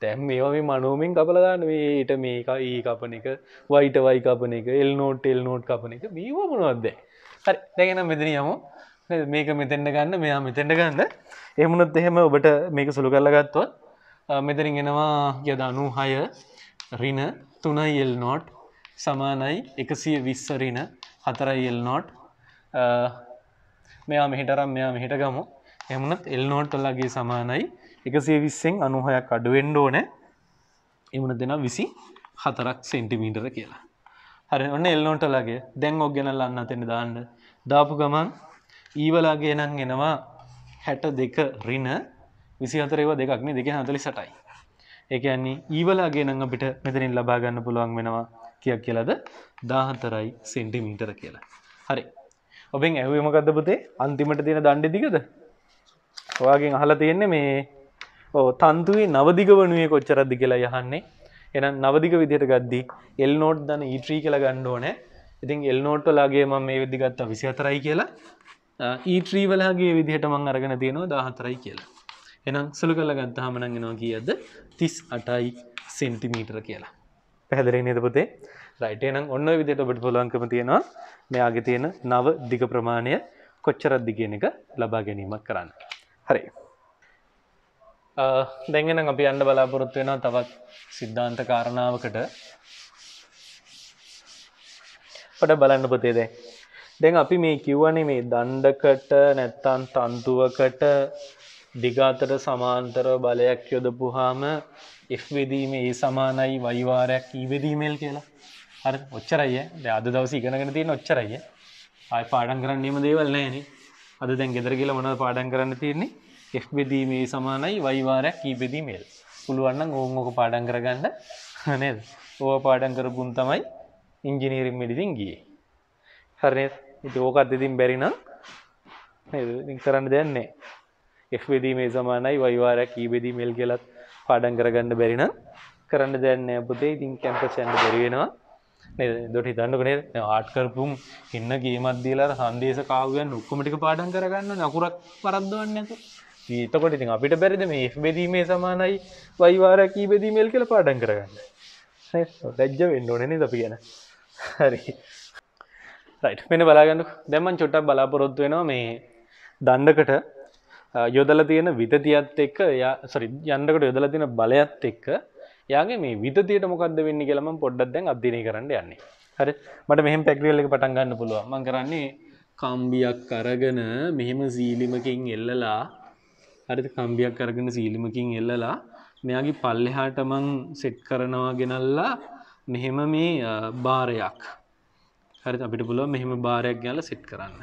තැම් මේවාම මනුවමින් කපලදාන්න ඊට මේක ඒ e කපන එක වයිට වයි කපන එක එල් නෝට් එල් නෝට් කපන එක මේවා මොනවත්ද හරි දැගෙන මෙදන යම මේක මෙතෙන්ට ගන්න මෙයා මෙතෙන්ට ගන්න එහමුණොත් එහෙම ඔබට මේක සුළු කරලගත්වත් මෙතරින් එෙනවා යදනු හය රින තුනයි එල් නෝට් සමානයි එකසිය විස්සරින හතරයි එල් නෝට් මෙයා මෙහිටරම් මෙයා මෙහිට ගමු එමුණත් එල් නෝට්ටල්ලගේ සමානයි එකසේ විස්සෙන් අනුහයක් අඩුවෙන්ඩෝන එමුණ දෙෙන විසි හතරක් සෙන්ටිමීටර කියලා හරි ඔන්න එල්නෝටලගේ දැන් ඔක් ගැනල් අන්න අතෙන දාන්න දාපු ගමන් ඊවලාගේ e නම් එනවා හැට දෙක රින විසි හතරේවා දෙකක්න දෙක හතලි සටයි ඒකයන්නේ ඊවලාගේ e නඟ අපිට මෙතනින් ලබාගන්න පුළුවන් වෙනවා කියක් කියලද දාහතරයි සෙන්ටිමීටර කියලා හරි ඔබෙන් ඇහුවමකක්ද පුතේ අන්තිමට තියෙන දණ්ඩ දිගද ඔයාගෙන් අහලා තියෙන්නේ මේ ඕ තන්තුවේ නවදිග වනුවේ කොච්චරද්දි කියලා යහන්නේ එනම් නවදිග විදියට ගද්දි එල් නෝට් දන ඊට්‍රී e කියලා ගන්න ඕනේ ඉතින් එල් නෝට් වලාගේ මම මේ විදි ගත්තා 24යි කියලා ඊට්‍රී e වලාගේ විදිහට මම අරගෙන තියෙනවා 14යි කියලා එහෙනම් සුළු කරලා ගත්තාම නම් එනවා කීයද 38යි සෙන්ටිමීටර කියලා පැහැදිලි නේද පුතේ රයිටේනම් ඔන්න විදියට ඔබට පුළුවන්කම තියෙනවා මෙයාගේ තියෙන නව දිග ප්‍රමාණය කොච්චරද්දි කියන එක ලබා ගැනීමක් කරන්න. හරි. දැන්ගෙන අපි අන්න බලාපොරොත්තු වෙනවා තවත් සිද්ධාන්ත කාරණාවකට පට බලන්න පොතේ දැ. දැන් අපි මේ කිව්වනේ මේ දණ්ඩකට නැත්තන් තන්තුවකට දිගාතට සමාන්තර බලයක් යොදපුහාම එෆ්වෙදීම ඒ සමානයි වයිවාරයක් ඊවෙදීමෙල් e කියලා හරි ඔච්චරයි අද දවස ඉගෙනගෙන තියෙන ඔච්චරයි ආයි පාඩම් කරන්න නියම දේවල් නැහැ නේ අද දැන් ගෙදර ගිහලා මොනවද පාඩම් කරන්න තියෙන්නේ F බෙදීම A සමානයි Y වාරයක් E බෙදීම L පුළුවන් නම් ඕන් ඕක පාඩම් කරගන්න නේද ඕවා පාඩම් කරපුන් තමයි ඉංජිනේරින් මෙඩිසින් ගියේ හරි නේද ඉතින් ඕකත් දෙදින් බැරි නම් නේද ඉතින් කරන්න දෙයක් නැහැ F බෙදීම A සමානයි Y වාරයක් E බෙදීම L කියලත් පාඩම් කරගන්න බැරි නම් කරන්න දෙයක් නැහැ පුතේ ඉතින් කැම්පස් යන්න බැරි වෙනවා දොට හිතන්නකනේ ආට්කරපුම් ඉන්න ගේමත් දීලා සන්දේශ කාවයන් උක්කමටික පාඩන් කරගන්න නකුරක් පරද්දවන්න ඇතු ඊතකොට ඉතින් අපිට බැරිද මේ බෙදීමේ සමානයි වයිවාර කී e බෙදීමේල් කියල පාඩන් කරගන්න දැජ්ජ වෙන්න ඕනනේ අපි ගැන හරි මෙන බලාගන්නු දැමන් චොට්ටක් බලාපොරොත්තු වෙනවා මේ දණ්ඩකට යොදල තියෙන විතතියත් එක්ක සරි යන්නකට යොදල තින බලයත් එක්ක යාගේ මේ විතතියට මොකක්ද වෙන්න කියලම පොඩ්ඩක් දැන් අධ්‍යනය කරන්න යන්නේ හරි මට මෙහම පැක්වියල් එක පටන් ගන්න පුළුව මං කරන්නේ කම්බියක් අරගෙන මෙහෙම සීලිමකින් එල්ලලා හරි කම්බියක් අරගෙන සීලිමකින් එල්ලලා මෙයාගේ පල්ලෙහාට මං සෙට් කරනවා ගෙනල්ලා මෙහෙම මේ බාරයක් හරි අපිට පුළුව මෙහෙම බාරයක් ගැල සෙට් කරන්න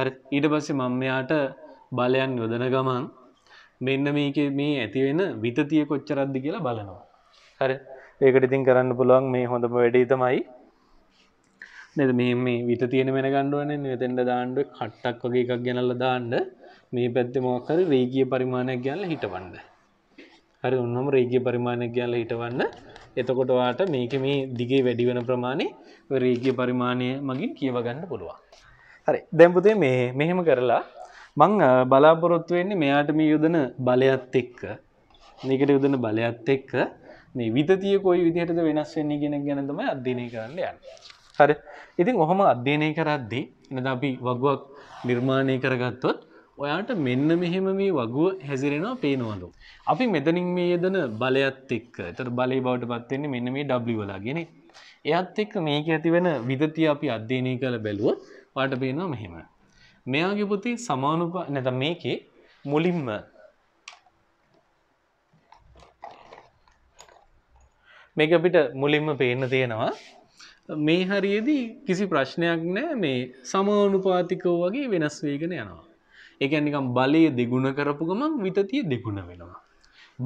හරි ඊට පස්සේ මං මෙයාට බලයන් යොදන ගමන් මෙන්න මේක මේ ඇතිවෙන විතතිය කොච්චරද්දි කියලා බලනවා. හරි ඒකට ඉතින් කරන්න පුළුවන් මේ හොඳම වැඩේ තමයි නේද මේ මේ විත තියෙන වෙන ගන්න ඕනේ මෙතෙන්ට දාන්න කට්ටක් වගේ එකක් ගෙනල්ලා දාන්න මේ පැත්තේ මොකක් හරි රේඛීය පරිමාණයක් ගන්නලා හිටවන්න. හරි ඔන්නම රේඛීය පරිමාණයක් ගන්නලා හිටවන්න. එතකොට ඔයාට මේක මේ දිගේ වැඩි වෙන ප්‍රමාණය රේඛීය පරිමාණය මගින් කියව ගන්න පුළුවන්. හරි දැන් පුතේ මේ මෙහෙම කරලා මං බලාපොරොත්තු වෙන්නේ මෙයාට මේ යුදන බලයත් එක්ක නිකට යුදන බලයත් එක්ක මේ විතතිය කොයි විදිහටද වෙනස් වෙන්නේ ගෙන ගැනතම අධ්‍යනය කරන්න යන්න හරි ඉතින් ඔහොම අධ්‍යනය කරද්දී එනද අපි වගුවක් නිර්මාණය කරගත්තොත් ඔයාට මෙන්න මෙහෙම මේ වගුව හැසිරෙනවා පේනවලු. අපි මෙතනින් මේ යදන බලයත් එක්ක තර බලය බවට පත්වෙන්නේ මෙන්න මේ ඩබ්ලි වලාගෙන එයත් එක්ක මේක ඇතිවෙන විදතිය අපි අධ්‍යනය කළ බැලුව වාට පේනවා මෙහෙම මෙයාගේ පුතේ සමානුපා නැත්නම් මේකේ මුලින්ම මේක අපිට මුලින්ම පේන්න තියෙනවා මේ හරියේදී කිසි ප්‍රශ්නයක් නැහැ මේ සමානුපාතිකව වගේ වෙනස් වෙගෙන යනවා. ඒ කියන්නේ නිකන් බලය දෙගුණ කරපු ගමන් විතතිය දෙගුණ වෙනවා.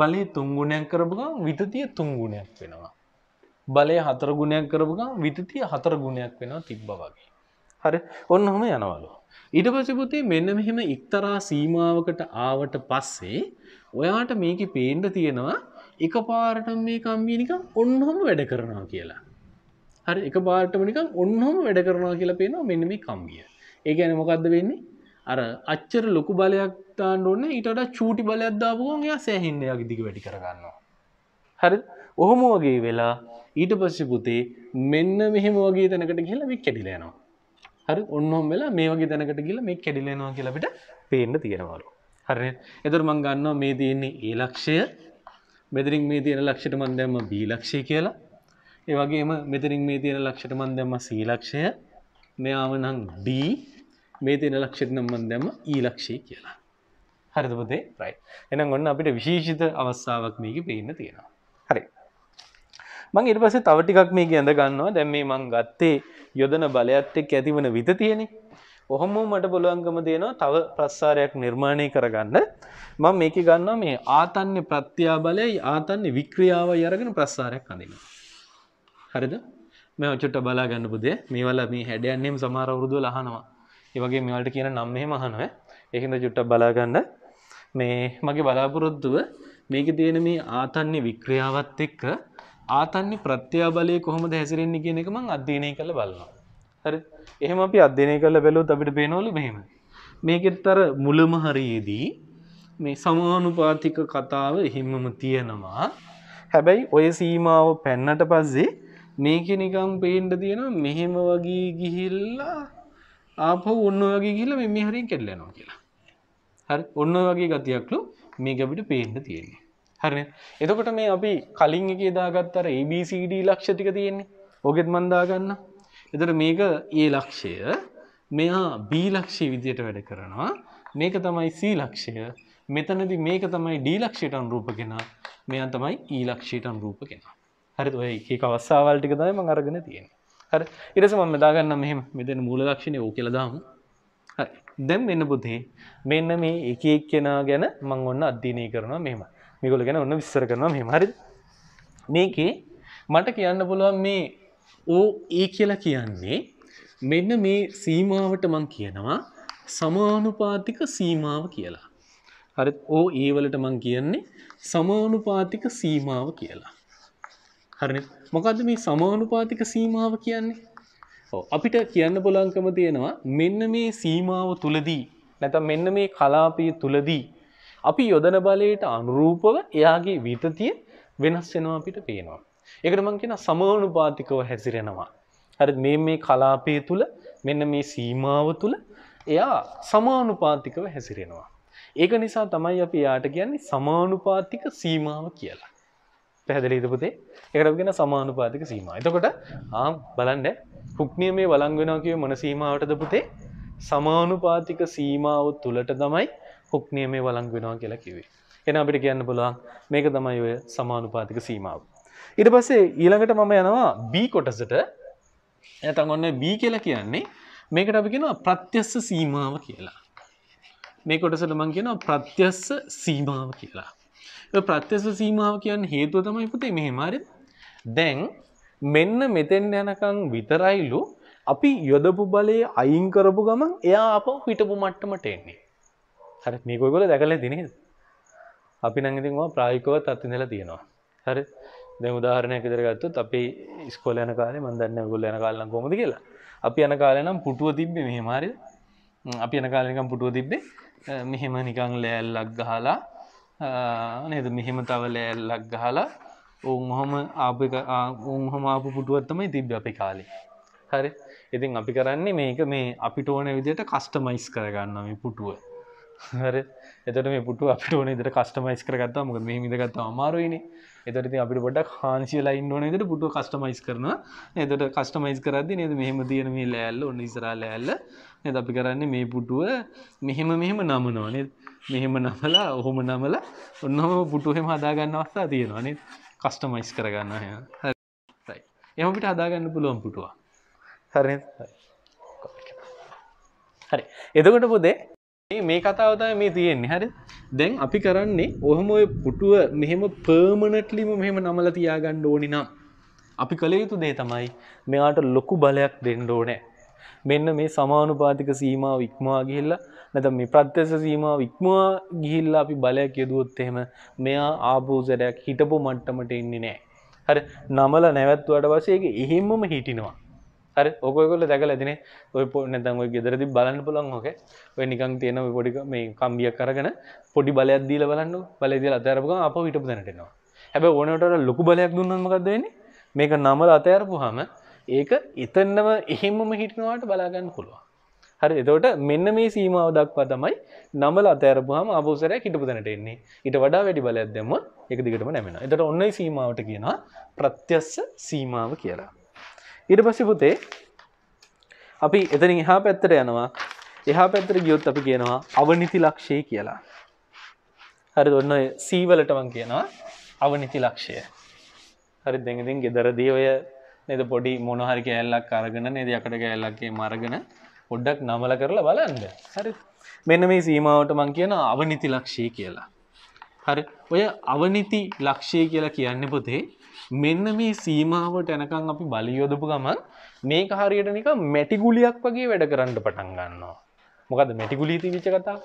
බලය තුන් ගුණයක් කරපු ගමන් විතතිය තුන් ගුණයක් වෙනවා. බලය හතර ගුණයක් කරපු ගමන් විතතිය හතර ගුණයක් වෙනවා තිබ්බා වගේ. හරි. ඔන්න ඔහම යනවලු. ඊට පස්සේ පුතේ මෙන්න මෙහෙම එක්තරා සීමාවකට ආවට පස්සේ ඔයාට මේකේ පේන්න තියෙනවා එකපාරට මේ කම්බිය නිකන් ඔන්නෝම වැඩ කරනවා කියලා. හරි එකපාරටම නිකන් ඔන්නෝම වැඩ කරනවා කියලා පේනවා මෙන්න මේ කම්බිය. ඒ කියන්නේ මොකද්ද වෙන්නේ? අර අච්චර ලොකු බලයක් දාන්න ඕනේ ඊට වඩා චූටි බලයක් දාපු ගමන් එයා සෑහෙන්න යාගේ දිග වැඩි කරගන්නවා. හරිද? ඔහොම වගේ වෙලා ඊට පස්සේ පුතේ මෙන්න මෙහෙම වගේ තැනකට ගිහලා මේ කැඩිලා යනවා. හරි ඔන්නහොම් වෙලා මේ වගේ දැනකට ගිල මේ කෙඩිලෙනවා කියලපිට පේන්න තියෙනවාලු හරි එතුර මං ගන්නවා මේ තියෙන්නේ ඒ ලක්ෂය මෙදරින් මේ තියෙන ලක්ෂයට මන් දැම්ම බී ලක්ෂය කියලා ඒ වගේම මෙතරින් මේ තියෙන ලක්ෂයට මන් දැම්ම සී ලක්ෂය මෙයාමනං ඩී මේ තියෙන ලක්ෂයට නම් මන් දැම්ම ඊ e ලක්ෂය කියලා හරිදපතේ ප්‍රයි එනම් ඔන්න අපිට විශේෂිත අවස්ථාවක් මේක පේන්න තියෙනවා හරි මං ඉට පස තවටිකක් මේ ඇඳ ගන්නවා දැම් මේ මං ගත්තේ යොදන බලයත් එක් ඇතිවන විත තියෙනෙ ඔහොම මට බොලුවන්ගම තියෙනවා තව ප්‍රස්සාරයක් නිර්මාණය කරගන්න මං මේක ගන්නවා මේ ආතන්‍ය ප්‍රත්‍යා බලයයි ආතන්‍ය වික්‍රියාව යරගෙන ප්‍රස්සාරයක් අඳන්න හරිද මේ ඔච්චට බලා ගන්න පුදේ මේවල මේ හැඩයන්නෙම සමාරවුරුදු ලහනවා ඒවගේ මෙවලට කියන නම්මේ මහනුව එහිද චුට්ට බලාගන්න මේ මගේ බලාපොරොත්තුව මේක තියෙන මේ ආතන්‍ය වික්‍රියාවත් එක්ක ආතන්නේ ප්‍රත්‍යාබලය කොහොමද හැසිරෙන්නේ කියන එක මං අධ්‍යයනය කරලා බලනවා. හරි. එහෙම අපි අධ්‍යයනය කරලා බැලුවොත් අපිට පේනවලු මෙහෙම. මේකෙත් අර මුලම හරියේදී මේ සමානුපාතික කතාව එහෙමම තියෙනවා. හැබැයි ඔය සීමාව පැන්නට පස්සේ මේක නිකම් පේන්න තියෙනවා මෙහෙම වගේ ගිහිල්ලා ආපහු ඔන්න වගේ ගිහිල්ලා මේ හරියෙන් කෙල්ලනවා කියලා. හරි. ඔන්න වගේ ගතියක්ලු මේක අපිට පේන්න තියෙන්නේ. හරන එතකොට මේ අපි කලින් එක දාගත්තර ABCD ලක්ෂතික තියෙන්නේ ඕකෙත් මන්දාගන්න එතට මේක ඒ ලක්ෂය මෙයා B ලක්ෂය විදියට වැඩ කරනවා මේක තමයි C ලක්ෂය මෙතනදි මේක තමයි D ලක්ෂයට අනුරූප කෙනා මෙයා තමයි E ලක්ෂයට අනුරූප කෙනා හරි ඔය එක අවස්සාවල් ටික තමයි මම අරගෙන තියෙන්නේ හරි ඊට පස්සේ මම දාගන්නම් මෙහෙම මෙතන මූල ලක්ෂණේ ඕක කියලා දාමු හරි දැන් මෙන්න පුතේ මෙන්න මේ එක එක්කෙනා ගැන මම ඔන්න අධ්‍යයනය කරනවා මෙහෙමයි මේගොල්ලෝ ගැන ඔන්න විස්තර කරනවා මෙහෙම හරිද මේකේ මට කියන්න පුළුවන් මේ ඕ ඒ e කියලා කියන්නේ මෙන්න මේ සීමාවට මං කියනවා සමානුපාතික සීමාව කියලා. හරි ඕ ඒ e වලට මං කියන්නේ සමානුපාතික සීමාව කියලා. හරිනේ. මොකද්ද මේ සමානුපාතික සීමාව කියන්නේ? ඔව් අපිට කියන්න බලංකම තියෙනවා මෙන්න මේ සීමාව තුලදී නැත්නම් මෙන්න මේ කලාපය තුලදී අපි යොදන බලයට අනුරූපව එයාගේ විතතිය වෙනස් වෙනවා අපිට පේනවා. ඒකට මම කියන සමානුපාතිකව හැසිරෙනවා. හරි මේ මේ කලාපය තුල මෙන්න මේ සීමාව තුල එයා සමානුපාතිකව හැසිරෙනවා. ඒක නිසා තමයි අපි යාට කියන්නේ සමානුපාතික සීමාව කියලා. පැහැදිලිද පුතේ? ඒකට අපි කියන සමානුපාතික සීමාව. එතකොට ආ බලන්න හුක් නියමයේ වළංගු වෙනවා කියේ මොන සීමාවටද පුතේ? සමානුපාතික සීමාව තුලට තමයි හොක් නියමේ වලංගු වෙනවා කියලා කිව්වේ. එහෙනම් අපිට කියන්න පුළුවන් මේක තමයි ඔය සමානුපාතික සීමාව. ඊට පස්සේ ඊළඟට මම යනවා B කොටසට. එතන ඔන්න B කියලා කියන්නේ මේකට අපි කියනවා ප්‍රත්‍යස්ස සීමාව කියලා. මේ කොටසට මම කියනවා ප්‍රත්‍යස්ස සීමාව කියලා. ඒ ප්‍රත්‍යස්ස සීමාව කියන්නේ හේතුව තමයි පුතේ මෙහෙම හරිද? දැන් මෙන්න මෙතෙන් යනකම් විතරයිලු අපි යොදපු බලය අයින් කරපු ගමන් එයා අපව හිටපු මට්ටමට එන්නේ. හරි මේකොයිගොල දැකල තිනේ අපි නඟතින් ප්‍රායිකවත් අත්තිඳලා තියෙනවා හරි දෙ උදාහරණයක් ඉදරගත්තුත් අපි ස්කොල යන කාල මන්දන්න ගොල යන කාල්ලම් කොමද කියලා අපි යන කාලනම් පුටුව තිබ්බේ මෙහෙමාරි අපි යන කාලකම් පුටුව තිබ්බේ මෙහෙම නිකං ලෑල්ලක් ගහලා නේද මෙහෙම තව ලෑල්ලක් ගහලා ඔවුන් හොම ආපික ඔවුන් හම ආපු පුටුවත්තමයි තිබ්බ අපි කාලේ හරි ඉතින් අපි කරන්නේ මේක මේ අපිට ඕන විදියට කස්ටමයිස් කරගන්න මේ පුටුව හර එතට මේ පුට අපට ඕන ඉදට කස්ටමයිස් කරගත්තා මොක මේ මිදගත්ත අමාරුවනි එතට අපිට ගොඩක් හාන්සිියලයින් ඕන එකට පුටු කස්ටමයිස් කරන එතට කස්ටමයිස් කරදදි නද මෙහම තියන මේ ලෑල්ල ඔන්න ඉස්රාල ඇල්ල නද අපි කරන්නේ මේ පුටුව මෙහෙම මෙහෙම නමනවානේ මෙහෙම නමලා ඔහොම නමලා ඔන්නම පුටුහෙම හදාගන්න අවස්ථා තියෙනවානේ කස්ටමයිස් කරගන්න හ එමපිට හදාගන්න පුළුවන් පුටුවා හරි හරි එදකට පොදේ මේ කතාවතයි මේ තියෙන්නේ හරි දැන් අපි කරන්නේ ඔහම ඔය පුටුව මෙහෙම පර්මනට්ලිම මෙහෙම නමල තියාගන්න ඕනි නම් අපි කළ යුතු දේ තමයි මෙයාට ලොකු බලයක් දෙන්න ඕනෑ මෙන්න මේ සමානුපාතික සීමාව ඉක්මවා ගිහිල්ලා නැත මේ ප්‍රත්‍යස සීමාව ඉක්මවා ගිහිල්ලා අපි බලයක් යෙදුවොත් එහෙම මෙයා ආභූසරයක් හිටපු මට්ටමට එන්නේ නෑ හරි නමල නැවැත්තුවට පස්සේ ඒක එහෙමම හිටිනවා හරි ඔකොගොල දැකල ඇතිනේ ඔය පො නැතන් ඔය ගෙදරදි බලන්න පුළන් හොක ඔය නිකං තියෙන පොඩි මේ කම්බියක් කරගෙන පොඩි බලයක් දීල බලන්න බලදිල අතරපුග අප විටපු දැනටෙනවා හැබ ඕනට ලොකු බලයක් දුන්නමකක්දවෙන මේක නමල අතයරපු හම ඒක එතන්නම එහෙමම හිටනවාට බලාගන්න පුළුවන් හරි එතවට මෙන්න මේ සීමාව දක්වා තමයි නමල අතෑරපුහම අබෝසරය හිටපු දැනට එන්නේ ඉට වඩා වැඩි බලයක් දෙම එක දිගටම නැමෙන එතට ඔන්න සීමාවට කියනවා ප්‍රත්‍යස්ස සීමාව කියලා ඉට පස්සේ පුතේ අපි එතනින් එහා පැත්තර යනවා එහා පැත්තර ගියොත් අපි කියනවා අවනිති ලක්ෂය කියලා හරි ඔන්න සීවලටමන් කියනවා අවනිති ලක්ෂය හරි දෙඟතින් ගෙදරදී ඔය නද පොඩි මොනහරි කෑල්ලක් අරගෙන නේද අකට කෑල්ලක්ගේ මරගෙන පොඩ්ඩක් නමල කරලා බලන්න හරි මෙන්න මේ සීමාවට මං කියන අවනිති ලක්ෂය කියලා හරි ඔය අවනිති ලක්ෂය කියලා කියන්න පොතේ මෙන්න මේ සීමාවට යනකම් අපි බලියෝදපු ගමන් මේ හරියට නික මැටිගුලියක් වගේ වැඩ කරන්න පටන් ගන්නවා. මොකද මැටිගුලී තිබිච්ච කතා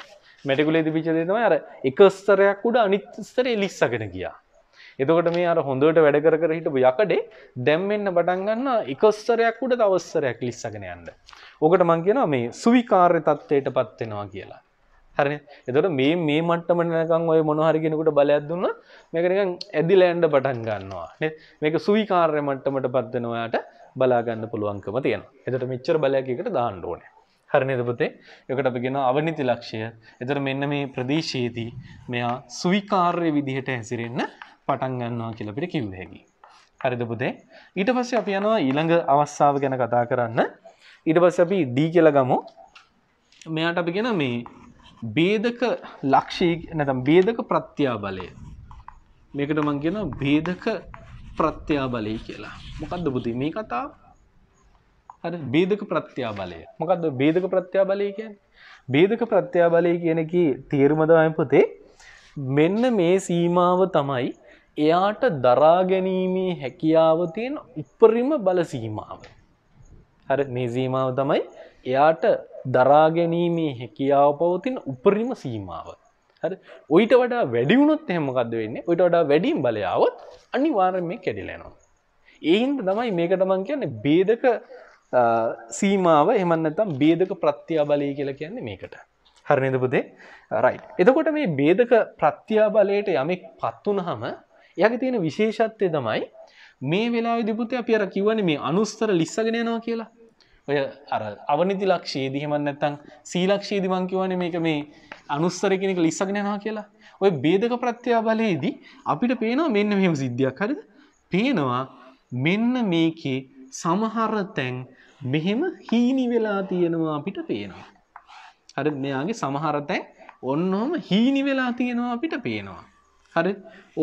මැටිගුලේ තිබිච්ච දේ තමයි අර එක ස්තරයක් උඩ අනිත් ස්තරේ ලිස්සගෙන ගියා. එතකොට මේ අර හොඳට වැඩ කර කර හිටපු යකඩේ දැන් මෙන්න පටන් ගන්නවා එක ස්තරයක් උඩ තව ස්තරයක් ලිස්සගෙන යන්න. ඕකට මං කියනවා මේ සුවිකාර්ය තත්ත්වයටපත් වෙනවා කියලා. හරිනේ. එතකොට මේ මේ මට්ටම යනකම් ඔය මොන හරි කෙනෙකුට බලයක් දුන්නා මේක නිකන් ඇදිලා යන්න පටන් ගන්නවා නේද? මේක සුවිකාර්ය මට්ටමටපත් වෙන ඔයාට බලා ගන්න පුළුවන්කම තියෙනවා. එතකොට මෙච්චර බලයක් එකට දාන්න ඕනේ. හරි නේද පුතේ? ඒකට අපි කියනවා අවනිති ලක්ෂය. එතකොට මෙන්න මේ ප්‍රදේශයේදී මෙයා සුවිකාර්ය විදිහට හැසිරෙන්න පටන් ගන්නවා කියලා අපිට කිව්ව හැකියි. හරිද පුතේ? ඊට පස්සේ අපි යනවා ඊළඟ අවස්ථාව ගැන කතා කරන්න. ඊට පස්සේ අපි D කියලා ගමු. මෙයාට අපි කියන මේ බේදක ලක්ෂී නැතම් බේදක ප්‍රත්‍යා බලය මේකට මං කියන බේදක ප්‍රත්‍යා බලය කියලා මොකක්ද බුදු මේ කතා හරි බේදක ප්‍රත්‍යා බලය මොකක්ද බේදක ප්‍රත්‍යා බලය කියන්නේ බේදක ප්‍රත්‍යා බලය කියන එකේ තේරුම තමයි පුතේ මෙන්න මේ සීමාව තමයි එයාට දරා ගැනීමේ හැකියාව තියෙන උපරිම බල සීමාව. හරි මේ සීමාව තමයි එයාට දරාගැනීමේ හැකියාව පවතින උපරිම සීමාව. හරි ඔයිට වඩා වැඩිවුණොත් එහෙමකක්ද වෙන්නේ ඔයිට වඩා වැඩීම් බලයාවත් අනි වාරම මේ කැඩිලෙනවා. එහින්ද තමයි මේකට මං කියන්නේ බේදක සීමාව එමන්නතම් බේදක ප්‍රත්‍යාබලය කියලා කියන්නේ මේකට. හරණද පුදේ රයි. එතකොට මේ බේදක ප්‍රත්‍යාබලයට යමෙක් පත්වනහම යග තියෙන විශේෂත්වය තමයි මේ වෙලා දිපුතය අපියර කිවන මේ අනුස්තර ලිස්සගෙනයනවා කියලා ඔය අර අවනිති ලක්ෂයේදිහෙමන් නැත්තං සීලක්ෂයේදිමංකිවන මේක මේ අනුස්සර කෙනෙක ලිස්සගෙනනවා කියලා ඔය බේදක ප්‍රත්‍යයා බලයේදී අපිට පේනවා මෙන්න මෙම සිද්ධියක් හරිද පේනවා මෙන්න මේකේ සමහර තැන් මෙහෙම හීනි වෙලා තියෙනවා අපිට පේනවා. හරි මෙයාගේ සමහර තැන් ඔන්නෝම හීනි වෙලා තියෙනවා අපිට පේනවා. හරි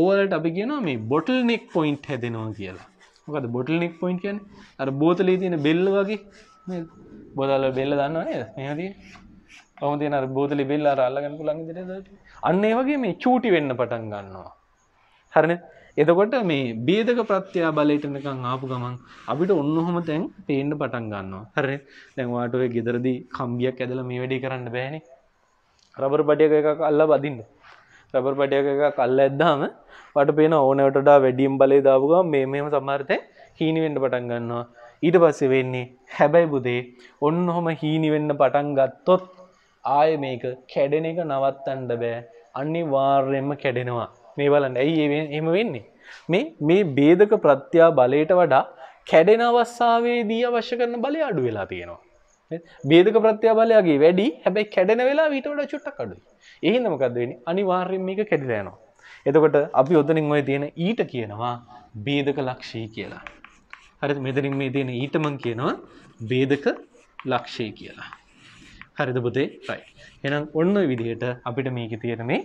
ඕවලට අපි කියනවා මේ බොටල් නෙක් පොයින්ට් හැදෙනවා කියලා. මොකද බොටල් නෙක් පොයින්ට් කියන්නේ අර බෝතලේ තියෙන බෙල්ල වගේ බොදල බෙල්ල දන්නවනේ මෙහදී ඔහු තියෙන බෝතලි බෙල්ල අල්ලගන්න පුළන් දට අන්න ඒ වගේ මේ චූටි වෙන්න පටන් ගන්නවා හරන එතකොට මේ බේදක ප්‍රත්‍යයා බලටනකං ආපු ගමන් අපිට ඔන්නොහොම තැන් පේන්න පටන් ගන්නවා හර දැන්වාටඔය ගෙදරදි කම්ගියක් ඇදල මේ වැඩි කරන්න බෑන රබර් පටියක එකක් අල්ල බදින්න රබර් පටියක එකක් අල්ල ඇද්දාම වට පේන ඕනවටඩා වැඩියම් බලය දාපුග මේ මෙම සමාර්තය හීනිවෙන්ඩ පටන් ගන්නවා ඊට පස්සේ වෙන්නේ හැබැයි බුදේ ඔන්න ඔහොම හීනි වෙන්න පටන් ගත්තොත් ආය මේක කැඩෙන එක නවත්තන්න බෑ අනිවාර්යෙන්ම කැඩෙනවා මේ බලන්න ඇයි එහෙම වෙන්නේ මේ මේ බේදක ප්‍රත්‍යා බලයට වඩා කැඩෙන අවස්සාාවේදී අවශ්‍ය කරන බලය අඩු වෙලා තියෙනවා බේදක ප්‍රත්‍යාබලයාගේ වැඩි හැබැයි කැඩෙන වෙලා විට වඩ චුට්ටක් අඩුයි. එහෙනම් මොකද වෙන්නේ? අනිවාර්යයෙන් මේක කැඩිලා යනවා. එතකොට අපි උතනින් ওই තියෙන ඊට කියනවා බේදක ලක්ෂී කියලා. හරිද මෙතනින් මේ දෙන ඊට මං කියනවා වේදක ලක්ෂය කියලා. හරිද පුතේ? right. එහෙනම් ඔන්න ඔය විදිහට අපිට මේකේ තියෙන මේ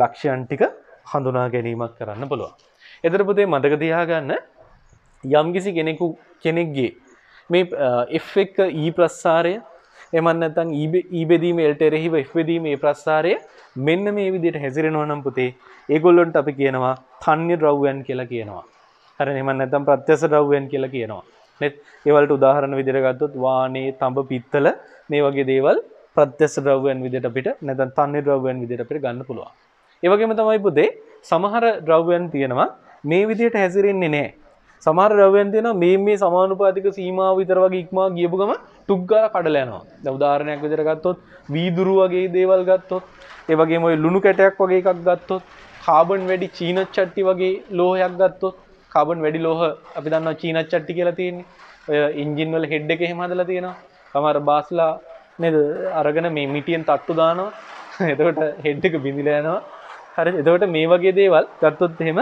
ලක්ෂයන් ටික හඳුනා ගැනීමක් කරන්න පුළුවන්. එතන පුතේ මතක තියාගන්න යම්කිසි කෙනෙකු කෙනෙක්ගේ මේ uh, F එක E ප්‍රස්සාරය එමන් නැත්නම් e, e බෙදීම L එරෙහිව F බෙදීම E ප්‍රස්සාරය මෙන්න මේ විදිහට හැසිරෙනවා නම් පුතේ ඒගොල්ලොන්ට අපි කියනවා තන්‍ය ද්‍රව්‍යයන් කියලා කියනවා. හර එම නැතම් ප්‍රත්‍යස රව්වෙන් කියලා කියනවා නෙත් ඒවලට උදාහරණ විදිර ගත්තොත් වානේ තඹ පිත්තල මේ වගේ දේවල් ප්‍රත්‍යස රව්වෙන් විදිට අපිට නැතන් තන්නේ රව්වෙන් විදිට අපිට ගන්න පුළුවන් ඒවගේම තමයි පුදේ සමහර ද්‍රව්‍යන් තියෙනවා මේ විදියට හැසිරෙන්නේ නෑ සමහර රවයන් තියෙන මේ මේ සමානුපාතික සීමාව විතර වගේ ඉක්මවා ගියපු ගම ටුක් ගාලා කඩලා යනවා. දැන් උදාහරණයක් විදිහට ගත්තොත් වීදුරු වගේ දේවල් ගත්තොත්, ඒ වගේම ওই ලුණු කැටයක් වගේ එකක් ගත්තොත්, කාබන් වැඩි චීන චට්ටි වගේ ලෝහයක් ගත්තොත්, කාබන් වැඩි ලෝහ අපි දන්න චීනච්චට්ටි කියලා තියෙන්නේ ඉංජින්වල හෙඩ් එක හෙමදලා තියෙනවා තමර බාස්ලා නද අරගෙන මේ මිටියෙන් තට්ටු දානවා එතකොට හෙඩ් එක බිඳිලයනවා හරි එතකොට මේ වගේ දේවල් ගත්තොත් එහෙම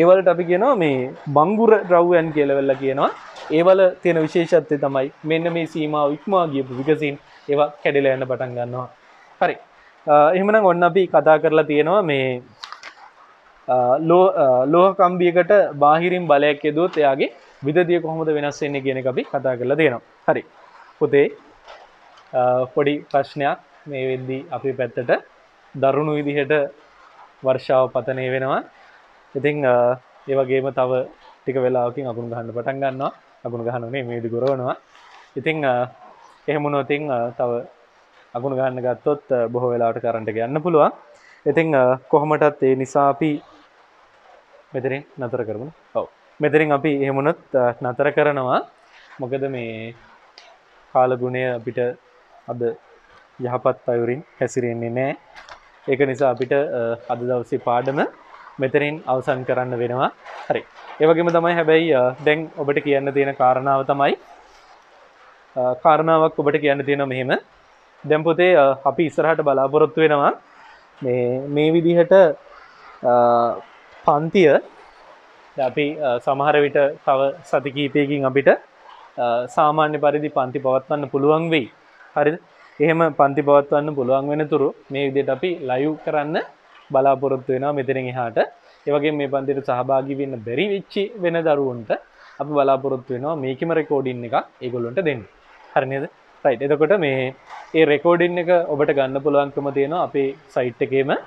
ඒවලට අපි කියනවා මේ බංගුර රව්යන් කියලවෙල්ලා කියනවා ඒවල තියෙන විශේෂත්වය තමයි මෙන්න මේ සීමාව ඉක්මා ගියපු විකසින් ඒවා කැඩිලා යන්න පටන් ගන්නවා හරි එහෙමනම් ඔන්න අපි කතා කරලා තියෙනවා මේ ලෝහකම්බියකට බාහිරින් බලයක් යෙදුවත් එයාගේ විදදිය කොහොමද වෙනස් වෙන්නේ කියන එක අපි කතා කරලා දෙනවා හරි පොතේ පොඩි ප්‍රශ්නයක් මේ වෙද්දී අපි පැත්තට දරුණු විදිහට වර්ෂාව පතනය වෙනවා ඉතිං ඒ වගේම තව ටික වෙලාකින් අකුණු ගහන්න පටන් ගන්නවා අකුණු ගහනුනේ මේදි ගොරවනවා ඉතිං එහෙමුණොතින් තව අගුණ ගන්න ගත්තොත් බොහෝ වෙලාට කරට ගන්න පුළුවන් ඉතිං කොහොමටත් ඒ නිසාපි මෙතරින් නතර කරමු ඔව මෙතරින් අපි එහෙමනොත් නතර කරනවා මොකද මේ කාලගුණය අපිට අද යහපත් අයුරින් හැසිරෙන්නේ නෑ ඒක නිසා අපිට අද දවසේ පාඩම මෙතරින් අවසන් කරන්න වෙනවා හරි ඒවගේම තමයි හැබැයි දැන් ඔබට කියන්න තියෙන කාරණාව තමයි කාරණාවක් ඔබට කියන්න තියෙන මෙහෙම දැම්පොතේ අපි ඉස්සරහට බලාපොරොත්තු වෙනවා මේ විදිහට පන්තිය අපි සමහර විට තව සති කීපයකින් අපිට සාමාන්‍ය පරිදි පන්ති පවත්වන්න පුළුවන් වෙයි හරි එහෙම පන්ති පවත්වන්න පුළුවන් වෙන තුරු මේ විදියට අපි ලයු කරන්න බලාපොරොත්තු වෙනවා මෙතරින් එහාට ඒවගේ මේ පන්තිට සහභාගි වෙන්න බැරි වෙච්චි වෙන දරුවන්ට අපි බලාපොරොත්තු වෙනවා මේකම රෙකෝඩින් එක ඒගොල්ලොන්ට දෙන්න හරි නේද රයිට් එතකොට මේ ඒ රෙකෝඩින් එක ඔබට ගන්න පුළුවන්කම තියෙනවා අපේ සයිට් එකේම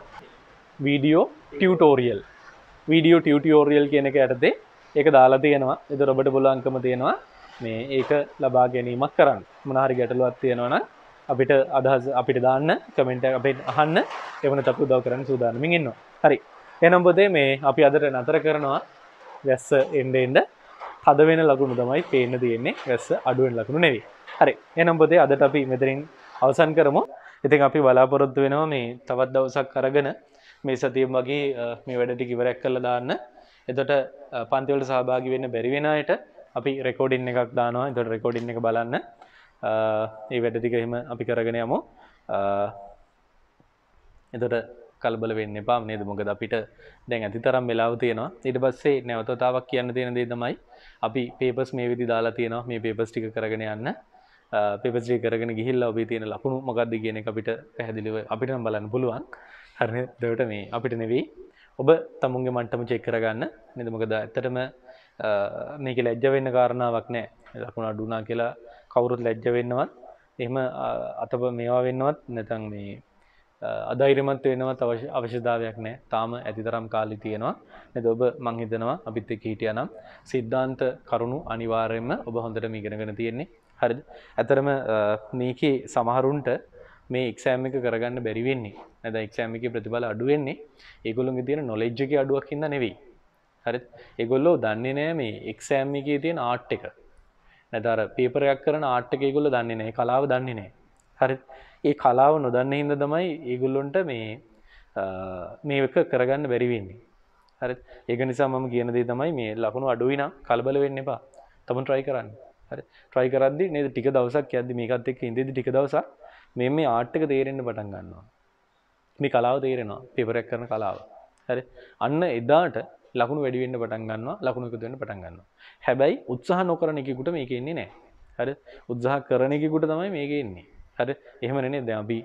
වීඩියෝ ටියුටෝරියල් වීඩියෝ ටියටෝරියල් කියන එක ඇතේ ඒක දාලා තියෙනවා එද ඔබට බොලංකම තියෙනවා මේ ඒක ලබා ගැනීමක් කරන්න මනහරි ගැටලුවත් තියෙනවන අපිට අදහස් අපිට දාන්න කමෙන්ට අපෙන් අහන්න එවන තපු දව කරන්න සූදානමින් ඉන්නවා හරි එනම්බොදේ මේ අපි අදර නතර කරනවා වැස්ස එන්ඩ එන්ඩ හද වෙන ලකුණු තමයි පේන්න තියෙන්නේ වැස්ස අඩුවෙන් ලකුණු නෙවී හරි එනම්බොදේ අදට අපි මෙතරින් අවසන් කරමු ඉතින් අපි බලාපොරොත්තු වෙනවා මේ තවත් දවසක් කරගෙන මේ සතියම් වගේ මේ වැඩටි කිවරැක් කළ දාන්න එතොට පන්තිවලට සහභාගි වෙන්න බැරිවෙනයට අපි රෙකෝඩින් එකක් දානවා එතොට රෙකෝඩින් එක බලන්න ඒ වැඩටික එහෙම අපි කරගෙන යමු එතොට කල්බල වෙන්න එපා නේද මොකද අපිට දැන් ඇති තරම් වෙලාව තියෙනවා ඊට පස්සේ නැවතතාවක් කියන්න තියෙන දේ තමයි අපි පේපස් මේ විදි දාලා තියෙනවා මේ පේපස් ටික කරගෙන යන්න පෙපස්ටි කරගෙන ගිහිල්ලා ඔබේ තියෙන ලකුණු මොකක්ද කියන එක අපිට පැහැදිලිව අපිටම බලන්න පුළුවන් හරි දවට මේ අපිට නෙවී ඔබ තමුන්ගේ මන්ටම චෙක් කරගන්න නද මොකද ඇතටම මේක ලැජ්ජ වෙන්න කාරණාවක් නෑ ලකුණ අඩුනා කියලා කවුරුත් ලැජ්ජ වෙන්නවත් එහම අතප මේවා වෙන්නවත් නැතන් මේ අදෛරමත් වෙනවත් අවශ්‍ය අවශ්‍යධාවයක් නෑ තාම ඇතිතරම් කාලි තියෙනවා නැද ඔබ මංහිතනවා අපිත් එක් හිටිය නම් සිද්ධාන්ත කරුණු අනිවාරයෙන්ම ඔබ හොඳට මීගෙනගෙන තියෙන්නේ හරි ඇතරම මේකේ සමහරුන්ට මේ එක්ෂෑම් එක කරගන්න බැරිවෙන්නේ ඇද එක්ෂෑම් එක ප්‍රතිබල අඩුවෙන්නේ ඒගොලුන් තියෙන නොලෙජ්ජක අඩුවක් හින්න නෙවෙයි හරි එගොල්ලෝ දන්නේ නෑ මේ එක්ෂෑම් එකේ තියෙන ආට් එක නැතර පේපරයක් කරන ආට් එක ඒගොල්ලෝ දන්නේ නෑ කලාව දන්නේ නෑ හරි ඒ කලාව නොදන්න හින්ද තමයි ඒගොල්ලොන්ට මේ මේක කරගන්න බැරිවෙන්නේ හරි ඒක නිසා මම කියන දේ තමයි මේ ලකුණු අඩුයි නම් කලබල වෙන්න එපා. තමන් try කරන්න. හරි try කරද්දි නේද ටික දවසක් යද්දි මේකත් එක්ක ඉඳිද්දි ටික දවසක් මේ මේ ආට් එක තේරෙන්න පටන් ගන්නවා. මේ කලාව තේරෙනවා. පෙපරක් කරන කලාව. හරි. අන්න එදාට ලකුණු වැඩි වෙන්න පටන් ගන්නවා. ලකුණු එකතු වෙන්න පටන් ගන්නවා. හැබැයි උත්සාහ නොකරන එකෙකුට මේක එන්නේ නැහැ. හරි. උත්සාහ කරන එකෙකුට තමයි මේක එන්නේ. හරි. එහෙම නෙමෙයි. දැන් අපි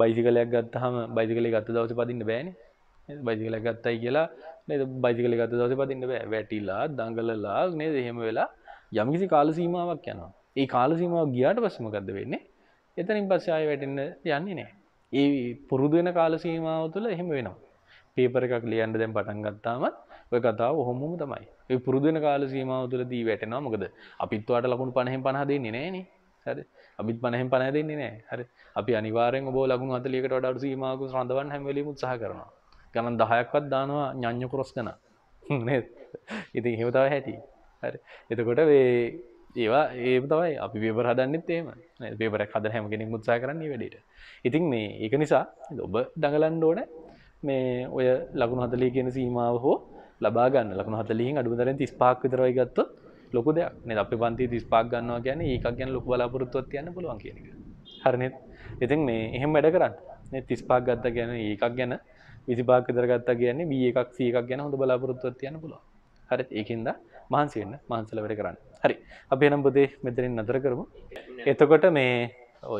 බයිසිකලයක් ගත්තාම බයිසිකලේ ගත්ත දවසේ පදින්න බෑනේ. බයිසිකල ගත්තයි කියලා නේද බයිසිකල ගත දවස පදින්න බෑ වැටිලා දඟලලා නේද එහෙම වෙලා යම්කිසි කාල සීමාවක් යනවා. ඒ කාල සීමාව ගියාට පස්සේ මොකද්ද වෙන්නේ? එතනින් පස්සේ ආය වැටෙන්න යන්නේ නෑ. ඒ පුරුදු වෙන කාල සීමාව තුළ එහෙම වෙනවා. පේපර එකක් ලියන්න දැන් පටන් ගත්තාමත් ඔය කතාව ඔහොමම තමයි. ඒ පුරුදු වෙන කාල සීමාව තුළ දී වැටෙනවා. මොකද අපිත් ඔයාලට ලකුණු 50න් 50 දෙන්නේ නෑනේ. හරි. අපිත් 50න් 50 දෙන්නේ නෑ. හරි. අපි අනිවාර්යෙන් ඔබ ලකුණු 40කට වඩා අඩු සීමාවක රඳවන්න හැම වෙලෙම උත්සාහ කරනවා. ගණන් 10ක්වත් දානවා ඥාඤ්‍ය ක්‍රොස් ගණන්. නේද? ඉතින් එහෙම තමයි හැටි. හරි. එතකොට මේ ඒවා ඒ තවයි අපි පේපර හදන්නෙත් ඒම පේපරක් හද හැමගෙනෙක් මුත්සා කරන්නේ වැඩට ඉතින් මේ ඒක නිසා ඔබ දඟලන්න ඕන මේ ඔය ලගුණ හතලී කියෙන සීමාව හෝ ලබාගන්න ලකුණ හතලින් අඩුදරෙන් තිස්පාක් විතරයි ගත්තොත් ලොකු දෙයක් න අපි පන්ති තිස්පාක් ගන්නවා ගැන ඒකක් ගැන ලොකු බලාපොරොත්තුවත් යන්න පුළුවන් කියනක හරනෙත් ඉතින් මේ එහෙම වැඩ කරන්න තිස්පාක් ගත්ත ගැන ඒකක් ගැන විසිපාක් විදරගත්තා කියන්නේ බිය එකක් සීකක් ගැන හොඳ බලාපොරොත්තුවත් යන්න පුළුව හරි ඒකින්ද මහන්සේන්න මහන්සල වැඩ කරන්න හරි අපි නම් බොදේ මෙතරින් නතර කරමු එතකොට මේ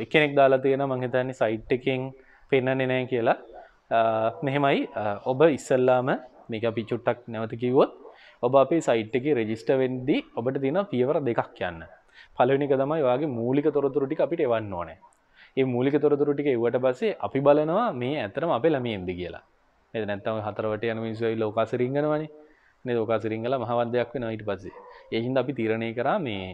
එකනෙක් දාලා තියෙන මංහිතන්නේ සයිට් එකෙන් පෙන්න්න නෑ කියලා මෙහෙමයි ඔබ ඉස්සල්ලාම මේක පිචුට්ටක් නැවත කිවොත් ඔබ අපේ සයිට් එක රෙජිස්ට වෙන්දී ඔබට තින පියවර දෙකක් යන්න පලනික තමයි වගේ මූලික තොරතුරටි අපිට එවන්න ඕනෑ ඒ මූලික තොරතුරටික එවට පස්සේ අපි බලනවා මේ ඇතරම අපේ ළමියෙන්ද කියලා එ නැත්තම හතරවට යන මිනිසුයි ලෝකාසිරිංගනවනේ නේ ඕකා සිරිංගල මහවද්දයක් වෙනවා ඊට පස්සේ. ඒ හින්දා අපි තීරණය කරා මේ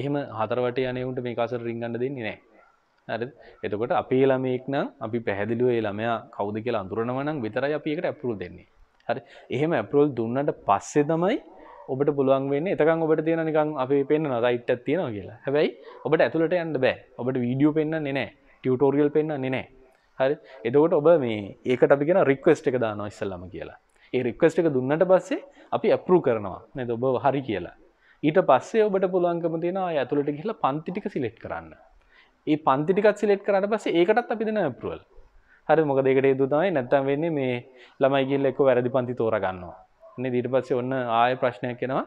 එහෙම හතර වටේ යන්නේ මේ කාසට රින්ගන්න දෙන්නේ නැහැ. හරි එතකොට අපේ ළමයෙක් නම් අපි පැහැදිලිව ඒ ළමයා කවුද කියලා අඳුරනවා නම් විතරයි අපි ඒකට ඇප්‍රූවල් දෙන්නේ. හරි. එහෙම ඇප්‍රූවල් දුන්නට පස්සේ තමයි ඔබට පුළුවන් වෙන්නේ එතකන් ඔබට තියෙන නිකන් අපි පෙන්නනවා රයිට් එකක් තියෙනවා කියලා. හැබැයි ඔබට ඇතුළට යන්න බෑ. ඔබට වීඩියෝ පෙන්වන්නේ නැහැ. ටියුටෝරියල් පෙන්වන්නේ නැහැ. හරි. එතකොට ඔබ මේ ඒකට අපි කියන රික්වෙස්ට් එක දානවා ඉස්සල්ලාම කියලා. ඒ රික්වස්ට එක දුන්නට පස්සේ අපි ඇපරු කරනවා නැද ඔබ හරි කියලා ඊට පස්සේ ඔබට පුළුවන්කම තියෙන ඇතුළට ගිහිලා පන්තිටික සිලෙට් කරන්න ඒ පන්තිටිකත් සිලෙට් කරන්න පස්සේ ඒකටත් අපි දෙන ඇපරුවල් හරි මොක දෙකට යුතු තමයි නැත්තම් වෙන්නේ මේ ළමයි ගිල්ල එක්ක වැරදි පන්ති තෝරගන්නවා නේ ඊට පස්සේ ඔන්න ආය ප්‍රශ්නයක් එනවා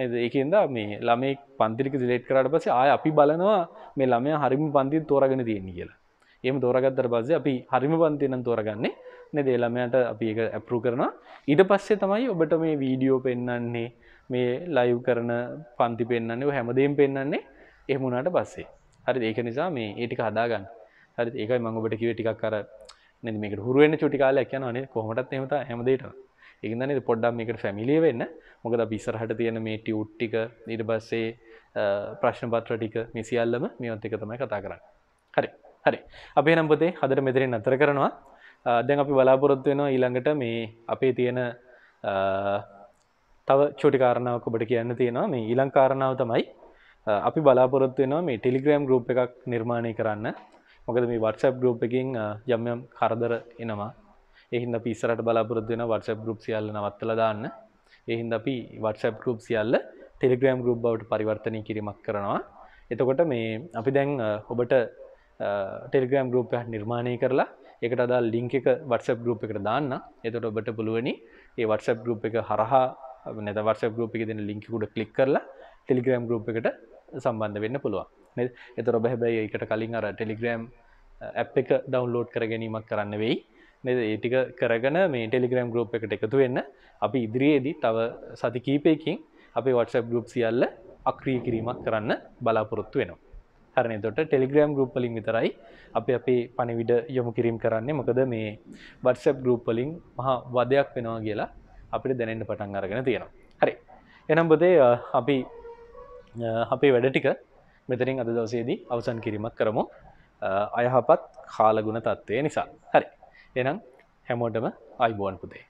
නේද ඒකෙන්ද මේ ළමෙක් පන්තිරික සිලෙට් කරාට පස්සේ ආය අපි බලනවා මේ ළමයා හරිම පන්ති තෝරගෙන තියෙන්නේ කියලා. එහෙම තෝරගත්තට පස්සේ අපි හරිම පන්ති නම් තෝරගන්නේ නේද ළමයාට අපි ඒක ඇප්‍රූ කරනවා ඊට පස්සේ තමයි ඔබට මේ වීඩියෝ පෙන්වන්නේ මේ ලයිව් කරන පන්ති පෙන්වන්නේ ඔය හැමදේම පෙන්වන්නේ එහෙම වුණාට පස්සේ හරිද ඒක නිසා මේ ඒ ටික හදා ගන්න හරිද ඒකයි මම ඔබට කිව්වේ ටිකක් අර නේද මේකට හුරු වෙන්න චුටි කාලයක් යනවා නේද කොහොමදත් එහෙම තමයි හැමදේටම ඒක නිසා නේද පොඩ්ඩක් මේකට ෆැමිලිය වෙන්න මොකද අපි ඉස්සරහට තියෙන මේ ටියුට් ටික ඊට පස්සේ ප්‍රශ්න පත්‍ර ටික මේ සියල්ලම මේවත් එක තමයි කතා කරන්නේ හරි හරි අපේ නම් පොතේ හදර මෙතනින් අතර කරනවා දැන් අපි බලාපොරොත්තු වෙනවා ඊළඟට මේ අපේ තියෙන තව චොටි කාරණාවක් ඔබට කියන්න තියෙනවා මේ ඊළං කාරණාව තමයි අපි බලාපොරොත්තු වෙනවා මේ ටෙලිග්‍රෑම් ගරුප් එකක් නිර්මාණය කරන්න මොකද මේ වටසප් ගරුප් එකින් යම්යම් කරදර එනවා එහින්ද පිස්සරට බලාපොරොත්තු වෙන වටසප් ගරුප් සියල්ල නවත්තලා දාන්න එහින්ද අපි වටසප් ගරුප් සියල්ල ටෙලිග්‍රෑම් ගරුප් බවට පරිවර්තනය කිරීමක් කරනවා එතකොට මේ අපි දැන් ඔබට ටෙලිග්‍රෑම් ගරුප් නිර්මාණය කරලා එකට අදා ලිංක එක වටසප් ගරුප් එකට දාන්න එතට ඔබට පුළුවනි ඒ වටසප් ගරුප් එක හරහා නැත වටසප් ගරුප් එක දෙන ලිංකිකුට කලික් කරලා ටෙලිග්‍රම් ගරුප් එකට සම්බන්ධ වෙන්න පුළුවන් එතර ඔබ හැබැයි එකට කලින් අර ටෙලිග්‍රම් ඇප් එක ඩවන්ලෝඩ් කර ගැනීමක් කරන්න වෙයි නද ඒටික කරගන මේ ටෙලිග්‍රම් ගරුප් එකට එකතු වෙන්න අපි ඉදිරියේදී තව සති කීපයකින් අපි වටසප් ගරුප් සියල්ල අක්‍රිය කිරීමක් කරන්න බලාපොරොත්තු වෙනවා හරණ තොට ටෙලිග්‍රම් ගරුප්පලින් විතරයි අප අපේ පණිවිඩ යොමු කිරීම් කරන්නේ මොකද මේ බටසප් ගරුප්පලින් මහා වදයක් වෙනවා කියලා අපිට දැනෙන්ට පටන් අරගෙන තියෙනවා හරි එනම් බොදේ අපි අපේ වැඩ ටික මෙතරින් අද දවසේදී අවසන් කිරීමක් කරමු අයහපත් කාලගුණ තත්ත්වය නිසා හරි එනම් හැමෝටම අයිබෝන් පුදේ